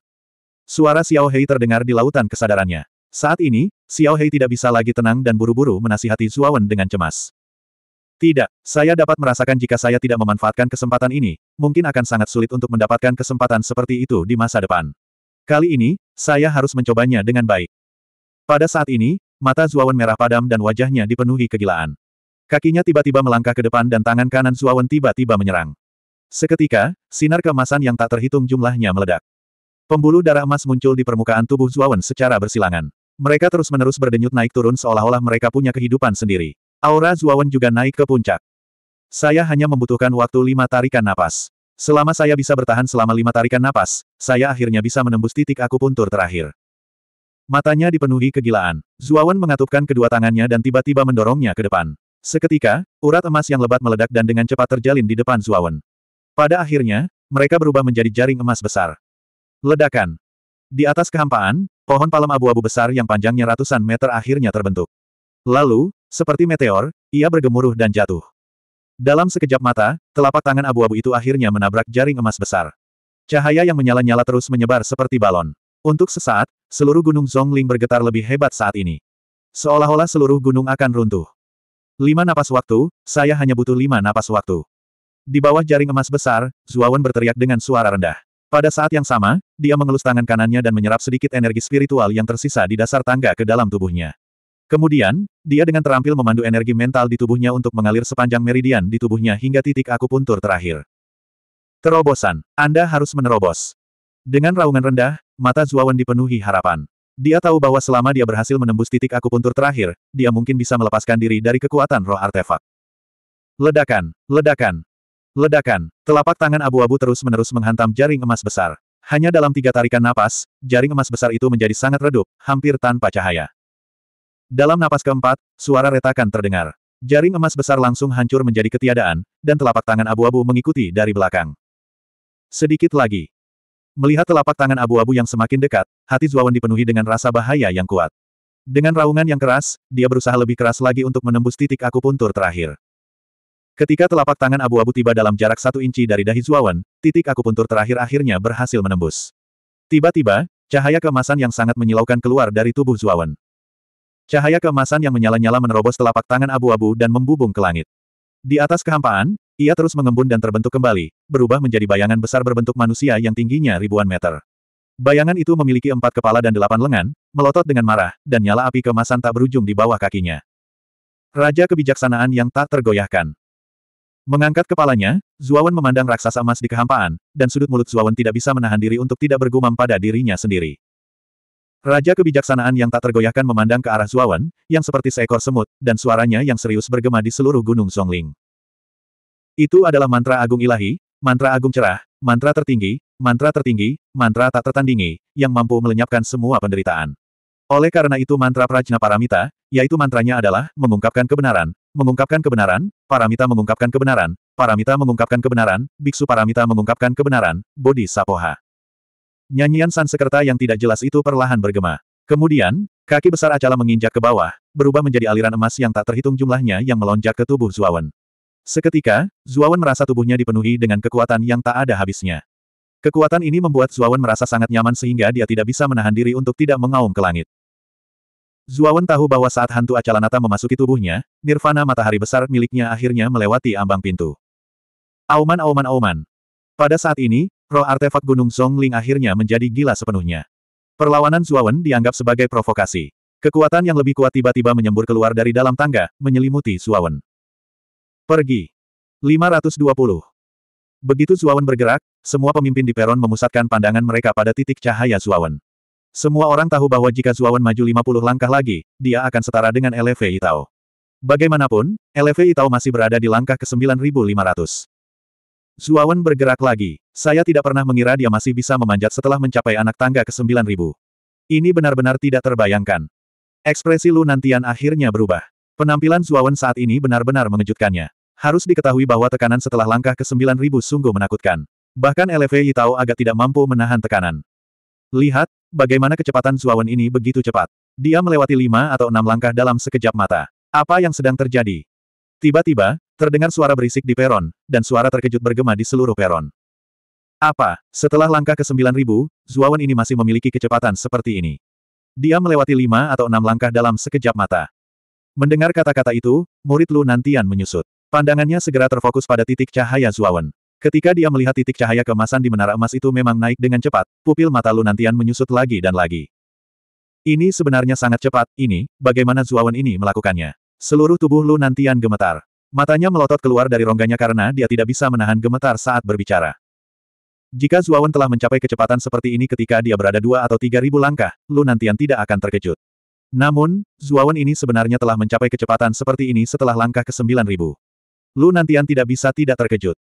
Suara Xiao Hei terdengar di lautan kesadarannya. Saat ini, Xiao Hei tidak bisa lagi tenang dan buru-buru menasihati Zuawan dengan cemas. Tidak, saya dapat merasakan jika saya tidak memanfaatkan kesempatan ini, mungkin akan sangat sulit untuk mendapatkan kesempatan seperti itu di masa depan. Kali ini, saya harus mencobanya dengan baik. Pada saat ini, mata Zuawan merah padam dan wajahnya dipenuhi kegilaan. Kakinya tiba-tiba melangkah ke depan dan tangan kanan Zuawan tiba-tiba menyerang. Seketika, sinar kemasan yang tak terhitung jumlahnya meledak. Pembuluh darah emas muncul di permukaan tubuh Zuawan secara bersilangan. Mereka terus-menerus berdenyut naik turun seolah-olah mereka punya kehidupan sendiri. Aura Zuawan juga naik ke puncak. Saya hanya membutuhkan waktu lima tarikan napas. Selama saya bisa bertahan selama lima tarikan napas, saya akhirnya bisa menembus titik akupuntur terakhir. Matanya dipenuhi kegilaan. Zuawan mengatupkan kedua tangannya dan tiba-tiba mendorongnya ke depan. Seketika, urat emas yang lebat meledak dan dengan cepat terjalin di depan Zuawan. Pada akhirnya, mereka berubah menjadi jaring emas besar. Ledakan. Di atas kehampaan, pohon palem abu-abu besar yang panjangnya ratusan meter akhirnya terbentuk. Lalu, seperti meteor, ia bergemuruh dan jatuh. Dalam sekejap mata, telapak tangan abu-abu itu akhirnya menabrak jaring emas besar. Cahaya yang menyala-nyala terus menyebar seperti balon. Untuk sesaat, seluruh gunung Zhongling bergetar lebih hebat saat ini. Seolah-olah seluruh gunung akan runtuh. Lima napas waktu, saya hanya butuh lima napas waktu. Di bawah jaring emas besar, Zuawan berteriak dengan suara rendah. Pada saat yang sama, dia mengelus tangan kanannya dan menyerap sedikit energi spiritual yang tersisa di dasar tangga ke dalam tubuhnya. Kemudian, dia dengan terampil memandu energi mental di tubuhnya untuk mengalir sepanjang meridian di tubuhnya hingga titik akupuntur terakhir. Terobosan, Anda harus menerobos. Dengan raungan rendah, mata Zuawan dipenuhi harapan. Dia tahu bahwa selama dia berhasil menembus titik akupuntur terakhir, dia mungkin bisa melepaskan diri dari kekuatan roh artefak. Ledakan, ledakan, ledakan, telapak tangan abu-abu terus-menerus menghantam jaring emas besar. Hanya dalam tiga tarikan napas, jaring emas besar itu menjadi sangat redup, hampir tanpa cahaya. Dalam napas keempat, suara retakan terdengar. Jaring emas besar langsung hancur menjadi ketiadaan, dan telapak tangan abu-abu mengikuti dari belakang. Sedikit lagi, Melihat telapak tangan abu-abu yang semakin dekat, hati Zuawan dipenuhi dengan rasa bahaya yang kuat. Dengan raungan yang keras, dia berusaha lebih keras lagi untuk menembus titik akupuntur terakhir. Ketika telapak tangan abu-abu tiba dalam jarak satu inci dari dahi Zuawan, titik akupuntur terakhir akhirnya berhasil menembus. Tiba-tiba, cahaya kemasan yang sangat menyilaukan keluar dari tubuh Zuawan. Cahaya kemasan yang menyala-nyala menerobos telapak tangan abu-abu dan membubung ke langit. Di atas kehampaan, ia terus mengembun dan terbentuk kembali, berubah menjadi bayangan besar berbentuk manusia yang tingginya ribuan meter. Bayangan itu memiliki empat kepala dan delapan lengan, melotot dengan marah, dan nyala api kemasan tak berujung di bawah kakinya. Raja kebijaksanaan yang tak tergoyahkan. Mengangkat kepalanya, Zuawan memandang raksasa emas di kehampaan, dan sudut mulut Zuawan tidak bisa menahan diri untuk tidak bergumam pada dirinya sendiri. Raja kebijaksanaan yang tak tergoyahkan memandang ke arah Zuawan, yang seperti seekor semut, dan suaranya yang serius bergema di seluruh Gunung Songling. Itu adalah mantra agung ilahi, mantra agung cerah, mantra tertinggi, mantra tertinggi, mantra tak tertandingi, yang mampu melenyapkan semua penderitaan. Oleh karena itu mantra Prajna Paramita, yaitu mantranya adalah, mengungkapkan kebenaran, mengungkapkan kebenaran, Paramita mengungkapkan kebenaran, Paramita mengungkapkan kebenaran, Biksu Paramita mengungkapkan kebenaran, Bodhi Sapoha. Nyanyian Sansekerta yang tidak jelas itu perlahan bergema. Kemudian, kaki besar Acala menginjak ke bawah, berubah menjadi aliran emas yang tak terhitung jumlahnya yang melonjak ke tubuh Zuawan. Seketika, Zuawan merasa tubuhnya dipenuhi dengan kekuatan yang tak ada habisnya. Kekuatan ini membuat Zuawan merasa sangat nyaman sehingga dia tidak bisa menahan diri untuk tidak mengaum ke langit. Zuawan tahu bahwa saat hantu Acalanata memasuki tubuhnya, nirvana matahari besar miliknya akhirnya melewati ambang pintu. Auman auman auman. Pada saat ini, roh artefak Gunung Songling akhirnya menjadi gila sepenuhnya. Perlawanan Zuawan dianggap sebagai provokasi. Kekuatan yang lebih kuat tiba-tiba menyembur keluar dari dalam tangga, menyelimuti Zuawan. Pergi. 520. Begitu Zuawan bergerak, semua pemimpin di peron memusatkan pandangan mereka pada titik cahaya Zuawan. Semua orang tahu bahwa jika Zuawan maju 50 langkah lagi, dia akan setara dengan LV Itao. Bagaimanapun, LV Itao masih berada di langkah ke-9500. Zuawan bergerak lagi. Saya tidak pernah mengira dia masih bisa memanjat setelah mencapai anak tangga ke-9000. Ini benar-benar tidak terbayangkan. Ekspresi Lu Nantian akhirnya berubah. Penampilan Zuawan saat ini benar-benar mengejutkannya. Harus diketahui bahwa tekanan setelah langkah ke 9000 sungguh menakutkan. Bahkan LV Yitao agak tidak mampu menahan tekanan. Lihat, bagaimana kecepatan Zuawan ini begitu cepat. Dia melewati lima atau enam langkah dalam sekejap mata. Apa yang sedang terjadi? Tiba-tiba, terdengar suara berisik di peron, dan suara terkejut bergema di seluruh peron. Apa? Setelah langkah ke 9000, Zuawan ini masih memiliki kecepatan seperti ini. Dia melewati lima atau enam langkah dalam sekejap mata. Mendengar kata-kata itu, murid Lu Nantian menyusut. Pandangannya segera terfokus pada titik cahaya Zuawan. Ketika dia melihat titik cahaya kemasan di menara emas itu memang naik dengan cepat, pupil mata Lu Nantian menyusut lagi dan lagi. Ini sebenarnya sangat cepat, ini, bagaimana Zuawan ini melakukannya. Seluruh tubuh Lu Nantian gemetar. Matanya melotot keluar dari rongganya karena dia tidak bisa menahan gemetar saat berbicara. Jika Zuawan telah mencapai kecepatan seperti ini ketika dia berada dua atau tiga ribu langkah, Lu Nantian tidak akan terkejut. Namun, Zuawan ini sebenarnya telah mencapai kecepatan seperti ini setelah langkah ke-9000. Lu Nantian tidak bisa tidak terkejut.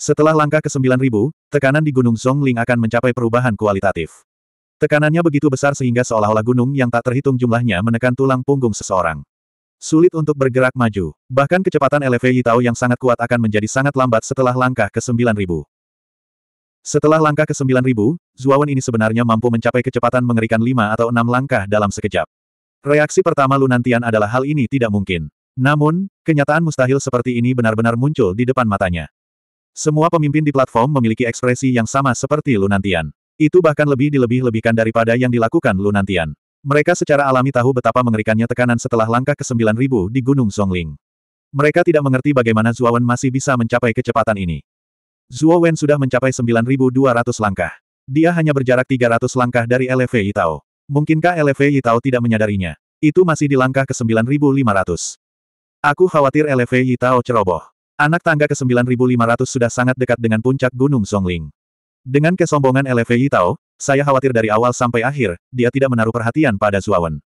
Setelah langkah ke-9000, tekanan di Gunung Zhongling akan mencapai perubahan kualitatif. Tekanannya begitu besar sehingga seolah-olah gunung yang tak terhitung jumlahnya menekan tulang punggung seseorang. Sulit untuk bergerak maju, bahkan kecepatan LV Yitao yang sangat kuat akan menjadi sangat lambat setelah langkah ke-9000. Setelah langkah ke-9000, Zuawan ini sebenarnya mampu mencapai kecepatan mengerikan 5 atau 6 langkah dalam sekejap. Reaksi pertama Lunantian adalah hal ini tidak mungkin. Namun, kenyataan mustahil seperti ini benar-benar muncul di depan matanya. Semua pemimpin di platform memiliki ekspresi yang sama seperti Lunantian. Itu bahkan lebih dilebih-lebihkan daripada yang dilakukan Lunantian. Mereka secara alami tahu betapa mengerikannya tekanan setelah langkah ke-9000 di Gunung Songling. Mereka tidak mengerti bagaimana Zuowen masih bisa mencapai kecepatan ini. Zuowen sudah mencapai 9200 langkah. Dia hanya berjarak 300 langkah dari LV Itao. Mungkinkah LV Yitao tidak menyadarinya? Itu masih di langkah ke 9500. Aku khawatir LV Yitao ceroboh. Anak tangga ke 9500 sudah sangat dekat dengan puncak Gunung Songling. Dengan kesombongan LV Yitao, saya khawatir dari awal sampai akhir, dia tidak menaruh perhatian pada Zuawan.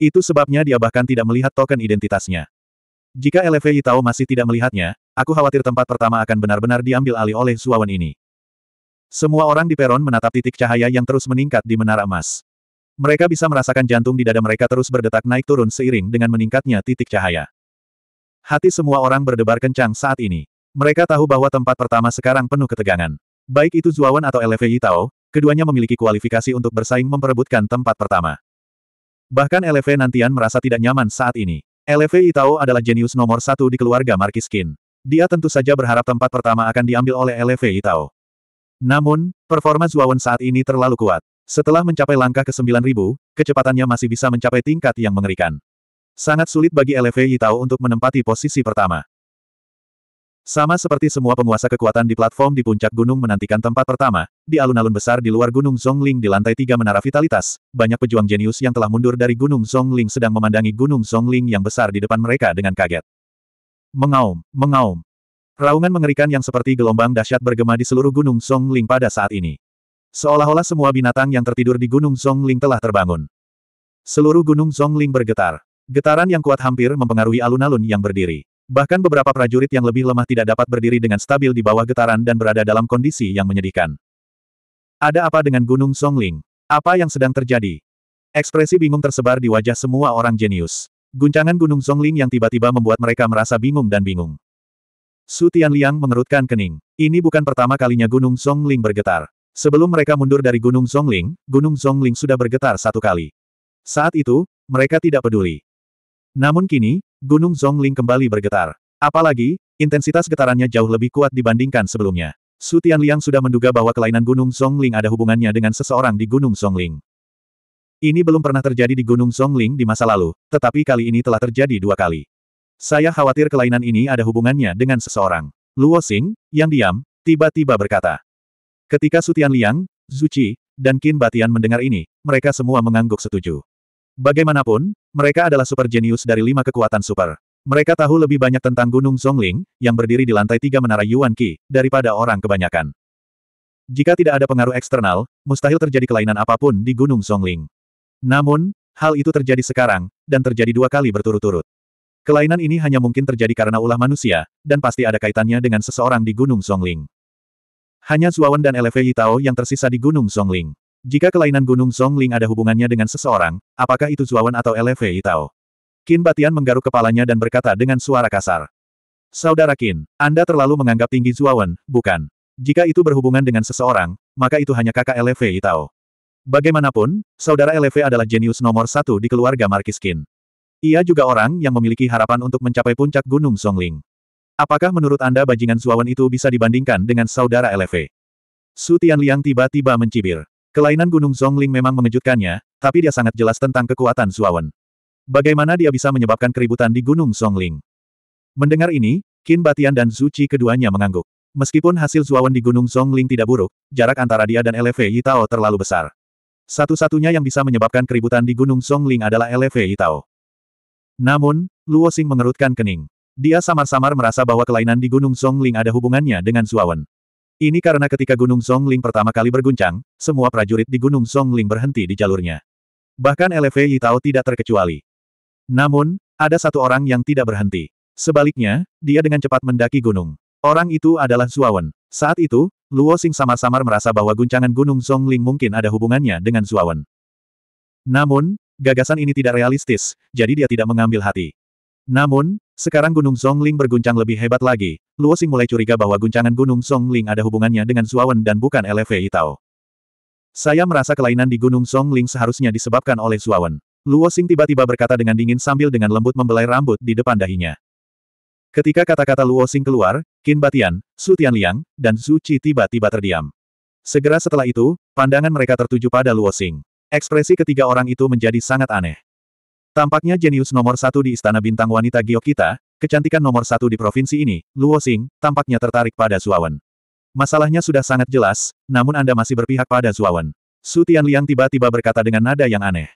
Itu sebabnya dia bahkan tidak melihat token identitasnya. Jika LV Yitao masih tidak melihatnya, aku khawatir tempat pertama akan benar-benar diambil alih oleh Zuawan ini. Semua orang di peron menatap titik cahaya yang terus meningkat di Menara Emas. Mereka bisa merasakan jantung di dada mereka terus berdetak naik turun seiring dengan meningkatnya titik cahaya. Hati semua orang berdebar kencang saat ini. Mereka tahu bahwa tempat pertama sekarang penuh ketegangan. Baik itu Zuawan atau LFI Tao, keduanya memiliki kualifikasi untuk bersaing memperebutkan tempat pertama. Bahkan LFE Nantian merasa tidak nyaman saat ini. LFE Yitao adalah jenius nomor satu di keluarga Marquis Kin. Dia tentu saja berharap tempat pertama akan diambil oleh LFE Yitao. Namun, performa Zuawan saat ini terlalu kuat. Setelah mencapai langkah ke 9.000, kecepatannya masih bisa mencapai tingkat yang mengerikan. Sangat sulit bagi LV Yitao untuk menempati posisi pertama. Sama seperti semua penguasa kekuatan di platform di puncak gunung menantikan tempat pertama, di alun-alun besar di luar Gunung Zhongling di lantai tiga menara vitalitas, banyak pejuang jenius yang telah mundur dari Gunung Zhongling sedang memandangi Gunung Zhongling yang besar di depan mereka dengan kaget. Mengaum, mengaum. Raungan mengerikan yang seperti gelombang dahsyat bergema di seluruh Gunung Zhongling pada saat ini. Seolah-olah semua binatang yang tertidur di Gunung Zhongling telah terbangun. Seluruh Gunung Zhongling bergetar. Getaran yang kuat hampir mempengaruhi alun-alun yang berdiri. Bahkan beberapa prajurit yang lebih lemah tidak dapat berdiri dengan stabil di bawah getaran dan berada dalam kondisi yang menyedihkan. Ada apa dengan Gunung Zhongling? Apa yang sedang terjadi? Ekspresi bingung tersebar di wajah semua orang jenius. Guncangan Gunung Zhongling yang tiba-tiba membuat mereka merasa bingung dan bingung. Su Tianliang mengerutkan kening. Ini bukan pertama kalinya Gunung Zhongling bergetar. Sebelum mereka mundur dari Gunung Zhongling, Gunung Zhongling sudah bergetar satu kali. Saat itu, mereka tidak peduli. Namun kini, Gunung Zhongling kembali bergetar. Apalagi, intensitas getarannya jauh lebih kuat dibandingkan sebelumnya. Su Tianliang sudah menduga bahwa kelainan Gunung Zhongling ada hubungannya dengan seseorang di Gunung Zhongling. Ini belum pernah terjadi di Gunung Zhongling di masa lalu, tetapi kali ini telah terjadi dua kali. Saya khawatir kelainan ini ada hubungannya dengan seseorang. Luo Xing, yang diam, tiba-tiba berkata. Ketika Sutian Liang, Zuci, dan Qin Batian mendengar ini, mereka semua mengangguk setuju. Bagaimanapun, mereka adalah super jenius dari lima kekuatan super. Mereka tahu lebih banyak tentang Gunung Zhongling, yang berdiri di lantai tiga menara Yuan Qi, daripada orang kebanyakan. Jika tidak ada pengaruh eksternal, mustahil terjadi kelainan apapun di Gunung Zhongling. Namun, hal itu terjadi sekarang, dan terjadi dua kali berturut-turut. Kelainan ini hanya mungkin terjadi karena ulah manusia, dan pasti ada kaitannya dengan seseorang di Gunung Zhongling. Hanya Zuawan dan Elevei Tao yang tersisa di Gunung Songling. Jika kelainan Gunung Songling ada hubungannya dengan seseorang, apakah itu Zuawan atau Elevei Tao? Qin Batian menggaruk kepalanya dan berkata dengan suara kasar. Saudara Qin, Anda terlalu menganggap tinggi Zuawan, bukan? Jika itu berhubungan dengan seseorang, maka itu hanya kakak Elevei Tao. Bagaimanapun, saudara Elevei adalah jenius nomor satu di keluarga Markis Qin. Ia juga orang yang memiliki harapan untuk mencapai puncak Gunung Songling. Apakah menurut Anda bajingan Zuawan itu bisa dibandingkan dengan saudara LV? Su Liang tiba-tiba mencibir. Kelainan Gunung Zhongling memang mengejutkannya, tapi dia sangat jelas tentang kekuatan Zuawan. Bagaimana dia bisa menyebabkan keributan di Gunung Zhongling? Mendengar ini, Qin Batian dan Zuci keduanya mengangguk. Meskipun hasil Zuawan di Gunung Zhongling tidak buruk, jarak antara dia dan LV Yitao terlalu besar. Satu-satunya yang bisa menyebabkan keributan di Gunung Zhongling adalah LV Yitao. Namun, Luo Xing mengerutkan kening. Dia samar-samar merasa bahwa kelainan di Gunung Songling ada hubungannya dengan Zuawan. Ini karena ketika Gunung Songling pertama kali berguncang, semua prajurit di Gunung Songling berhenti di jalurnya. Bahkan LV Yitao tidak terkecuali. Namun, ada satu orang yang tidak berhenti. Sebaliknya, dia dengan cepat mendaki gunung. Orang itu adalah Zuawan. Saat itu, Luo Xing samar-samar merasa bahwa guncangan Gunung Songling mungkin ada hubungannya dengan Zuawan. Namun, gagasan ini tidak realistis, jadi dia tidak mengambil hati. Namun, sekarang Gunung Songling berguncang lebih hebat lagi, Luosing mulai curiga bahwa guncangan Gunung Songling ada hubungannya dengan Zuawan dan bukan Elevei Itao. Saya merasa kelainan di Gunung Songling seharusnya disebabkan oleh Zuawan. Luosing tiba-tiba berkata dengan dingin sambil dengan lembut membelai rambut di depan dahinya. Ketika kata-kata Luosing keluar, Qin Batian, Su Tianliang, dan Zhu Qi tiba-tiba terdiam. Segera setelah itu, pandangan mereka tertuju pada Luosing. Ekspresi ketiga orang itu menjadi sangat aneh. Tampaknya jenius nomor satu di Istana Bintang Wanita Giokita, kecantikan nomor satu di provinsi ini, Luo Xing, tampaknya tertarik pada Zuawan. Masalahnya sudah sangat jelas, namun Anda masih berpihak pada Zuawan. Su Tianliang tiba-tiba berkata dengan nada yang aneh.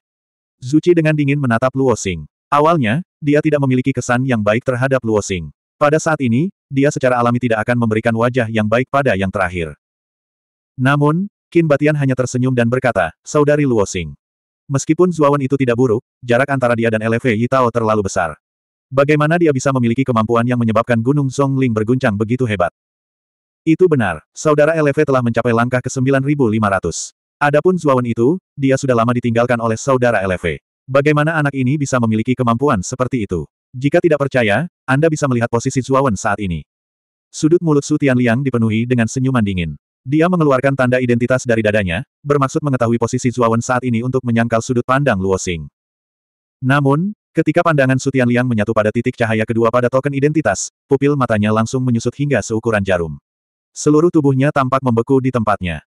Zuci dengan dingin menatap Luo Xing. Awalnya, dia tidak memiliki kesan yang baik terhadap Luo Xing. Pada saat ini, dia secara alami tidak akan memberikan wajah yang baik pada yang terakhir. Namun, Qin Batian hanya tersenyum dan berkata, Saudari Luo Xing, Meskipun Zuawan itu tidak buruk, jarak antara dia dan LV Yitao terlalu besar. Bagaimana dia bisa memiliki kemampuan yang menyebabkan Gunung Songling berguncang begitu hebat? Itu benar, saudara LV telah mencapai langkah ke 9500. Adapun Zuawan itu, dia sudah lama ditinggalkan oleh saudara LV. Bagaimana anak ini bisa memiliki kemampuan seperti itu? Jika tidak percaya, Anda bisa melihat posisi Zuawan saat ini. Sudut mulut Su Tianliang dipenuhi dengan senyuman dingin. Dia mengeluarkan tanda identitas dari dadanya, bermaksud mengetahui posisi Zuawan saat ini untuk menyangkal sudut pandang Luo Xing. Namun, ketika pandangan Sutian Liang menyatu pada titik cahaya kedua pada token identitas, pupil matanya langsung menyusut hingga seukuran jarum. Seluruh tubuhnya tampak membeku di tempatnya.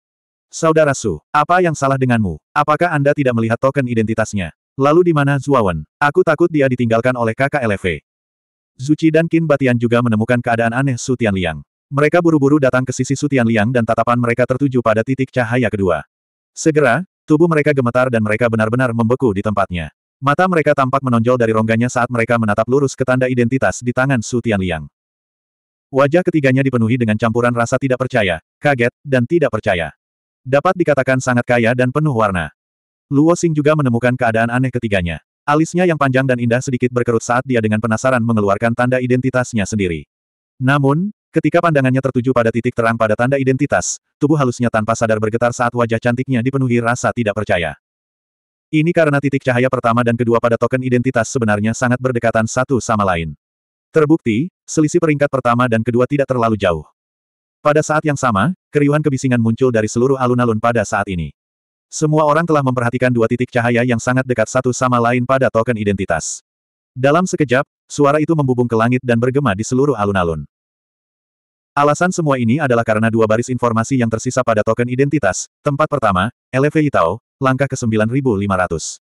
Saudara Su, apa yang salah denganmu? Apakah Anda tidak melihat token identitasnya? Lalu di mana Zuawan? Aku takut dia ditinggalkan oleh kakak LV. Zuci dan Qin Batian juga menemukan keadaan aneh Sutian Liang. Mereka buru-buru datang ke sisi Sutian Liang dan tatapan mereka tertuju pada titik cahaya kedua. Segera, tubuh mereka gemetar dan mereka benar-benar membeku di tempatnya. Mata mereka tampak menonjol dari rongganya saat mereka menatap lurus ke tanda identitas di tangan Sutian Liang. Wajah ketiganya dipenuhi dengan campuran rasa tidak percaya, kaget, dan tidak percaya. Dapat dikatakan sangat kaya dan penuh warna. Luo Xing juga menemukan keadaan aneh ketiganya. Alisnya yang panjang dan indah sedikit berkerut saat dia dengan penasaran mengeluarkan tanda identitasnya sendiri. Namun, Ketika pandangannya tertuju pada titik terang pada tanda identitas, tubuh halusnya tanpa sadar bergetar saat wajah cantiknya dipenuhi rasa tidak percaya. Ini karena titik cahaya pertama dan kedua pada token identitas sebenarnya sangat berdekatan satu sama lain. Terbukti, selisih peringkat pertama dan kedua tidak terlalu jauh. Pada saat yang sama, keriuhan kebisingan muncul dari seluruh alun-alun pada saat ini. Semua orang telah memperhatikan dua titik cahaya yang sangat dekat satu sama lain pada token identitas. Dalam sekejap, suara itu membubung ke langit dan bergema di seluruh alun-alun. Alasan semua ini adalah karena dua baris informasi yang tersisa pada token identitas. Tempat pertama, LV Itao, langkah ke 9500.